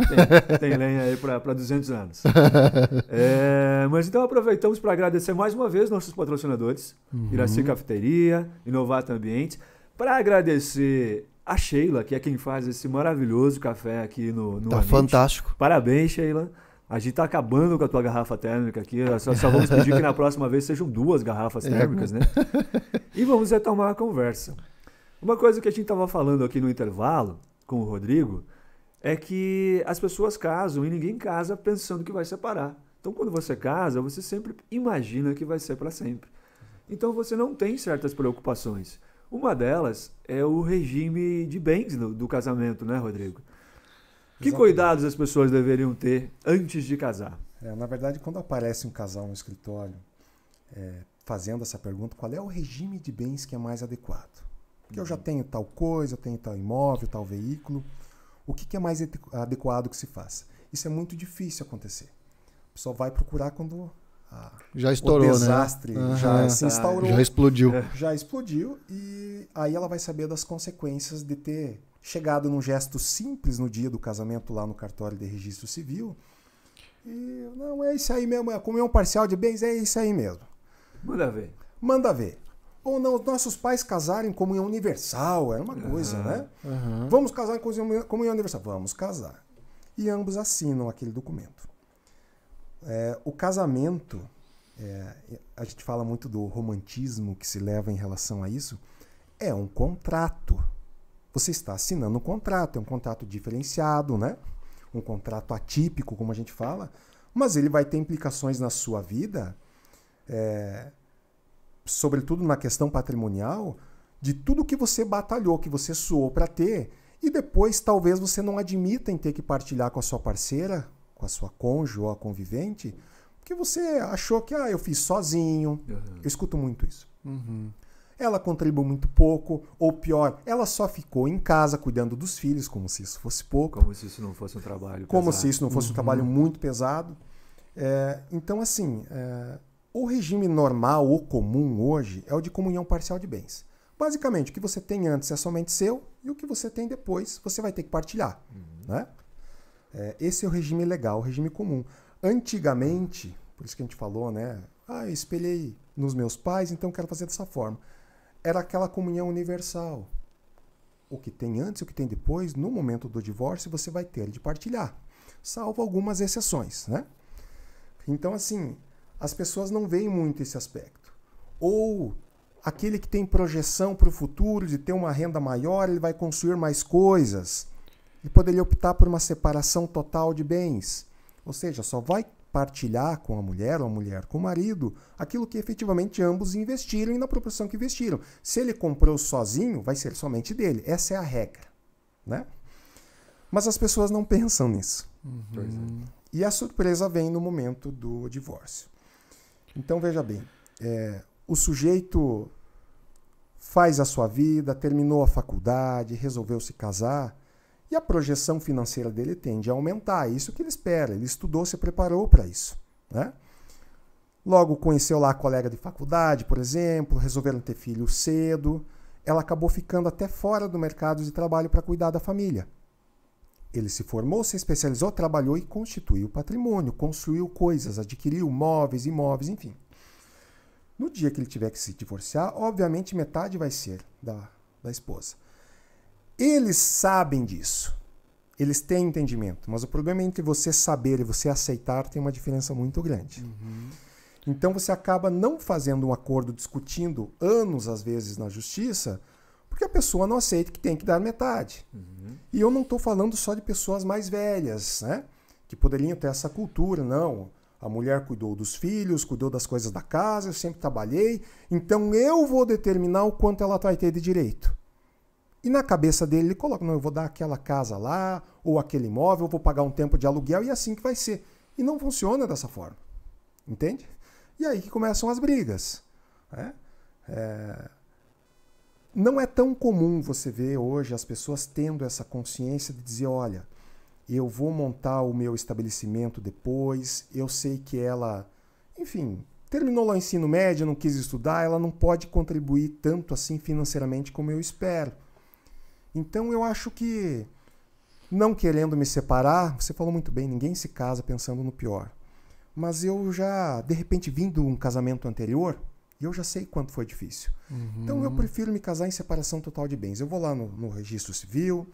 tem, tem, lenha aí para 200 anos. [laughs] é, mas então aproveitamos para agradecer mais uma vez nossos patrocinadores: uhum. Iraci Cafeteria, Inovato Ambiente. Para agradecer a Sheila, que é quem faz esse maravilhoso café aqui no. no tá ambiente. fantástico. Parabéns, Sheila. A gente tá acabando com a tua garrafa térmica aqui. Só, só vamos pedir que na próxima vez sejam duas garrafas é. térmicas, né? E vamos retomar a conversa. Uma coisa que a gente estava falando aqui no intervalo com o Rodrigo é que as pessoas casam e ninguém casa pensando que vai separar. Então, quando você casa, você sempre imagina que vai ser para sempre. Então, você não tem certas preocupações. Uma delas é o regime de bens do, do casamento, né, Rodrigo? Que cuidados as pessoas deveriam ter antes de casar? É, na verdade, quando aparece um casal no escritório é, fazendo essa pergunta, qual é o regime de bens que é mais adequado? Porque uhum. eu já uhum. tenho tal coisa, eu tenho tal imóvel, tal veículo. O que, que é mais adequado que se faça? Isso é muito difícil acontecer. A pessoa vai procurar quando a, já estourou, o né? desastre né? uhum, já se instaurou. Já explodiu. Já explodiu e aí ela vai saber das consequências de ter chegado num gesto simples no dia do casamento lá no cartório de registro civil. E não, é isso aí mesmo, é a comunhão parcial de bens, é isso aí mesmo. Manda ver. Manda ver. Ou não, nossos pais casarem em comunhão universal, era é uma uhum, coisa, né? Uhum. Vamos casar em comunhão universal? Vamos casar. E ambos assinam aquele documento. É, o casamento, é, a gente fala muito do romantismo que se leva em relação a isso, é um contrato você está assinando um contrato, é um contrato diferenciado, né? Um contrato atípico, como a gente fala, mas ele vai ter implicações na sua vida, é, sobretudo na questão patrimonial, de tudo que você batalhou, que você suou para ter, e depois talvez você não admita em ter que partilhar com a sua parceira, com a sua cônjuge ou a convivente, porque você achou que ah, eu fiz sozinho. Uhum. Eu escuto muito isso. Uhum ela contribuiu muito pouco, ou pior, ela só ficou em casa cuidando dos filhos, como se isso fosse pouco. Como se isso não fosse um trabalho Como pesado. se isso não fosse uhum. um trabalho muito pesado. É, então, assim, é, o regime normal ou comum hoje é o de comunhão parcial de bens. Basicamente, o que você tem antes é somente seu e o que você tem depois você vai ter que partilhar. Uhum. Né? É, esse é o regime legal, o regime comum. Antigamente, por isso que a gente falou, né? Ah, eu espelhei nos meus pais, então quero fazer dessa forma era aquela comunhão universal. O que tem antes e o que tem depois, no momento do divórcio, você vai ter de partilhar, salvo algumas exceções, né? Então, assim, as pessoas não veem muito esse aspecto. Ou aquele que tem projeção para o futuro de ter uma renda maior, ele vai construir mais coisas. e poderia optar por uma separação total de bens. Ou seja, só vai partilhar com a mulher ou a mulher com o marido aquilo que efetivamente ambos investiram e na proporção que investiram. Se ele comprou sozinho, vai ser somente dele. Essa é a regra, né? Mas as pessoas não pensam nisso. Uhum. É. E a surpresa vem no momento do divórcio. Então veja bem, é, o sujeito faz a sua vida, terminou a faculdade, resolveu se casar e a projeção financeira dele tende a aumentar, é isso que ele espera, ele estudou, se preparou para isso. Né? Logo, conheceu lá a colega de faculdade, por exemplo, resolveram ter filho cedo, ela acabou ficando até fora do mercado de trabalho para cuidar da família. Ele se formou, se especializou, trabalhou e constituiu patrimônio, construiu coisas, adquiriu móveis, imóveis, enfim. No dia que ele tiver que se divorciar, obviamente metade vai ser da, da esposa. Eles sabem disso. Eles têm entendimento. Mas o problema é entre você saber e você aceitar tem uma diferença muito grande. Uhum. Então você acaba não fazendo um acordo, discutindo anos, às vezes, na justiça, porque a pessoa não aceita que tem que dar metade. Uhum. E eu não estou falando só de pessoas mais velhas, né? Que poderiam ter essa cultura, não. A mulher cuidou dos filhos, cuidou das coisas da casa, eu sempre trabalhei, então eu vou determinar o quanto ela vai ter de direito. E na cabeça dele ele coloca, não, eu vou dar aquela casa lá, ou aquele imóvel, eu vou pagar um tempo de aluguel e é assim que vai ser. E não funciona dessa forma. Entende? E aí que começam as brigas. Né? É... Não é tão comum você ver hoje as pessoas tendo essa consciência de dizer, olha, eu vou montar o meu estabelecimento depois, eu sei que ela, enfim, terminou lá o ensino médio, não quis estudar, ela não pode contribuir tanto assim financeiramente como eu espero. Então eu acho que, não querendo me separar, você falou muito bem, ninguém se casa pensando no pior. Mas eu já, de repente, vindo um casamento anterior, eu já sei quanto foi difícil. Uhum. Então eu prefiro me casar em separação total de bens. Eu vou lá no, no, registro civil,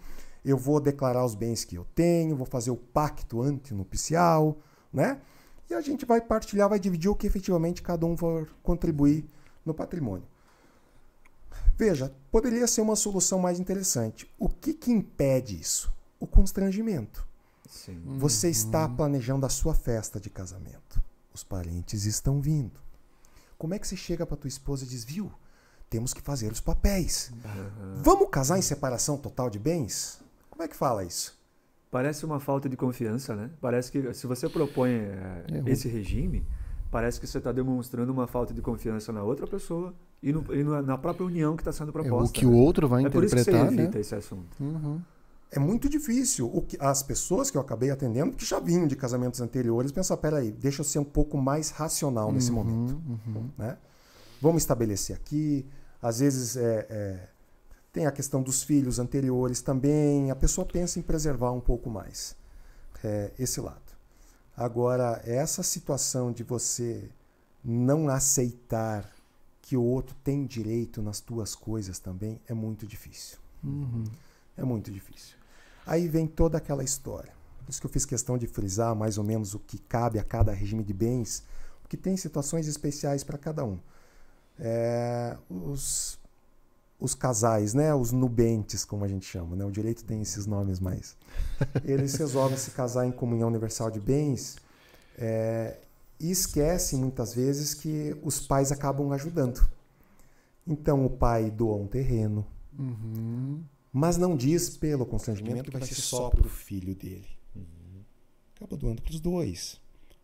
eu vou declarar os bens que eu tenho, vou fazer o pacto antinupcial, né? E a gente vai partilhar, vai dividir o que efetivamente cada um for contribuir no patrimônio. Veja, poderia ser uma solução mais interessante. O que, que impede isso? O constrangimento. Sim. Você uhum. está planejando a sua festa de casamento. Os parentes estão vindo. Como é que você chega para tua esposa e diz, viu? Temos que fazer os papéis. Uhum. Vamos casar em separação total de bens? Como é que fala isso? Parece uma falta de confiança, né? Parece que se você propõe eh, é, esse regime, parece que você está demonstrando uma falta de confiança na outra pessoa e, no, e na própria união que está sendo proposta. É o que o né? outro vai é interpretar. Por isso que né? esse assunto. Uhum. É muito difícil. O que, as pessoas que eu acabei atendendo, que já vinham de casamentos anteriores, pensam: peraí, deixa eu ser um pouco mais racional nesse uhum, momento. Uhum. Né? Vamos estabelecer aqui. Às vezes é, é, tem a questão dos filhos anteriores também. A pessoa pensa em preservar um pouco mais é, esse lado. Agora, essa situação de você não aceitar que o outro tem direito nas tuas coisas também é muito difícil. Uhum. É muito difícil. Aí vem toda aquela história. Por isso que eu fiz questão de frisar mais ou menos o que cabe a cada regime de bens, porque tem situações especiais para cada um. É, os, os casais, né? os nubentes, como a gente chama, né? o direito tem esses nomes mais. [laughs] Eles resolvem se casar em comunhão universal de bens. É, e esquece muitas vezes que os pais acabam ajudando. Então o pai doa um terreno, uhum. mas não diz pelo constrangimento que vai ser só para o filho dele. Uhum. Acaba doando para os dois.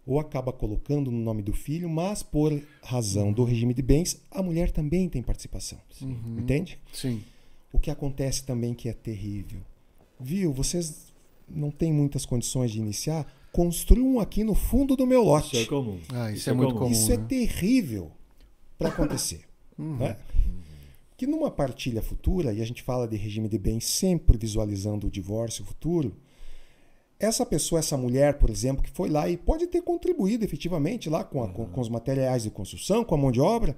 Ou acaba colocando no nome do filho, mas por razão do regime de bens, a mulher também tem participação. Uhum. uhum. Entende? Sim. O que acontece também que é terrível. Viu, vocês não têm muitas condições de iniciar? construa um aqui no fundo do meu lote. Isso é comum. Ah, isso, isso é, é, muito comum. comum isso é né? é terrível para acontecer. [laughs] uhum. né? Que numa partilha futura, e a gente fala de regime de bens sempre visualizando o divórcio futuro, essa pessoa, essa mulher, por exemplo, que foi lá e pode ter contribuído efetivamente lá com, a, uhum. com, com os materiais de construção, com a mão de obra,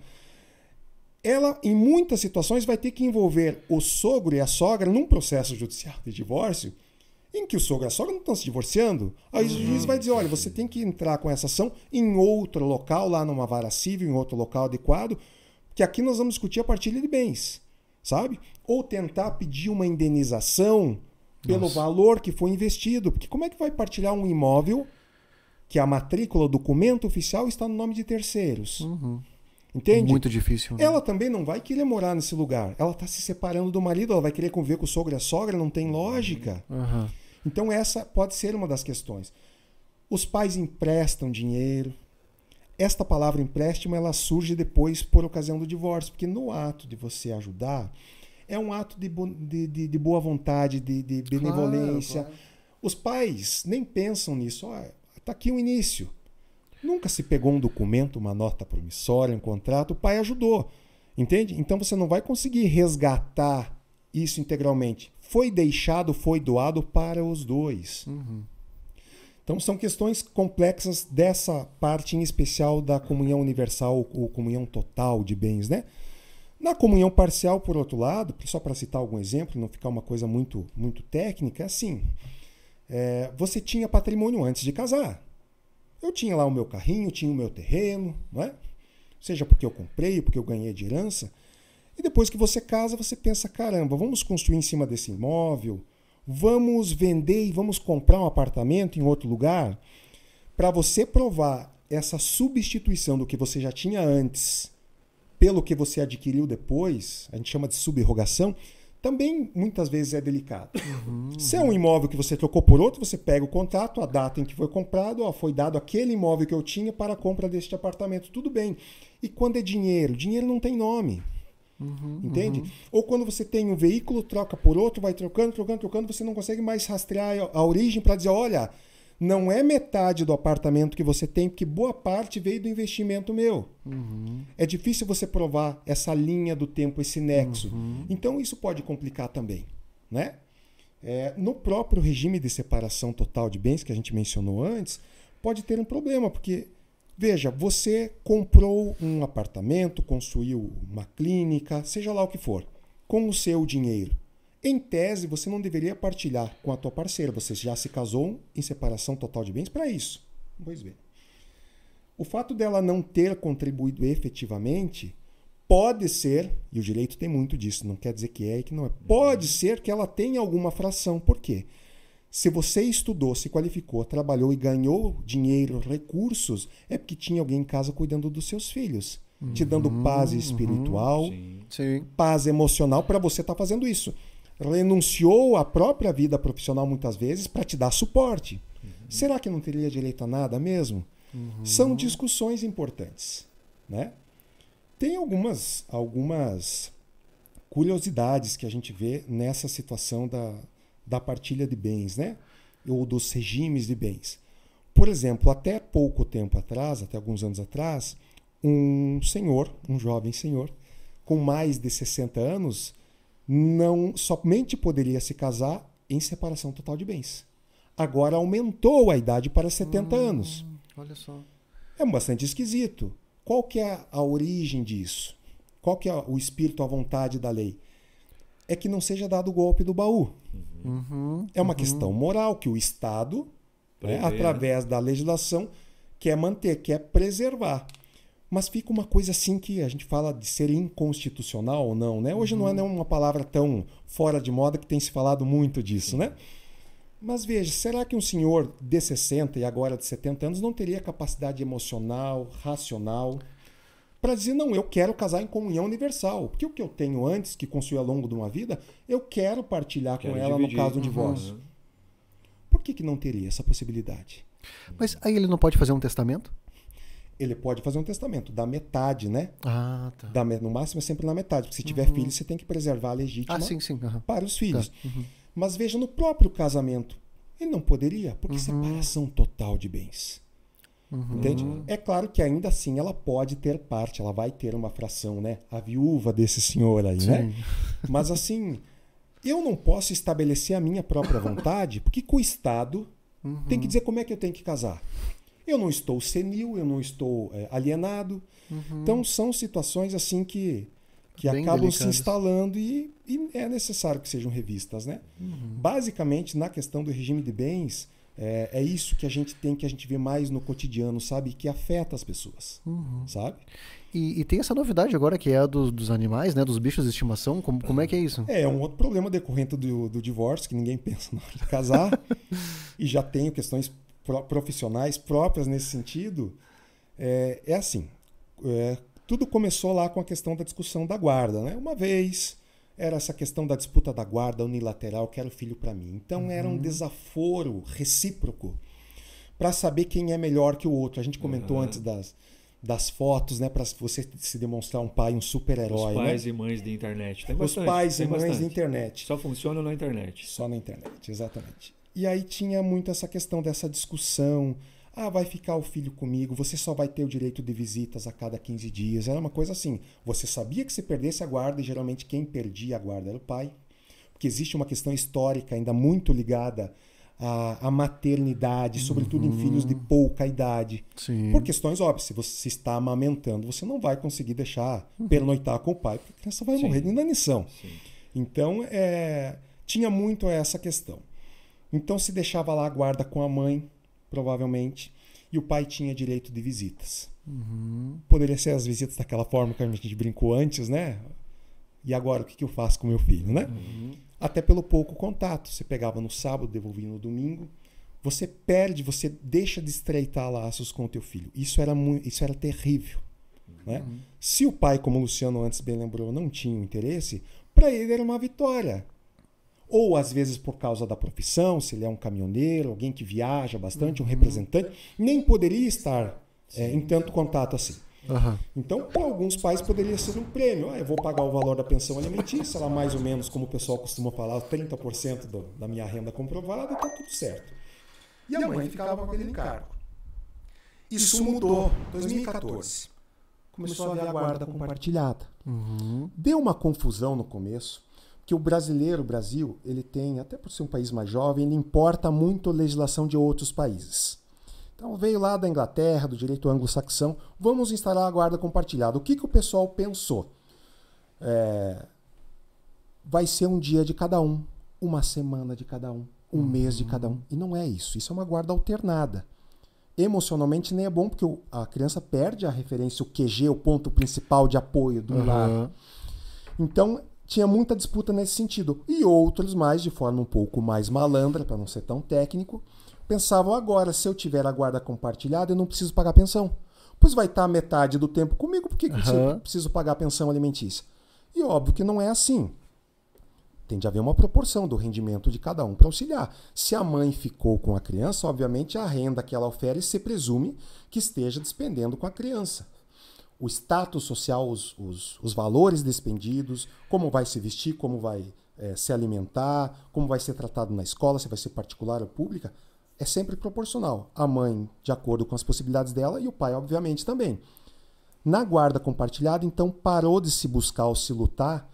ela, em muitas situações, vai ter que envolver o sogro e a sogra num processo judicial de divórcio em que o sogro e a sogra não estão se divorciando, aí o juiz vai dizer: olha, você tem que entrar com essa ação em outro local, lá numa vara civil, em outro local adequado, que aqui nós vamos discutir a partilha de bens, sabe? Ou tentar pedir uma indenização pelo Nossa. valor que foi investido, porque como é que vai partilhar um imóvel que a matrícula, o documento oficial está no nome de terceiros? Uhum. Entende? Muito difícil. Né? Ela também não vai querer morar nesse lugar. Ela está se separando do marido, ela vai querer conviver com o sogro e a sogra, não tem lógica. Uhum. Então, essa pode ser uma das questões. Os pais emprestam dinheiro. Esta palavra empréstimo ela surge depois por ocasião do divórcio, porque no ato de você ajudar, é um ato de, bo de, de, de boa vontade, de, benevolência. Claro, claro. Os pais nem pensam nisso. está aqui o um início. Nunca se pegou um documento, uma nota promissória, um contrato, o pai ajudou. Entende? Então você não vai conseguir resgatar isso integralmente foi deixado, foi doado para os dois. Uhum. Então são questões complexas dessa parte em especial da comunhão universal ou comunhão total de bens, né? Na comunhão parcial, por outro lado, só para citar algum exemplo, não ficar uma coisa muito muito técnica, assim, é, você tinha patrimônio antes de casar. Eu tinha lá o meu carrinho, tinha o meu terreno, não é? Seja porque eu comprei, porque eu ganhei de herança, e depois que você casa, você pensa: caramba, vamos construir em cima desse imóvel, vamos vender e vamos comprar um apartamento em outro lugar. Para você provar essa substituição do que você já tinha antes pelo que você adquiriu depois, a gente chama de subrogação, também muitas vezes é delicado. Uhum. Se é um imóvel que você trocou por outro, você pega o contrato, a data em que foi comprado, ó, foi dado aquele imóvel que eu tinha para a compra deste apartamento, tudo bem. E quando é dinheiro? Dinheiro não tem nome. Uhum, entende? Uhum. Ou quando você tem um veículo, troca por outro, vai trocando, trocando, trocando, você não consegue mais rastrear a origem para dizer, olha, não é metade do apartamento que você tem, porque boa parte veio do investimento meu. Uhum. É difícil você provar essa linha do tempo, esse nexo. Uhum. Então isso pode complicar também, né? É, no próprio regime de separação total de bens que a gente mencionou antes, pode ter um problema, porque Veja, você comprou um apartamento, construiu uma clínica, seja lá o que for, com o seu dinheiro. Em tese, você não deveria partilhar com a tua parceira. Você já se casou em separação total de bens para isso. Pois bem. O fato dela não ter contribuído efetivamente pode ser, e o direito tem muito disso, não quer dizer que é e que não é, pode uhum. ser que ela tenha alguma fração. Por quê? Se você estudou, se qualificou, trabalhou e ganhou dinheiro, recursos, é porque tinha alguém em casa cuidando dos seus filhos, uhum, te dando uhum, paz uhum, espiritual, uhum, sim. paz emocional para você estar tá fazendo isso. Renunciou à própria vida profissional muitas vezes para te dar suporte. Uhum. Será que não teria direito a nada mesmo? Uhum. São discussões importantes, né? Tem algumas algumas curiosidades que a gente vê nessa situação da, da partilha de bens, né? Ou dos regimes de bens. Por exemplo, até pouco tempo atrás, até alguns anos atrás, um senhor, um jovem senhor, com mais de 60 anos, não somente poderia se casar em separação total de bens. Agora aumentou a idade para 70 hum, anos. Olha só. É bastante esquisito. Qual que é a origem disso? Qual que é o espírito, a vontade da lei? é que não seja dado o golpe do baú. Uhum, é uma uhum. questão moral que o Estado, né, né, através da legislação, quer manter, quer preservar. Mas fica uma coisa assim que a gente fala de ser inconstitucional ou não, né? Hoje uhum. não é uhum. uma palavra tão fora de moda que tem se falado muito disso, né? Mas veja, será que um senhor de 60 e agora de 70 anos não teria capacidade emocional, racional? para dizer, não, eu quero casar em comunhão universal. Porque o que eu tenho antes, que construí ao longo de uma vida, eu quero partilhar quero com ela dividir. no caso do uhum. divórcio. Uhum. Por que, que não teria essa possibilidade? Mas aí ele não pode fazer um testamento? Ele pode fazer um testamento, da metade, né? Ah, tá. Da, no máximo é sempre na metade, porque se tiver uhum. filho, você tem que preservar a legítima ah, sim, sim. Uhum. para os tá. filhos. Tá. Mas veja, no próprio casamento, ele não poderia, porque uhum. separação total de bens. Uhum. Entende? É claro que ainda assim ela pode ter parte, ela vai ter uma fração, né? A viúva desse senhor aí, né? Sim. né? [laughs] Mas assim, eu não posso estabelecer a minha própria vontade, porque com o Estado uhum. tem que dizer como é que eu tenho que casar. Eu não estou senil, eu não estou é, alienado. Uhum. Então são situações assim que, que acabam delicadas. se instalando e, e, é necessário que sejam revistas, né? Uhum. Basicamente, na questão do regime de bens é, é, isso que a gente tem, que a gente vê mais no cotidiano, sabe? Que afeta as pessoas, uhum. sabe? E, e, tem essa novidade agora que é a do, dos animais, né? Dos bichos de estimação. Como, como é que é isso? É, é um outro problema decorrente do, do divórcio, que ninguém [laughs] pensa na hora de casar. e já tenho questões profissionais próprias nesse sentido. É, é assim, é, tudo começou lá com a questão da discussão da guarda, né? Uma vez era essa questão da disputa da guarda unilateral, quero filho para mim. Então uhum. era um uhum. desaforo recíproco para saber quem é melhor que o outro. A gente comentou uhum. antes das, das fotos, né, para você se demonstrar um pai, um super-herói. Os né? pais né? e mães de internet. Tem Os pais e mães bastante. de internet. Só funcionam na internet. Só na internet, exatamente. E aí tinha muito essa questão dessa discussão ah, vai ficar o filho comigo, você só vai ter o direito de visitas a cada 15 dias. Era uma coisa assim. Você sabia que se perdesse a guarda, e geralmente quem perdia a guarda era o pai, porque existe uma questão histórica ainda muito ligada à, à maternidade, sobretudo em uhum. filhos de pouca idade. Sim. Por questões óbvias, se você está amamentando, você não vai conseguir deixar uhum. pernoitar com o pai, porque a criança vai Sim. morrer de inanição. Então, é, tinha muito essa questão. Então, se deixava lá a guarda com a mãe provavelmente, e o pai tinha direito de visitas. Uhum. Poderia ser as visitas daquela forma que a gente brincou antes, né? E agora, o que, que eu faço com meu filho, né? Uhum. Até pelo pouco contato. Você pegava no sábado, devolvia no domingo. Você perde, você deixa de estreitar laços com o teu filho. Isso era, muito, isso era terrível. Né? Uhum. Se o pai, como o Luciano antes bem lembrou, não tinha interesse, para ele era uma vitória ou às vezes por causa da profissão, se ele é um caminhoneiro, alguém que viaja bastante, um uhum. representante, nem poderia estar é, em tanto contato assim. Uhum. Então, para alguns pais poderia ser um prêmio. Ah, eu vou pagar o valor da pensão alimentícia, lá mais ou menos, como o pessoal costuma falar, 30% do, da minha renda comprovada, está tudo certo. E a mãe ficava com aquele encargo. Isso mudou. 2014. Começou a haver a guarda compartilhada. Uhum. Deu uma confusão no começo, que o brasileiro, o Brasil, ele tem, até por ser um país mais jovem, ele importa muito legislação de outros países. Então veio lá da Inglaterra, do direito anglo-saxão, vamos instalar a guarda compartilhada. O que, que o pessoal pensou? É... Vai ser um dia de cada um, uma semana de cada um, um uhum. mês de cada um. E não é isso, isso é uma guarda alternada. Emocionalmente nem é bom, porque a criança perde a referência, o QG, o ponto principal de apoio do uhum. lado. Então, tinha muita disputa nesse sentido. E outros mais, de forma um pouco mais malandra, para não ser tão técnico, pensavam agora, se eu tiver a guarda compartilhada, eu não preciso pagar pensão. Pois vai estar tá metade do tempo comigo, por que, que uhum. eu preciso pagar pensão alimentícia? E óbvio que não é assim. Tem de haver uma proporção do rendimento de cada um para auxiliar. Se a mãe ficou com a criança, obviamente a renda que ela oferece se presume que esteja despendendo com a criança o status social, os, os, os valores despendidos, como vai se vestir, como vai é, se alimentar, como vai ser tratado na escola, se vai ser particular ou pública, é sempre proporcional. A mãe, de acordo com as possibilidades dela, e o pai, obviamente, também. Na guarda compartilhada, então, parou de se buscar ou se lutar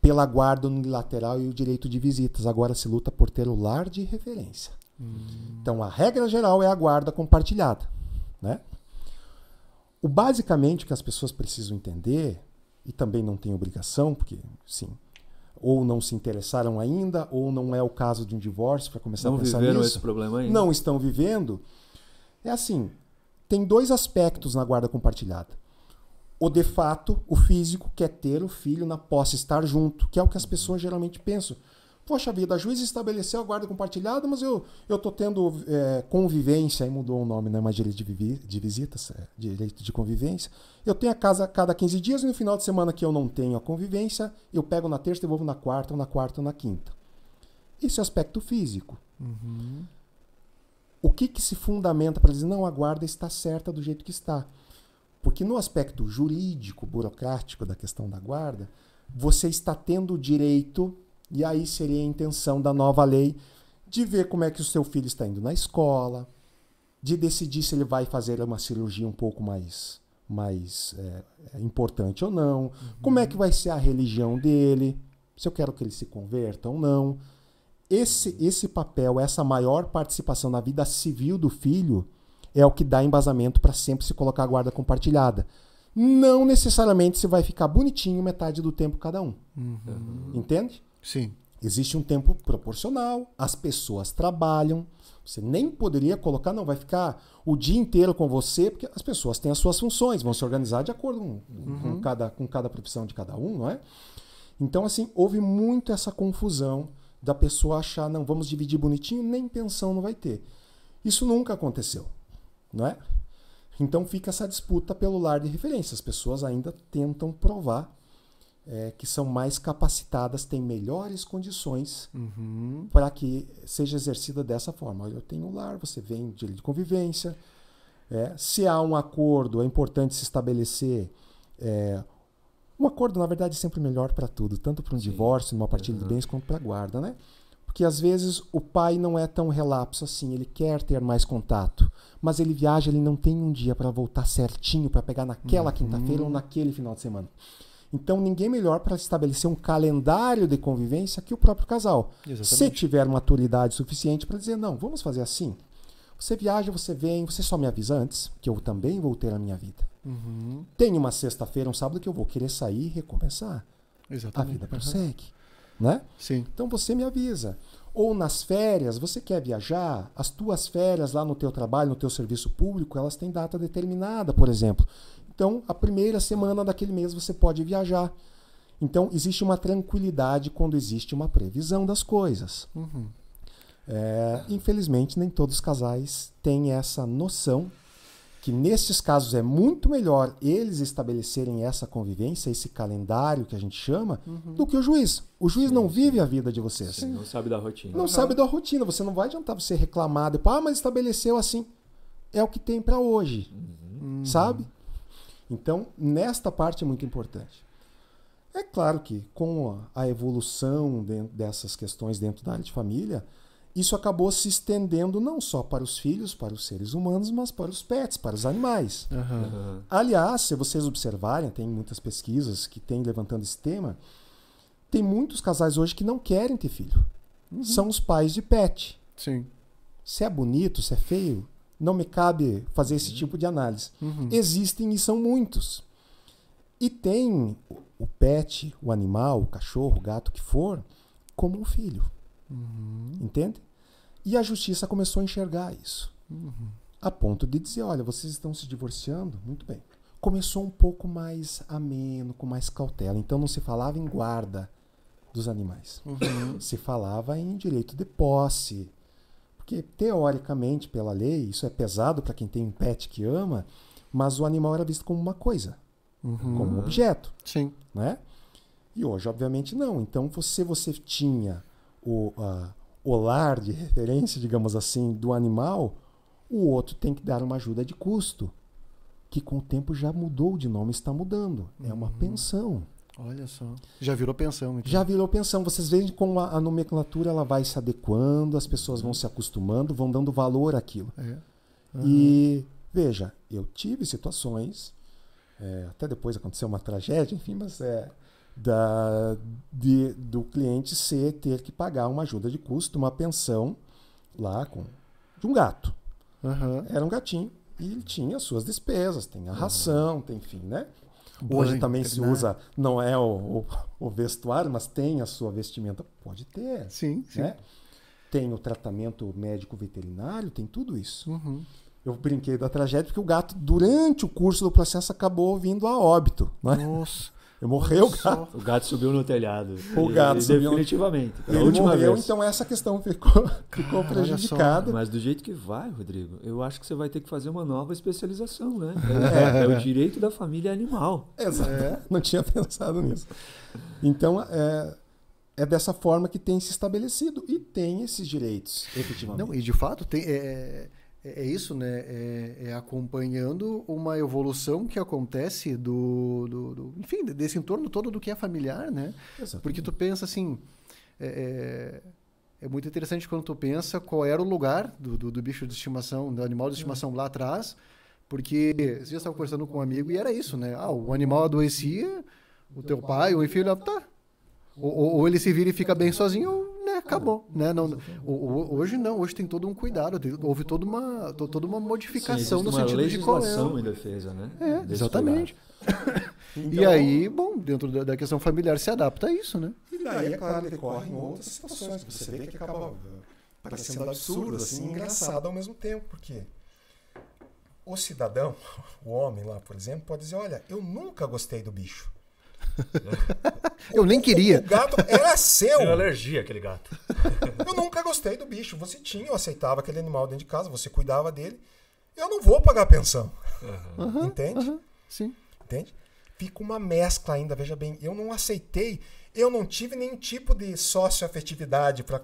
pela guarda unilateral e o direito de visitas. Agora se luta por ter o lar de referência. Hum. Então, a regra geral é a guarda compartilhada. Né? O basicamente que as pessoas precisam entender, e também não tem obrigação, porque, sim, ou não se interessaram ainda, ou não é o caso de um divórcio para começar não a pensar nisso. Não viveram esse problema ainda. Não estão vivendo. É assim, tem dois aspectos na guarda compartilhada. O de fato, o físico quer ter o filho na posse estar junto, que é o que as pessoas geralmente pensam. Poxa vida, a juíza estabeleceu a guarda compartilhada, mas eu eu tô tendo é, convivência, aí mudou o nome, né? Mas direito de, vivi, de visitas, é, direito de convivência. Eu tenho a casa a cada 15 dias e no final de semana que eu não tenho a convivência, eu pego na terça, e devolvo na quarta, ou na quarta ou na quinta. Isso é aspecto físico. Uhum. O que, que se fundamenta para dizer, não, a guarda está certa do jeito que está? Porque no aspecto jurídico, burocrático da questão da guarda, você está tendo o direito e aí seria a intenção da nova lei de ver como é que o seu filho está indo na escola, de decidir se ele vai fazer uma cirurgia um pouco mais mais é, importante ou não, uhum. como é que vai ser a religião dele, se eu quero que ele se converta ou não. Esse, esse papel, essa maior participação na vida civil do filho é o que dá embasamento para sempre se colocar a guarda compartilhada. Não necessariamente se vai ficar bonitinho metade do tempo cada um. Uhum. Entende? Sim. Existe um tempo proporcional, as pessoas trabalham. Você nem poderia colocar, não, vai ficar o dia inteiro com você, porque as pessoas têm as suas funções, vão se organizar de acordo com, uhum. com cada, com cada profissão de cada um, não é? Então, assim, houve muito essa confusão da pessoa achar, não, vamos dividir bonitinho, nem pensão não vai ter. Isso nunca aconteceu, não é? Então fica essa disputa pelo lar de referência. As pessoas ainda tentam provar é, que são mais capacitadas, têm melhores condições uhum. para que seja exercida dessa forma. Eu tenho um lar, você vem de, de convivência. É, se há um acordo, é importante se estabelecer. É, um acordo, na verdade, é sempre melhor para tudo, tanto para um Sim. divórcio, numa partilha uhum. de bens, quanto para a guarda, né? Porque às vezes o pai não é tão relapso assim, ele quer ter mais contato, mas ele viaja, ele não tem um dia para voltar certinho, para pegar naquela uhum. quinta-feira ou naquele final de semana. Então, ninguém melhor para estabelecer um calendário de convivência que o próprio casal. Exatamente. Se tiver maturidade suficiente para dizer, não, vamos fazer assim. Você viaja, você vem, você só me avisa antes, que eu também vou ter a minha vida. Uhum. Tem uma sexta-feira, um sábado que eu vou querer sair e recomeçar. Exatamente. A vida prossegue. Uhum. Né? Sim. Então você me avisa. Ou nas férias, você quer viajar? As tuas férias lá no teu trabalho, no teu serviço público, elas têm data determinada, por exemplo. Então, a primeira semana daquele mês você pode viajar. Então, existe uma tranquilidade quando existe uma previsão das coisas. Uhum. É, infelizmente, nem todos os casais têm essa noção que nesses casos é muito melhor eles estabelecerem essa convivência, esse calendário que a gente chama, uhum. do que o juiz. O juiz sim, não vive a vida de vocês. Sim, não sabe da rotina. Não, sabe da rotina. Você não vai adiantar você reclamar depois, ah, mas estabeleceu assim. É o que tem para hoje, uhum. sabe? Então, nesta parte é muito importante. É claro que com a evolução dessas questões dentro da área de família, isso acabou se estendendo não só para os filhos, para os seres humanos, mas para os pets, para os animais. Uhum. Aliás, se vocês observarem, tem muitas pesquisas que têm levantando esse tema, tem muitos casais hoje que não querem ter filho. Uhum. São os pais de pet. Sim. Se é bonito, se é feio, não me cabe fazer esse tipo de análise. Uhum. Existem e são muitos. E tem o pet, o animal, o cachorro, o gato, o que for, como um filho. Uhum. Entende? E a justiça começou a enxergar isso. Uhum. A ponto de dizer: olha, vocês estão se divorciando? Muito bem. Começou um pouco mais ameno, com mais cautela. Então não se falava em guarda dos animais. Uhum. Se falava em direito de posse, porque, teoricamente, pela lei, isso é pesado para quem tem um pet que ama, mas o animal era visto como uma coisa, uhum. como um objeto. Sim. Né? E hoje, obviamente, não. Então, você, você tinha o, uh, o lar de [laughs] referência, digamos assim, do animal, o outro tem que dar uma ajuda de custo, que com o tempo já mudou de nome, está mudando. É uma uhum. pensão. Olha só. Já virou pensão, então. Já virou pensão. Vocês veem como a, a nomenclatura ela vai se adequando, as pessoas vão se acostumando, vão dando valor àquilo. É. Uhum. E veja, eu tive situações, é, até depois aconteceu uma tragédia, enfim, mas é da, de, do cliente ser ter que pagar uma ajuda de custo, uma pensão lá com de um gato. Uhum. Era um gatinho e ele tinha suas despesas, tem a ração, uhum. tem enfim, né? Hoje também se né? usa, não é o, o, o, vestuário, mas tem a sua vestimenta. Pode ter. Sim, né? Tem o tratamento médico veterinário, tem tudo isso. Uhum. Eu brinquei da tragédia porque o gato, durante o curso do processo, acabou vindo a óbito. Né? Nossa. Ele morreu o gato. O gato subiu no telhado. O gato ele, subiu. Definitivamente. Ele morreu, vez. então essa questão ficou, [laughs] ficou Cara, prejudicada. Mas do jeito que vai, Rodrigo, eu acho que você vai ter que fazer uma nova especialização, né? É, é, é o direito da família animal. Exato. É. [laughs] Não tinha pensado nisso. Então, é, é dessa forma que tem se estabelecido e tem esses direitos, efetivamente. Não, e de fato tem. É, é é, é isso, né? É, é, acompanhando uma evolução que acontece do, do, do, Enfim, desse entorno todo do que é familiar, né? Exatamente. Porque tu pensa assim. É, é, é muito interessante quando tu pensa qual era o lugar do, do, do bicho de estimação, do animal de é. estimação lá atrás, porque você já estava conversando com um amigo e era isso, né? Ah, o animal adoecia, o teu pai, o filho, tá. Ou, ou, ele se vira e fica bem sozinho, ou é, acabou. Ah, né? não, o, hoje não, hoje tem todo um cuidado, houve toda uma, toda uma modificação Sim, no uma sentido de qual é em defesa, né? É, exatamente. Então, [laughs] e aí, então, bom, dentro da, da, questão familiar se adapta a isso, né? E daí, é claro, decorrem outras situações que você vê que acaba parecendo absurdo, assim, engraçado ao mesmo tempo, porque o cidadão, [laughs] o homem lá, por exemplo, pode dizer: olha, eu nunca gostei do bicho. [laughs] eu nem queria. O gato era seu. Era alergia aquele gato. [laughs] eu nunca gostei do bicho. Você tinha, eu aceitava aquele animal dentro de casa, você cuidava dele. Eu não vou pagar pensão. Uhum. Entende? Uhum. Sim. Entende? Fica uma mescla ainda, veja bem. Eu não aceitei, eu não tive nenhum tipo de sócio-afetividade para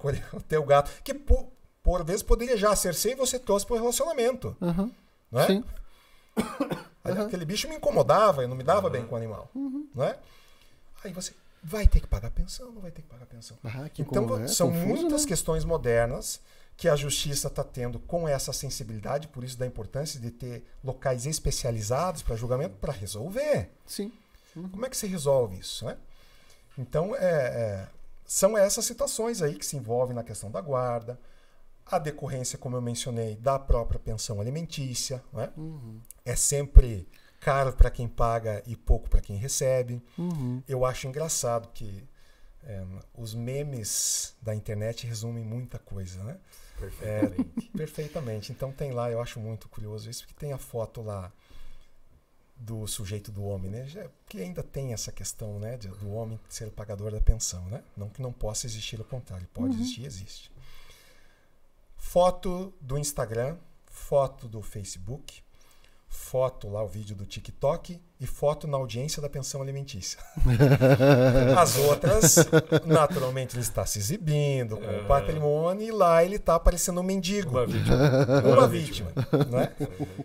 ter [laughs] o gato. Que por, por vezes poderia já ser e você trouxe pro relacionamento. Uhum. Não é? Sim. [coughs] Aquele bicho me incomodava, eu não me dava bem com o animal. Uhum. Não é? Aí você vai ter que pagar pensão, não vai ter que pagar pensão. Ah, que então, como, né? são Confuso, muitas né? questões modernas que a justiça está tendo com essa sensibilidade, por isso da importância de ter locais especializados para julgamento para resolver. Sim. Uhum. Como é que se resolve isso, né? Então, é, é, são essas situações aí que se envolvem na questão da guarda, a decorrência, como eu mencionei, da própria pensão alimentícia, né? Uhum. É sempre caro para quem paga e pouco para quem recebe. Uhum. Eu acho engraçado que é, os memes da internet resumem muita coisa, né? Perfeitamente. É, perfeitamente. Então tem lá, eu acho muito curioso isso, que tem a foto lá do sujeito do homem, né? que ainda tem essa questão, né, do homem ser o pagador da pensão, né? Não que não possa existir o contrário, pode uhum. existir, existe. Foto do Instagram, foto do Facebook, foto lá, o vídeo do TikTok e foto na audiência da pensão alimentícia. [laughs] As outras, naturalmente, ele está se exibindo com o patrimônio e lá ele está aparecendo um mendigo. Uma vítima. Uma vítima. Né?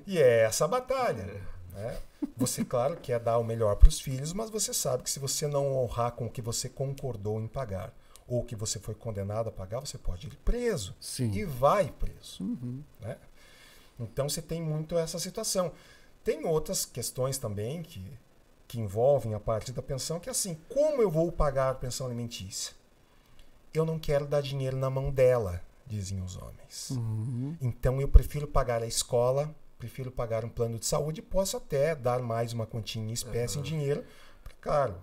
E é essa a batalha. Né? Você, claro, quer dar o melhor para os filhos, mas você sabe que se você não honrar com o que você concordou em pagar ou que você foi condenado a pagar, você pode ir preso. Sim. E vai preso. Uhum. Né? Então você tem muito essa situação. Tem outras questões também que, que envolvem a parte da pensão, que é assim, como eu vou pagar a pensão alimentícia? Eu não quero dar dinheiro na mão dela, dizem os homens. Uhum. Então eu prefiro pagar a escola, prefiro pagar um plano de saúde e posso até dar mais uma quantia em espécie uhum. em dinheiro, claro,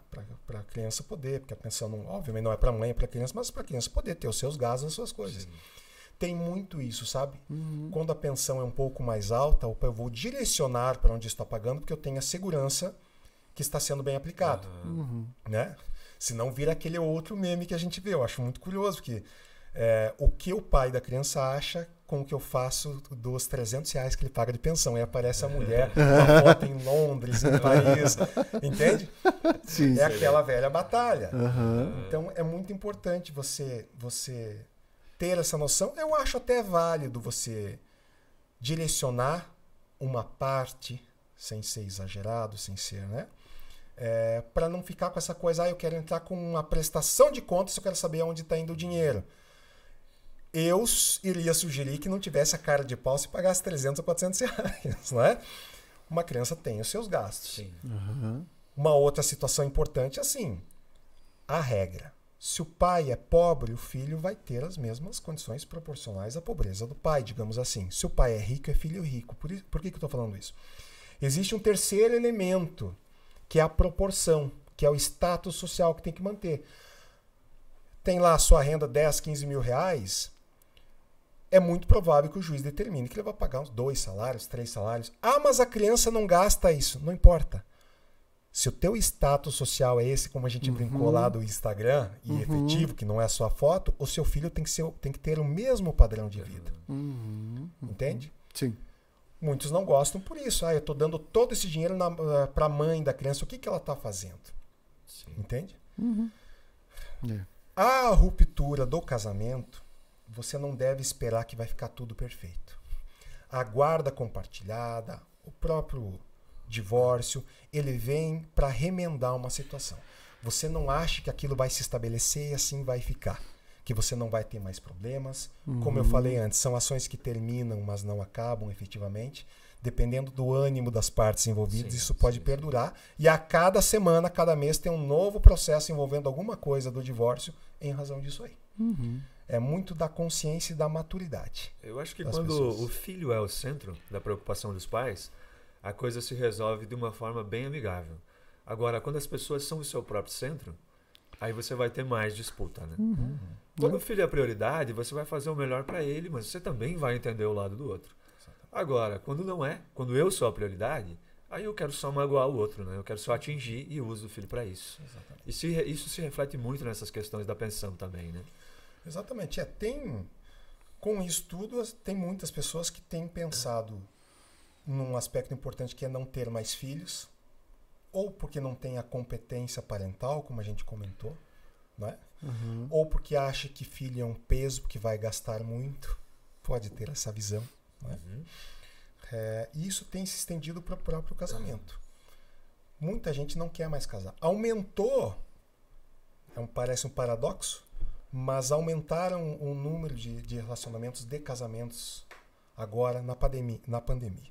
para a criança poder, porque a pensão, não, obviamente, não é para a mãe, é para a criança, mas para a criança poder ter os seus gastos, as suas coisas. Sim tem muito isso, sabe? Uhum. Quando a pensão é um pouco mais alta, eu vou direcionar para onde está pagando, porque eu tenho a segurança que está sendo bem aplicado. Uhum. Né? Se não vira aquele outro meme que a gente vê. Eu acho muito curioso, que é, o que o pai da criança acha com o que eu faço dos 300 reais que ele paga de pensão. E aparece a mulher, [laughs] uma foto em Londres, em Paris, [laughs] entende? Sim, é aquela velha batalha. Uhum. Então é muito importante você, você ter essa noção, eu acho até válido você direcionar uma parte, sem ser exagerado, sem ser, né? É, para não ficar com essa coisa, ah, eu quero entrar com uma prestação de contas, eu quero saber onde está indo o dinheiro. Eu iria sugerir que não tivesse a cara de pau se pagasse 300 ou 400 reais, [laughs] né? Uma criança tem os seus gastos. Uhum. Uma outra situação importante, assim, a regra. Se o pai é pobre, o filho vai ter as mesmas condições proporcionais à pobreza do pai, digamos assim. Se o pai é rico, é filho rico. Por, isso, por que, que eu estou falando isso? Existe um terceiro elemento, que é a proporção, que é o status social que tem que manter. Tem lá a sua renda 10, 15 mil reais, é muito provável que o juiz determine que ele vai pagar uns dois salários, três salários. Ah, mas a criança não gasta isso. Não importa se o teu status social é esse, como a gente uhum. brincou lá uhum. do Instagram, e uhum. efetivo, que não é só a foto, o seu filho tem que, ser, tem que ter o mesmo padrão de vida. Uhum. Entende? Uhum. Sim. Muitos não gostam por isso. Ah, eu estou dando todo esse dinheiro ah, para a mãe da criança. O que, que ela está fazendo? Sim. Entende? Uhum. É. A ruptura do casamento, você não deve esperar que vai ficar tudo perfeito. A guarda compartilhada, o próprio divórcio, ele vem para remendar uma situação. Você não acha que aquilo vai se estabelecer e assim vai ficar. Que você não vai ter mais problemas. Uhum. Como eu uhum. falei antes, são ações que terminam, mas não acabam efetivamente. Dependendo do ânimo das partes envolvidas, sim, isso pode sim, perdurar. E a cada semana, a cada mês, tem um novo processo envolvendo alguma coisa do divórcio em razão disso aí. Uhum é muito da consciência e da maturidade. Eu acho que quando pessoas. o filho é o centro da preocupação dos pais, a coisa se resolve de uma forma bem amigável. Agora, quando as pessoas são o seu próprio centro, aí você vai ter mais disputa, né? Uhum. uhum. Quando o filho é a prioridade, você vai fazer o melhor para ele, mas você também vai entender o lado do outro. Agora, quando não é, quando eu sou a prioridade, aí eu quero só magoar o outro, né? Eu quero só atingir e uso o filho para isso. Exatamente. E se, isso se reflete muito nessas questões da pensão também, né? Exatamente. É, tem com isso tudo, tem muitas pessoas que têm pensado num aspecto importante que é não ter mais filhos, ou porque não tem a competência parental, como a gente comentou, né? Uhum. ou porque acha que filho é um peso, porque vai gastar muito, pode ter essa visão. É? Uhum. É, e isso tem se estendido para o próprio casamento. Muita gente não quer mais casar. Aumentou, é um, parece um paradoxo, mas aumentaram o número de, de relacionamentos de casamentos agora na Na pandemia.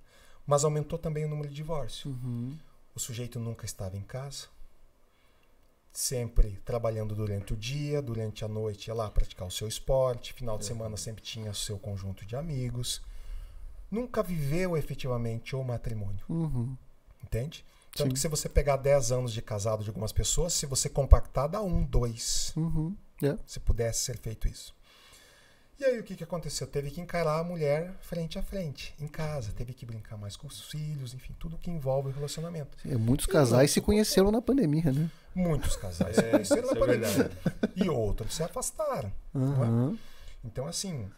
Mas aumentou também o número de divórcio. Uhum. O sujeito nunca estava em casa, sempre trabalhando durante o dia, durante a noite ia lá praticar o seu esporte, final de semana sempre tinha o seu conjunto de amigos. Nunca viveu efetivamente o matrimônio. Uhum. Entende? Tanto Sim. que se você pegar 10 anos de casado de algumas pessoas, se você compactar, dá um, dois. Uhum. Yeah. É. Se pudesse ser feito isso. E aí o que, que aconteceu? Teve que encarar a mulher frente a frente, em casa, teve que brincar mais com os filhos, enfim, tudo que envolve o relacionamento. Sim, muitos casais se conheceram na pandemia, né? Muitos casais [laughs] se conheceram na é pandemia. E outros se afastaram. Uhum. É? Então, assim,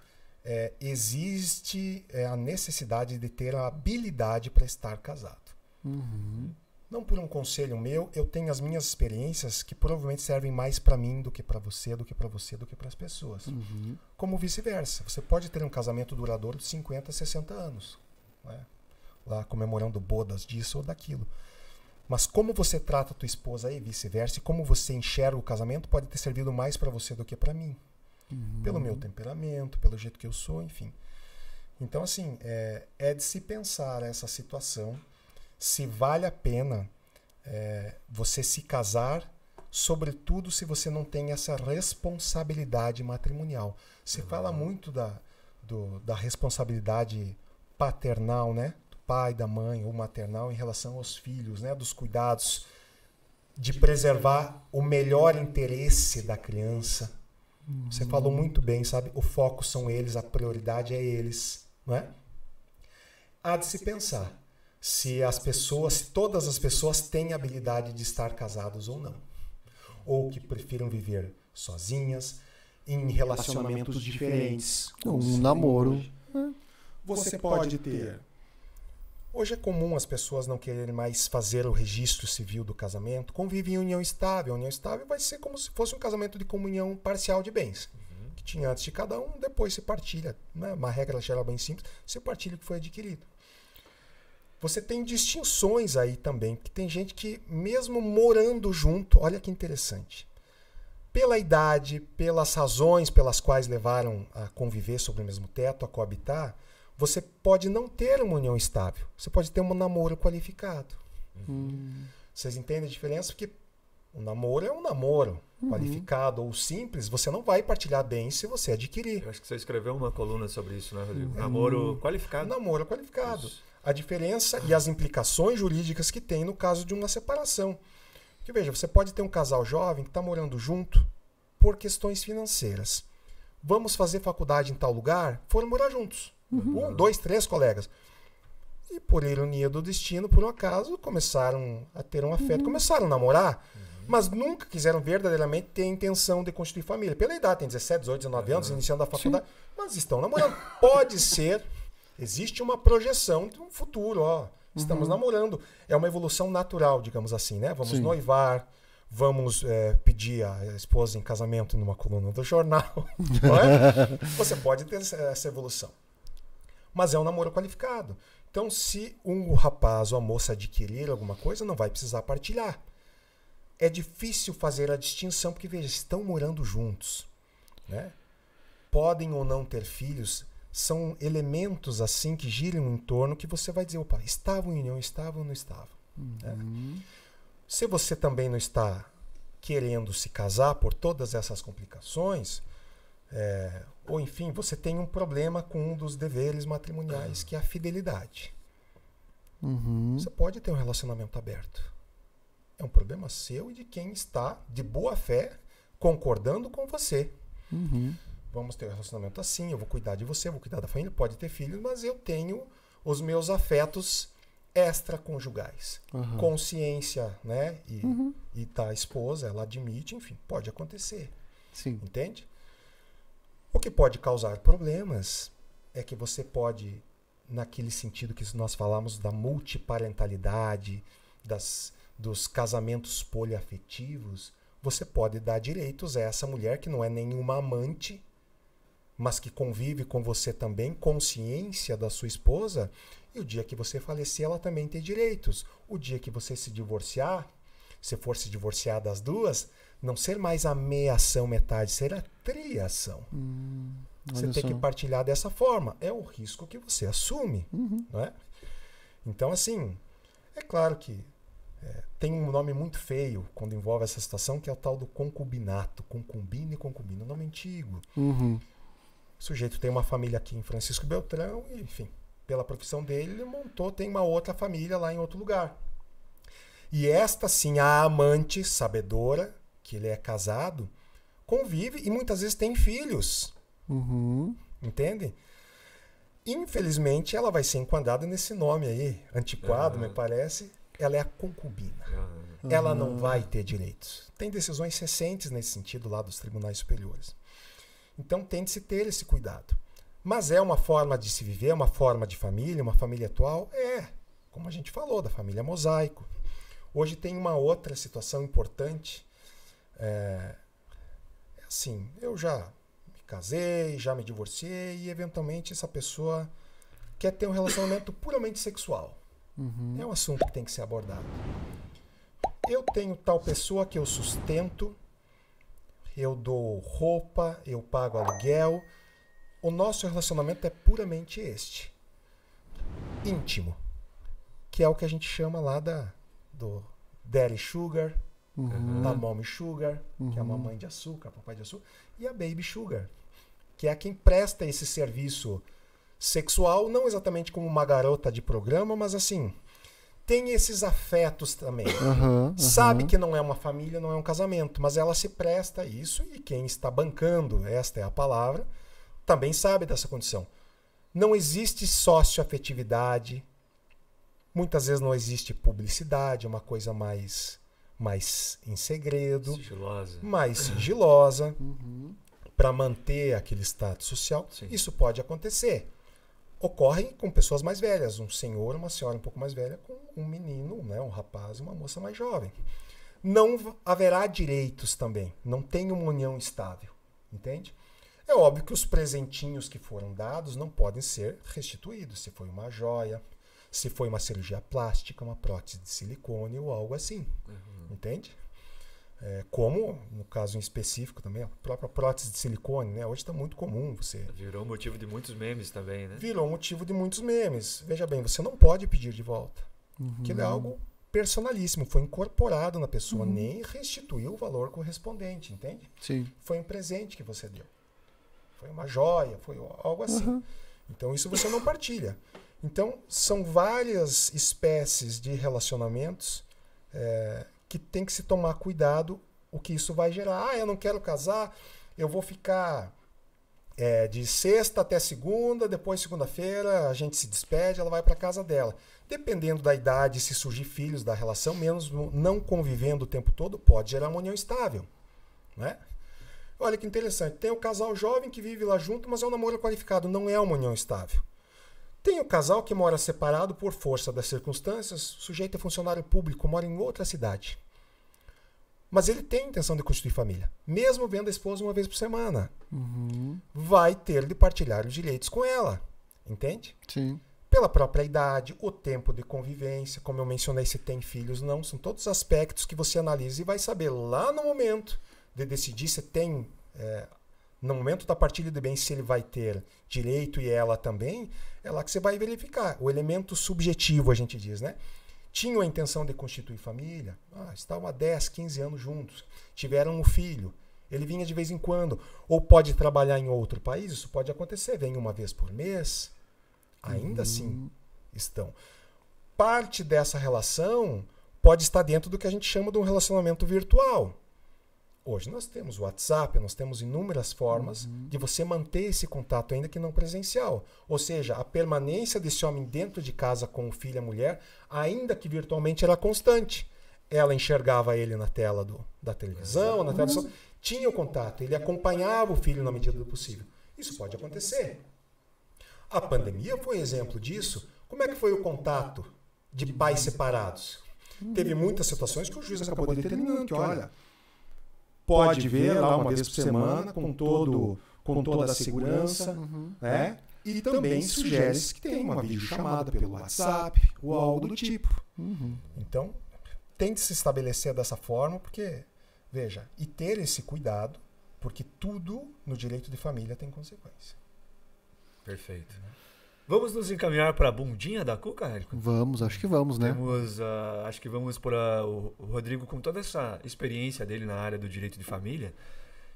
é, existe é, a necessidade de ter a habilidade para estar casado. Uhum. Não por um conselho meu, eu tenho as minhas experiências que provavelmente servem mais para mim do que para você, do que para você, do que para as pessoas. Uhum. Como vice-versa. Você pode ter um casamento duradouro de 50, 60 anos. Né? Lá comemorando bodas disso ou daquilo. Mas como você trata a tua esposa e vice-versa, e como você enxerga o casamento, pode ter servido mais para você do que para mim. Uhum. Pelo meu temperamento, pelo jeito que eu sou, enfim. Então, assim, é, é de se pensar essa situação se vale a pena é, você se casar, sobretudo se você não tem essa responsabilidade matrimonial. Você uhum. fala muito da, do, da responsabilidade paternal, né? Do pai, da mãe, ou maternal em relação aos filhos, né? Dos cuidados, de, de preservar o melhor interesse da criança. Uhum. Você falou muito bem, sabe? O foco são eles, a prioridade é eles, não é? Há de se pensar se as pessoas, se todas as pessoas têm habilidade de estar casados ou não, ou que prefiram viver sozinhas, em relacionamentos diferentes, um namoro. É. Você pode ter. Hoje é comum as pessoas não quererem mais fazer o registro civil do casamento, convivem em união estável. A união estável vai ser como se fosse um casamento de comunhão parcial de bens uhum. que tinha antes de cada um, depois se partilha. Né? Uma regra geral bem simples, se partilha o que foi adquirido. Você tem distinções aí também, porque tem gente que, mesmo morando junto, olha que interessante, pela idade, pelas razões pelas quais levaram a conviver sobre o mesmo teto, a coabitar, você pode não ter uma união estável. Você pode ter um namoro qualificado. Uhum. Vocês entendem a diferença? Porque um namoro é um namoro. Uhum. Qualificado ou simples, você não vai partilhar bem se você adquirir. Eu acho que você escreveu uma coluna sobre isso, né, Rodrigo? É namoro um... qualificado. Namoro qualificado. Isso a diferença e as implicações jurídicas que tem no caso de uma separação. Porque veja, você pode ter um casal jovem que está morando junto por questões financeiras. Vamos fazer faculdade em tal lugar? Foram morar juntos. Uhum. Um, dois, três colegas. E por ironia do destino, por um acaso, começaram a ter um afeto, uhum. começaram a namorar, uhum. mas nunca quiseram verdadeiramente ter a intenção de constituir família. Pela idade, tem 17, 18, 19 anos, uhum. iniciando a faculdade, Sim. mas estão namorando. Pode ser Existe uma projeção de um futuro, ó. Estamos uhum. namorando. É uma evolução natural, digamos assim, né? Vamos Sim. noivar, vamos é, pedir a esposa em casamento numa coluna do jornal. [laughs] É? Você pode ter essa evolução. Mas é um namoro qualificado. Então, se um rapaz ou a moça adquirir alguma coisa, não vai precisar partilhar. É difícil fazer a distinção, porque veja, estão morando juntos. Né? Podem ou não ter filhos, são elementos assim que giram em torno que você vai dizer, opa, estavam em união, estavam ou não estavam. Né? Uhum. Se você também não está querendo se casar por todas essas complicações, é, ou enfim, você tem um problema com um dos deveres matrimoniais, ah. que é a fidelidade. Uhum. Você pode ter um relacionamento aberto. É um problema seu e de quem está de boa fé concordando com você. Uhum vamos ter um relacionamento assim, eu vou cuidar de você, eu vou cuidar da família, pode ter filhos, mas eu tenho os meus afetos extraconjugais. Uhum. Consciência, né? E, uhum. e tá a esposa, ela admite, enfim, pode acontecer. Sim. Entende? O que pode causar problemas é que você pode, naquele sentido que nós falamos da multiparentalidade, das, dos casamentos poliafetivos, você pode dar direitos a essa mulher que não é nenhuma amante, mas que convive com você também, consciência da sua esposa, e o dia que você falecer, ela também tem direitos. O dia que você se divorciar, se for se divorciar das duas, não ser mais a meiação metade, ser a triação. Hum, você tem só. que partilhar dessa forma. É o risco que você assume. Uhum. Não é? Então, assim, é claro que é, tem um nome muito feio quando envolve essa situação, que é o tal do concubinato. Concubina e concubino é nome antigo. Uhum. O sujeito tem uma família aqui em Francisco Beltrão, e, enfim, pela profissão dele, ele montou, tem uma outra família lá em outro lugar. E esta sim, a amante sabedora, que ele é casado, convive e muitas vezes tem filhos. Uhum. Entende? Infelizmente, ela vai ser enquadrada nesse nome aí, antiquado, uhum. me parece. Ela é a concubina. Uhum. Ela não vai ter direitos. Tem decisões recentes nesse sentido lá dos tribunais superiores. Então tem de se ter esse cuidado. Mas é uma forma de se viver, é uma forma de família, uma família atual? É, como a gente falou, da família mosaico. Hoje tem uma outra situação importante. É, é, assim, eu já me casei, já me divorciei e eventualmente essa pessoa quer ter um relacionamento puramente sexual. Uhum. É um assunto que tem que ser abordado. Eu tenho tal pessoa que eu sustento, eu dou roupa, eu pago aluguel. O nosso relacionamento é puramente este, íntimo, que é o que a gente chama lá da do Daddy Sugar, uhum. da Mommy Sugar, uhum. que é a mamãe uhum. de açúcar, papai de açúcar, e a Baby Sugar, que é quem presta esse serviço sexual, não exatamente como uma garota de programa, mas assim, tem esses afetos também. Uhum, uhum. Sabe que não é uma família, não é um casamento, mas ela se presta a isso e quem está bancando, esta é a palavra, também sabe dessa condição. Não existe sócio-afetividade, muitas vezes não existe publicidade, é uma coisa mais, mais em segredo, sigilosa. mais sigilosa, uhum. para manter aquele status social. Sim. Isso pode acontecer ocorrem com pessoas mais velhas, um senhor, uma senhora um pouco mais velha, com um menino, né, um rapaz e uma moça mais jovem. Não haverá direitos também, não tem uma união estável, entende? É óbvio que os presentinhos que foram dados não podem ser restituídos, se foi uma joia, se foi uma cirurgia plástica, uma prótese de silicone ou algo assim, uhum. entende? É, como, no caso em específico também, a própria prótese de silicone, né? Hoje está muito comum você. Virou motivo de muitos memes também, né? Virou motivo de muitos memes. Veja bem, você não pode pedir de volta. Uhum. Que é algo personalíssimo, foi incorporado na pessoa, uhum. nem restituiu o valor correspondente, entende? Sim. Foi um presente que você deu. Foi uma joia, foi algo assim. Uhum. Então isso você não partilha. Então são várias espécies de relacionamentos é, que tem que se tomar cuidado o que isso vai gerar. Ah, eu não quero casar, eu vou ficar é, de sexta até segunda, depois segunda-feira a gente se despede, ela vai para casa dela. Dependendo da idade, se surgir filhos da relação, menos não convivendo o tempo todo, pode gerar uma união estável, né? Olha que interessante, tem o casal jovem que vive lá junto, mas é um namoro qualificado, não é uma união estável. Tem o casal que mora separado por força das circunstâncias, o sujeito é funcionário público, mora em outra cidade. Mas ele tem intenção de constituir família, mesmo vendo a esposa uma vez por semana. Uhum. Vai ter de partilhar os direitos com ela. Entende? Sim. Pela própria idade, o tempo de convivência, como eu mencionei, se tem filhos, não. São todos aspectos que você analisa e vai saber lá no momento de decidir se tem é, no momento da partilha de bens, se ele vai ter direito e ela também, é lá que você vai verificar. O elemento subjetivo, a gente diz, né? Tinham a intenção de constituir família, ah, estavam há 10, 15 anos juntos, tiveram um filho, ele vinha de vez em quando, ou pode trabalhar em outro país, isso pode acontecer, vem uma vez por mês, ainda uhum. assim estão. Parte dessa relação pode estar dentro do que a gente chama de um relacionamento virtual Hoje nós temos WhatsApp, nós temos inúmeras formas uhum. de você manter esse contato, ainda que não presencial. Ou seja, a permanência desse homem dentro de casa com o filho e a mulher, ainda que virtualmente, era constante. Ela enxergava ele na tela do, da televisão, na televisão, tinha o contato, ele acompanhava o filho na medida do possível. Isso pode acontecer. A pandemia foi um exemplo disso. Como é que foi o contato de pais separados? Teve uhum. muitas situações que o juiz acabou determinando que, olha pode ver lá uma vez por semana, com, todo, com toda a segurança, uhum. né? né? E também sugere que tem uma videochamada pelo WhatsApp ou algo do tipo. tipo. Uhum. Então, tente se estabelecer dessa forma, porque, veja, e ter esse cuidado, porque tudo no direito de família tem consequência. Perfeito. Né? Vamos nos encaminhar para a bundinha da Cuca, Érico? Vamos, acho que vamos, né? Temos, uh, acho que vamos para o Rodrigo, com toda essa experiência dele na área do direito de família,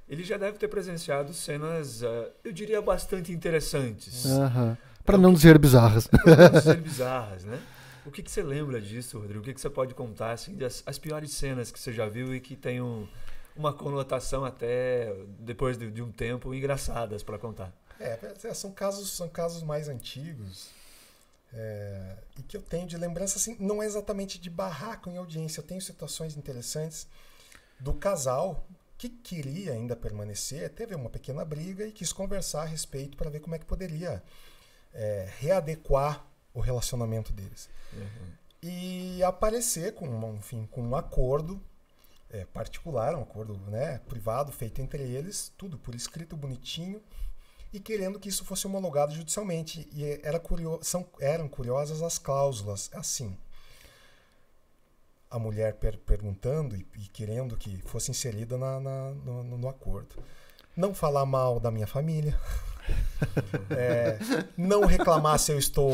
ele já deve ter presenciado cenas, uh, eu diria, bastante interessantes. Uh então, Para não que... dizer bizarras. Para não dizer [laughs] bizarras, né? O que, você lembra disso, Rodrigo? O que, que você pode contar, assim, das as piores cenas que você já viu e que tenham uma conotação até, depois de, de um tempo, engraçadas para contar? É, é, são casos, são casos mais antigos. É, e que eu tenho de lembrança, assim, não é exatamente de barraco em audiência. Eu tenho situações interessantes do casal que queria ainda permanecer, teve uma pequena briga e quis conversar a respeito para ver como é que poderia é, readequar o relacionamento deles. Uhum. E aparecer com, uma, enfim, com um acordo é, particular, um acordo né, privado feito entre eles, tudo por escrito bonitinho e querendo que isso fosse homologado judicialmente. E era curio, são, eram curiosas as cláusulas, assim. A mulher per, perguntando e, e, querendo que fosse inserida na, na no, no acordo. Não falar mal da minha família. [laughs] É, não reclamar se eu estou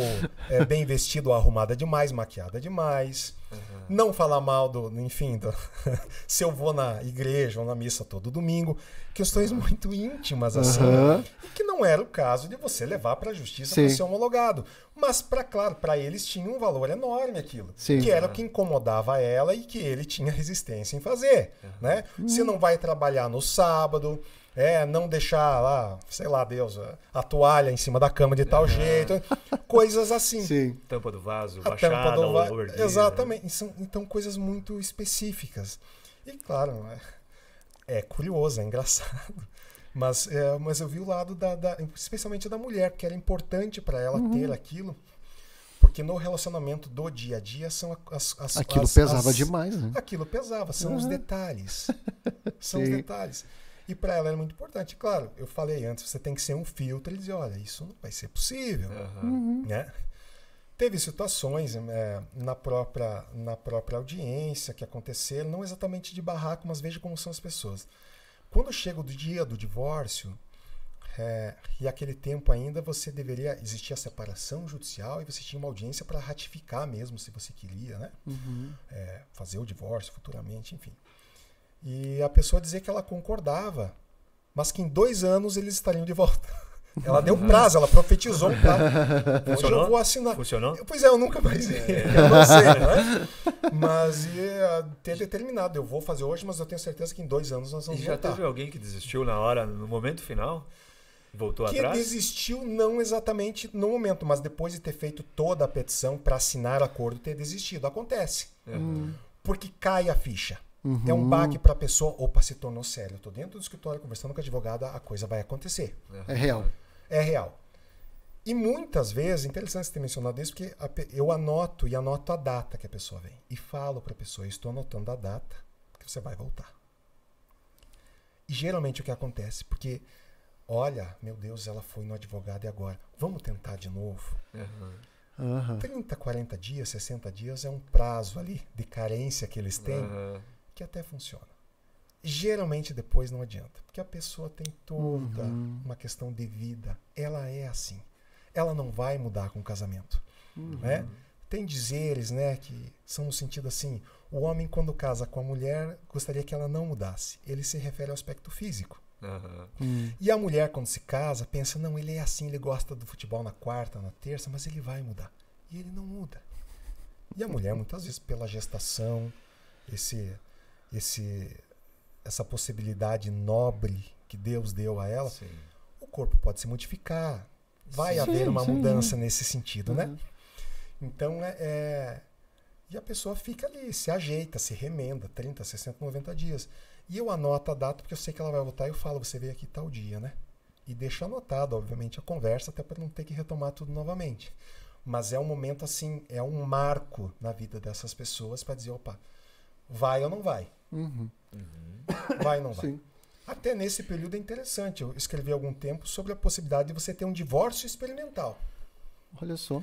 é, bem vestido arrumada demais, maquiada demais. Uhum. Não falar mal do, enfim, do, [laughs] se eu vou na igreja ou na missa todo domingo. Questões muito íntimas, assim. Uhum. que não era o caso de você levar para a justiça para ser homologado. Mas, para claro, para eles tinha um valor enorme aquilo. Sim. Que era o que incomodava ela e que ele tinha resistência em fazer. Uhum. Né? Você uhum. não vai trabalhar no sábado é não deixar lá, sei lá, Deus, a toalha em cima da cama de tal uhum. jeito, coisas assim. Sim. Tampa do vaso, a baixada, tampa do va... Exatamente. Né? São, então, coisas muito específicas. E, claro, é, é curioso, é engraçado. [laughs] Mas, é, mas eu vi o lado, da, da especialmente da mulher, porque era importante para ela uhum. ter aquilo. Porque no relacionamento do dia a dia são as. coisas. aquilo as, pesava as, demais, né? Aquilo pesava, são uhum. os detalhes. [laughs] São os detalhes. E para ela era muito importante. Claro, eu falei antes, você tem que ser um filtro e dizer, olha, isso não vai ser possível. Uhum. Né? Teve situações é, na, própria, na própria audiência que aconteceram, não exatamente de barraco, mas veja como são as pessoas. Quando chega o dia do divórcio, é, e aquele tempo ainda você deveria existir a separação judicial e você tinha uma audiência para ratificar mesmo se você queria, né? Uhum. É, fazer o divórcio futuramente, enfim. E a pessoa dizia que ela concordava, mas que em dois anos eles estariam de volta. [laughs] Ela deu um prazo, ela profetizou um prazo. Funcionou? Hoje eu vou assinar. Funcionou? Pois é, eu nunca mais É. [laughs] Eu não sei, né? Mas ia eh, ter determinado. Eu vou fazer hoje, mas eu tenho certeza que em dois anos nós vamos e já voltar. teve alguém que desistiu na hora, no momento final? Voltou que atrás? Que desistiu, não exatamente no momento, mas depois de ter feito toda a petição para assinar o acordo, ter desistido. Acontece. Uhum. Porque cai a ficha. Uhum. É um baque para a pessoa, opa, se tornou sério. Eu tô dentro do escritório conversando com a advogada, a coisa vai acontecer. É real. É real. E muitas vezes, interessante você ter mencionado isso, porque eu anoto e anoto a data que a pessoa vem. E falo para a pessoa, estou anotando a data que você vai voltar. E geralmente o que acontece, porque olha, meu Deus, ela foi no advogado e agora? Vamos tentar de novo? Uhum. uhum. 30, 40 dias, 60 dias é um prazo ali de carência que eles têm. Uhum que até funciona. Geralmente depois não adianta, porque a pessoa tem toda uhum. uma questão de vida. Ela é assim. Ela não vai mudar com o casamento. Uhum. Né? Tem dizeres né, que são no sentido assim: o homem, quando casa com a mulher, gostaria que ela não mudasse. Ele se refere ao aspecto físico. Uhum. E a mulher, quando se casa, pensa: não, ele é assim, ele gosta do futebol na quarta, na terça, mas ele vai mudar. E ele não muda. E a mulher, muitas vezes, pela gestação, esse esse essa possibilidade nobre que Deus deu a ela, sim. o corpo pode se modificar. Vai sim, haver uma sim, mudança nesse sentido, né? uhum. né? Então é, é, E a pessoa fica ali, se ajeita, se remenda, 30, 60, 90 dias. E eu anoto a data, porque eu sei que ela vai voltar e eu falo, você veio aqui tal dia, né? E deixo anotado, obviamente, a conversa, até para não ter que retomar tudo novamente. Mas é um momento assim, é um marco na vida dessas pessoas para dizer, opa, vai ou não vai? Uhum. Uhum. Vai ou não vai? Sim. Até nesse período é interessante. Eu escrevi há algum tempo sobre a possibilidade de você ter um divórcio experimental. Olha só.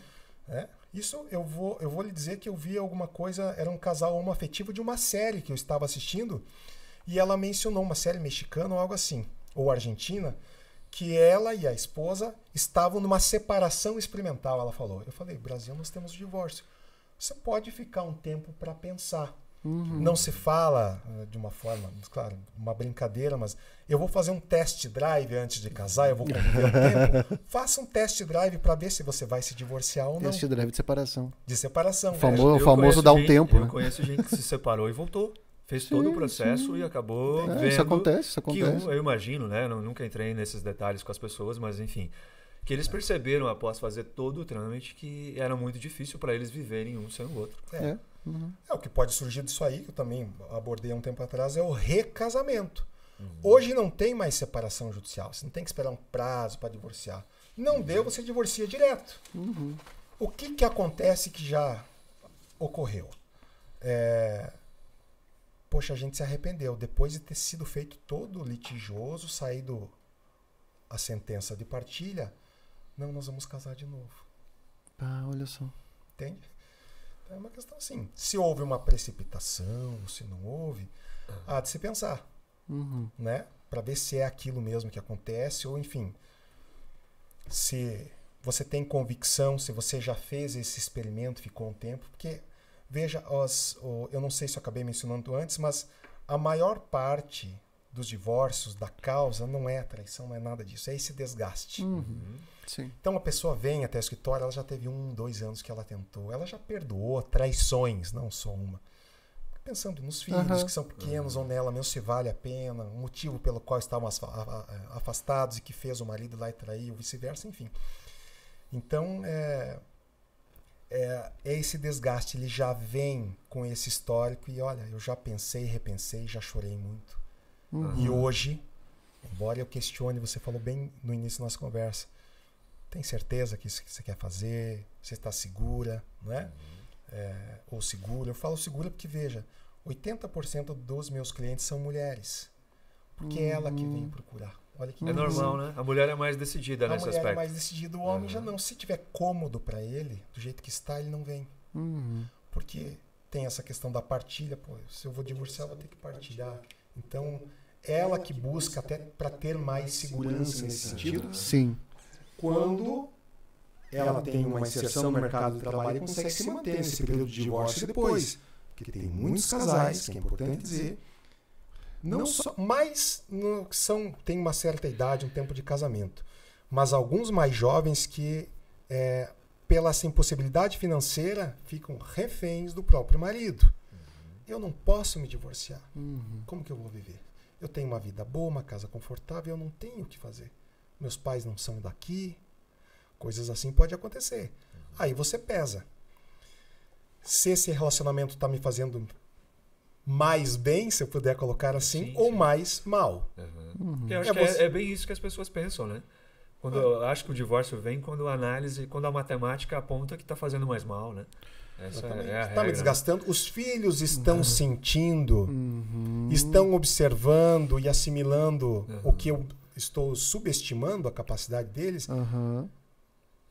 É? Isso eu vou, eu vou lhe dizer que eu vi alguma coisa, era um casal homoafetivo de uma série que eu estava assistindo, e ela mencionou uma série mexicana ou algo assim, ou argentina, que ela e a esposa estavam numa separação experimental, ela falou. Eu falei, Brasil, nós temos o divórcio. Você pode ficar um tempo para pensar. Uhum. Não se fala eh, de uma forma, claro, uma brincadeira, mas eu vou fazer um test drive antes de casar, eu vou conviver um [laughs] tempo. Faça um test drive para ver se você vai se divorciar ou não. Test drive de separação. De separação. O né? famoso, é. famoso dá um gente, tempo. Eu né? conheço gente que se separou e voltou. Fez sim, todo o processo sim. e acabou é, vendo. Isso acontece, isso acontece. Que eu, imagino, né? Eu nunca entrei nesses detalhes com as pessoas, mas enfim que eles é. perceberam após fazer todo o trâmite que era muito difícil para eles viverem um sem o outro. É. é. Uhum. É, o que pode surgir disso aí, que eu também abordei há um tempo atrás, é o recasamento. Uhum. Hoje não tem mais separação judicial. Você não tem que esperar um prazo para divorciar. Não uhum. deu, você divorcia direto. Uhum. O que, que acontece que já ocorreu? É... Poxa, a gente se arrependeu. Depois de ter sido feito todo litigioso, saído a sentença de partilha, não, nós vamos casar de novo. Ah, olha só. Entende? É uma questão assim. Se houve uma precipitação, se não houve, há de se pensar. Uhum. Né? Para ver se é aquilo mesmo que acontece, ou enfim. Se você tem convicção, se você já fez esse experimento, ficou um tempo, porque veja, as, eu não sei se eu acabei mencionando antes, mas a maior parte dos divórcios, da causa, não é traição, não é nada disso. É esse desgaste. Uhum. uhum. Então a pessoa vem até a escritório, ela já teve um, dois anos que ela tentou, ela já perdoou traições, não só uma. Pensando nos filhos uhum. que são pequenos uhum. ou nela mesmo, se vale a pena, o motivo pelo qual estavam afastados e que fez o marido lá e traiu, vice-versa, enfim. Então, é, é, é, esse desgaste ele já vem com esse histórico e olha, eu já pensei, repensei, já chorei muito Uhum. E hoje, embora eu questione, você falou bem no início da nossa conversa, tem certeza que isso que você quer fazer? Você está segura, né? Uhum. É, ou segura. Eu falo segura porque, veja, 80% dos meus clientes são mulheres. Porque uhum. é ela que vem uhum. procurar. Olha que é normal, né? A mulher é mais decidida a nesse mulher É mais decidida, o homem uhum. já não. Se tiver cômodo para ele, do jeito que está, ele não vem. Uhum. Porque tem essa questão da partilha, pô, se eu vou divorciar, eu vou ter que partilhar. Então, ela que busca até para ter mais segurança nesse sentido. Né? Sim. Quando ela tem uma inserção no mercado de trabalho e consegue se manter nesse período de divórcio depois. Porque tem muitos casais, que é importante dizer, não só, mas não, são, tem uma certa idade, um tempo de casamento. Mas alguns mais jovens que, é, pela essa impossibilidade financeira, ficam reféns do próprio marido eu não posso me divorciar. Uhum. Como que eu vou viver? Eu tenho uma vida boa, uma casa confortável, eu não tenho o que fazer. Meus pais não são daqui. Coisas assim pode acontecer. Uhum. Aí você pesa. Se esse relacionamento está me fazendo mais bem, se eu puder colocar assim, sim, ou mais mal. Uhum. uhum. Eu é acho é, que você... é, é bem isso que as pessoas pensam, né? Quando é. eu acho que o divórcio vem quando a análise, quando a matemática aponta que está fazendo mais mal, né? É está me desgastando. Os filhos estão uhum. sentindo, uhum. estão observando e assimilando uhum. o que eu estou subestimando a capacidade deles.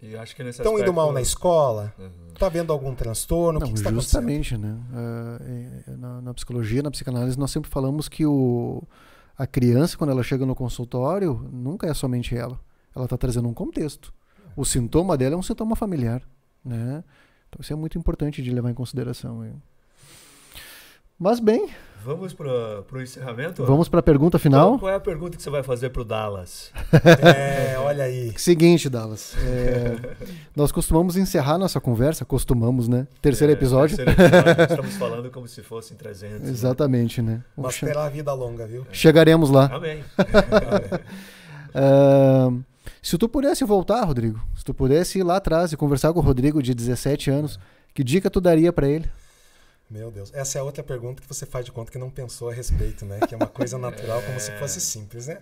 Estão aspecto... indo mal na escola? Está uhum. vendo algum transtorno? Não, que tá justamente, que né? Uh, na, na, psicologia, na psicanálise, nós sempre falamos que o, a criança, quando ela chega no consultório, nunca é somente ela. Ela está trazendo um contexto. O sintoma dela é um sintoma familiar, né? Então isso é muito importante de levar em consideração. Mas bem. Vamos para o encerramento? Vamos para a pergunta final. Então, qual é a pergunta que você vai fazer para o Dallas? [laughs] é, olha aí. Seguinte, Dallas. É, nós costumamos encerrar nossa conversa, costumamos, né? Terceiro é, episódio. Terceiro episódio estamos falando como se fossem 300. Né? Exatamente, né? né? Mas pela vida longa, viu? Chegaremos lá. Amém. uh, [laughs] Se tu pudesse voltar, Rodrigo, se tu pudesse ir lá atrás e conversar com o Rodrigo de 17 anos, que dica tu daria para ele? Meu Deus, essa é a outra pergunta que você faz de conta que não pensou a respeito, né? Que é uma coisa natural, como se fosse é. simples, né?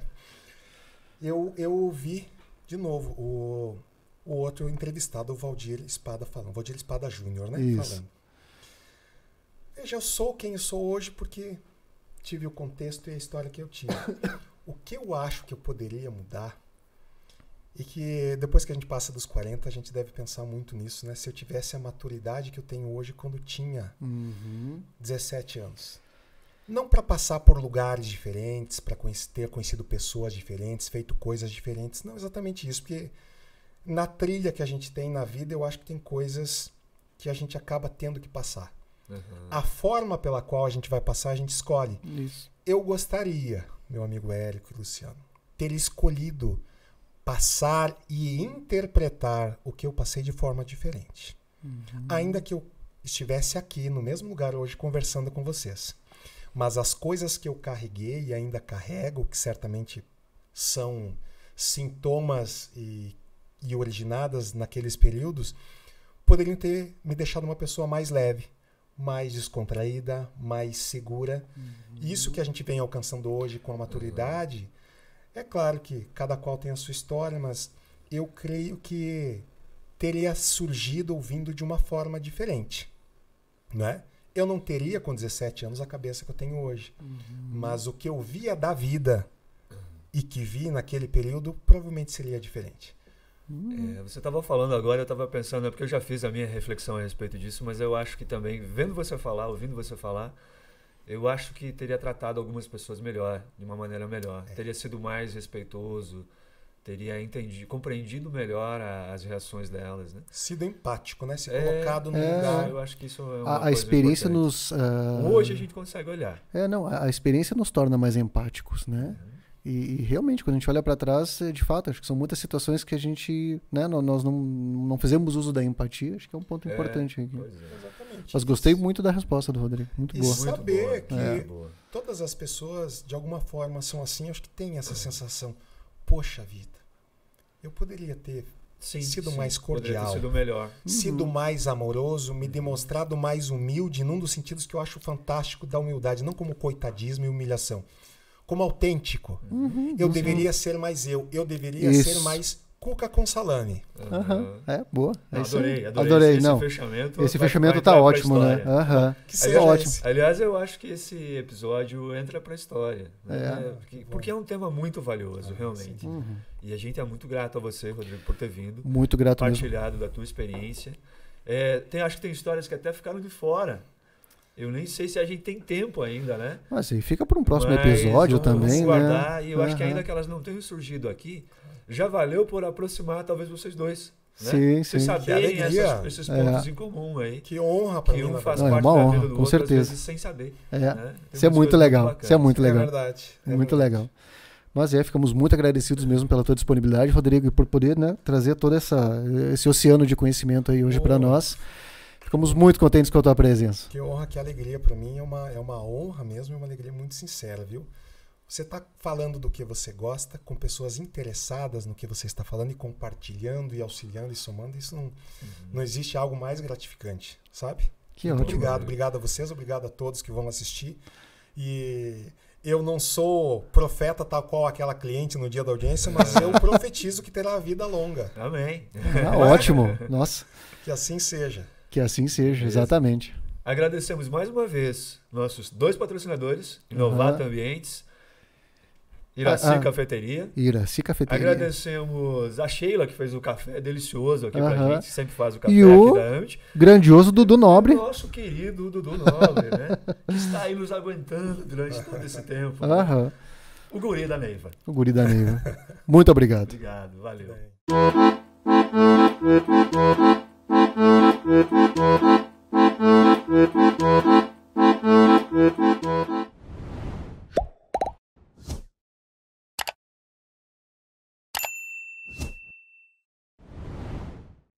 Eu, eu ouvi, de novo, o, o outro entrevistado, o Valdir Espada, falando. Valdir Espada Júnior, né? Isso. Falando. Veja, eu sou quem eu sou hoje porque tive o contexto e a história que eu tive. [coughs] o que eu acho que eu poderia mudar e que depois que a gente passa dos 40, a gente deve pensar muito nisso, né? Se eu tivesse a maturidade que eu tenho hoje quando tinha uhum. 17 anos. Não para passar por lugares diferentes, para ter conhecido pessoas diferentes, feito coisas diferentes. Não exatamente isso, porque na trilha que a gente tem na vida, eu acho que tem coisas que a gente acaba tendo que passar. Uhum. A forma pela qual a gente vai passar, a gente escolhe. Isso. Eu gostaria, meu amigo Érico e Luciano, ter escolhido passar e interpretar o que eu passei de forma diferente. Uhum. Ainda que eu estivesse aqui no mesmo lugar hoje conversando com vocês. Mas as coisas que eu carreguei e ainda carrego, que certamente são sintomas e, e originadas naqueles períodos, poderiam ter me deixado uma pessoa mais leve, mais descontraída, mais segura. Uhum. Isso que a gente vem alcançando hoje com a maturidade é claro que cada qual tem a sua história, mas eu creio que teria surgido ouvindo de uma forma diferente, né? Eu não teria com 17 anos a cabeça que eu tenho hoje, uhum. mas o que eu via da vida e que vi naquele período provavelmente seria diferente. Uhum. É, você estava falando agora, eu estava pensando, é porque eu já fiz a minha reflexão a respeito disso, mas eu acho que também, vendo você falar, ouvindo você falar, eu acho que teria tratado algumas pessoas melhor, de uma maneira melhor. É. Teria sido mais respeitoso, teria entendido, compreendido melhor a, as reações delas, né? Sido empático, né? Se é, colocado no é, lugar. Eu acho que isso é uma a, a experiência importante. nos uh... hoje a gente consegue olhar. É, não, a, a experiência nos torna mais empáticos, né? Uhum. E, e, realmente, quando a gente olha para trás, é, de fato, acho que são muitas situações que a gente, né, nós não, não fizemos uso da empatia, acho que é um ponto é, importante aqui. É. Mas gostei muito da resposta do Rodrigo, muito e boa. E saber boa, que é. todas as pessoas, de alguma forma, são assim, acho que tem essa sensação, poxa vida, eu poderia ter sim, sido sim, mais cordial, sido melhor, sido uhum. mais amoroso, me demonstrado mais humilde, num dos sentidos que eu acho fantástico da humildade, não como coitadismo e humilhação, como autêntico. Uhum, eu deveria ser mais eu. Eu deveria Isso. ser mais cuca com salame. Uhum. É, boa. É adorei, adorei, adorei. Esse, não. fechamento. Esse fechamento vai, tá ótimo, né? Uhum. Que seja aliás, ótimo. Aliás, eu acho que esse episódio entra pra história. Né? É. Porque, porque, é um tema muito valioso, ah, realmente. Uhum. E a gente é muito grato a você, Rodrigo, por ter vindo. Muito grato Partilhado mesmo. da tua experiência. É, tem, acho que tem histórias que até ficaram de fora eu nem sei se a gente tem tempo ainda, né? Mas ah, assim, fica para um próximo Mas episódio também, né? guardar, né? E eu uhum. acho que ainda que elas não tenham surgido aqui, já valeu por aproximar talvez vocês dois. Né? Sim, Vocês sim. saberem essas, esses é. pontos é. em comum aí. Que honra para mim. Que um faz não, é parte é uma honra, da vida do com outro, certeza. vezes, sem saber. É. Né? É isso é muito legal. Isso é muito legal. É verdade. É muito verdade. legal. Mas é, ficamos muito agradecidos mesmo pela tua disponibilidade, Rodrigo, e por poder né, trazer todo essa, esse oceano de conhecimento aí hoje para nós. Ficamos muito contentes com a tua presença. Que honra, que alegria para mim. É uma, é uma honra mesmo, é uma alegria muito sincera, viu? Você está falando do que você gosta, com pessoas interessadas no que você está falando e compartilhando e auxiliando e somando. Isso não, uhum. não existe algo mais gratificante, sabe? Que ótimo. Obrigado, obrigado a vocês, obrigado a todos que vão assistir. E eu não sou profeta tal qual aquela cliente no dia da audiência, mas eu [laughs] profetizo que terá vida longa. Amém. Ah, [laughs] ótimo. Nossa. Que assim seja. Que assim seja, Beleza? exatamente. Agradecemos mais uma vez nossos dois patrocinadores, Novato uhum. Ambientes, ah, Iraci ah, Cafeteria. Iraci Cafeteria. Agradecemos a Sheila, que fez o café delicioso aqui uh pra gente, sempre faz o café e o da Amt. grandioso Dudu Nobre. Nosso querido Dudu Nobre, né? [laughs] Que está aí nos aguentando durante todo esse tempo. né? O guri da Neiva. O guri da Neiva. Muito obrigado. obrigado, valeu. É. Thank you.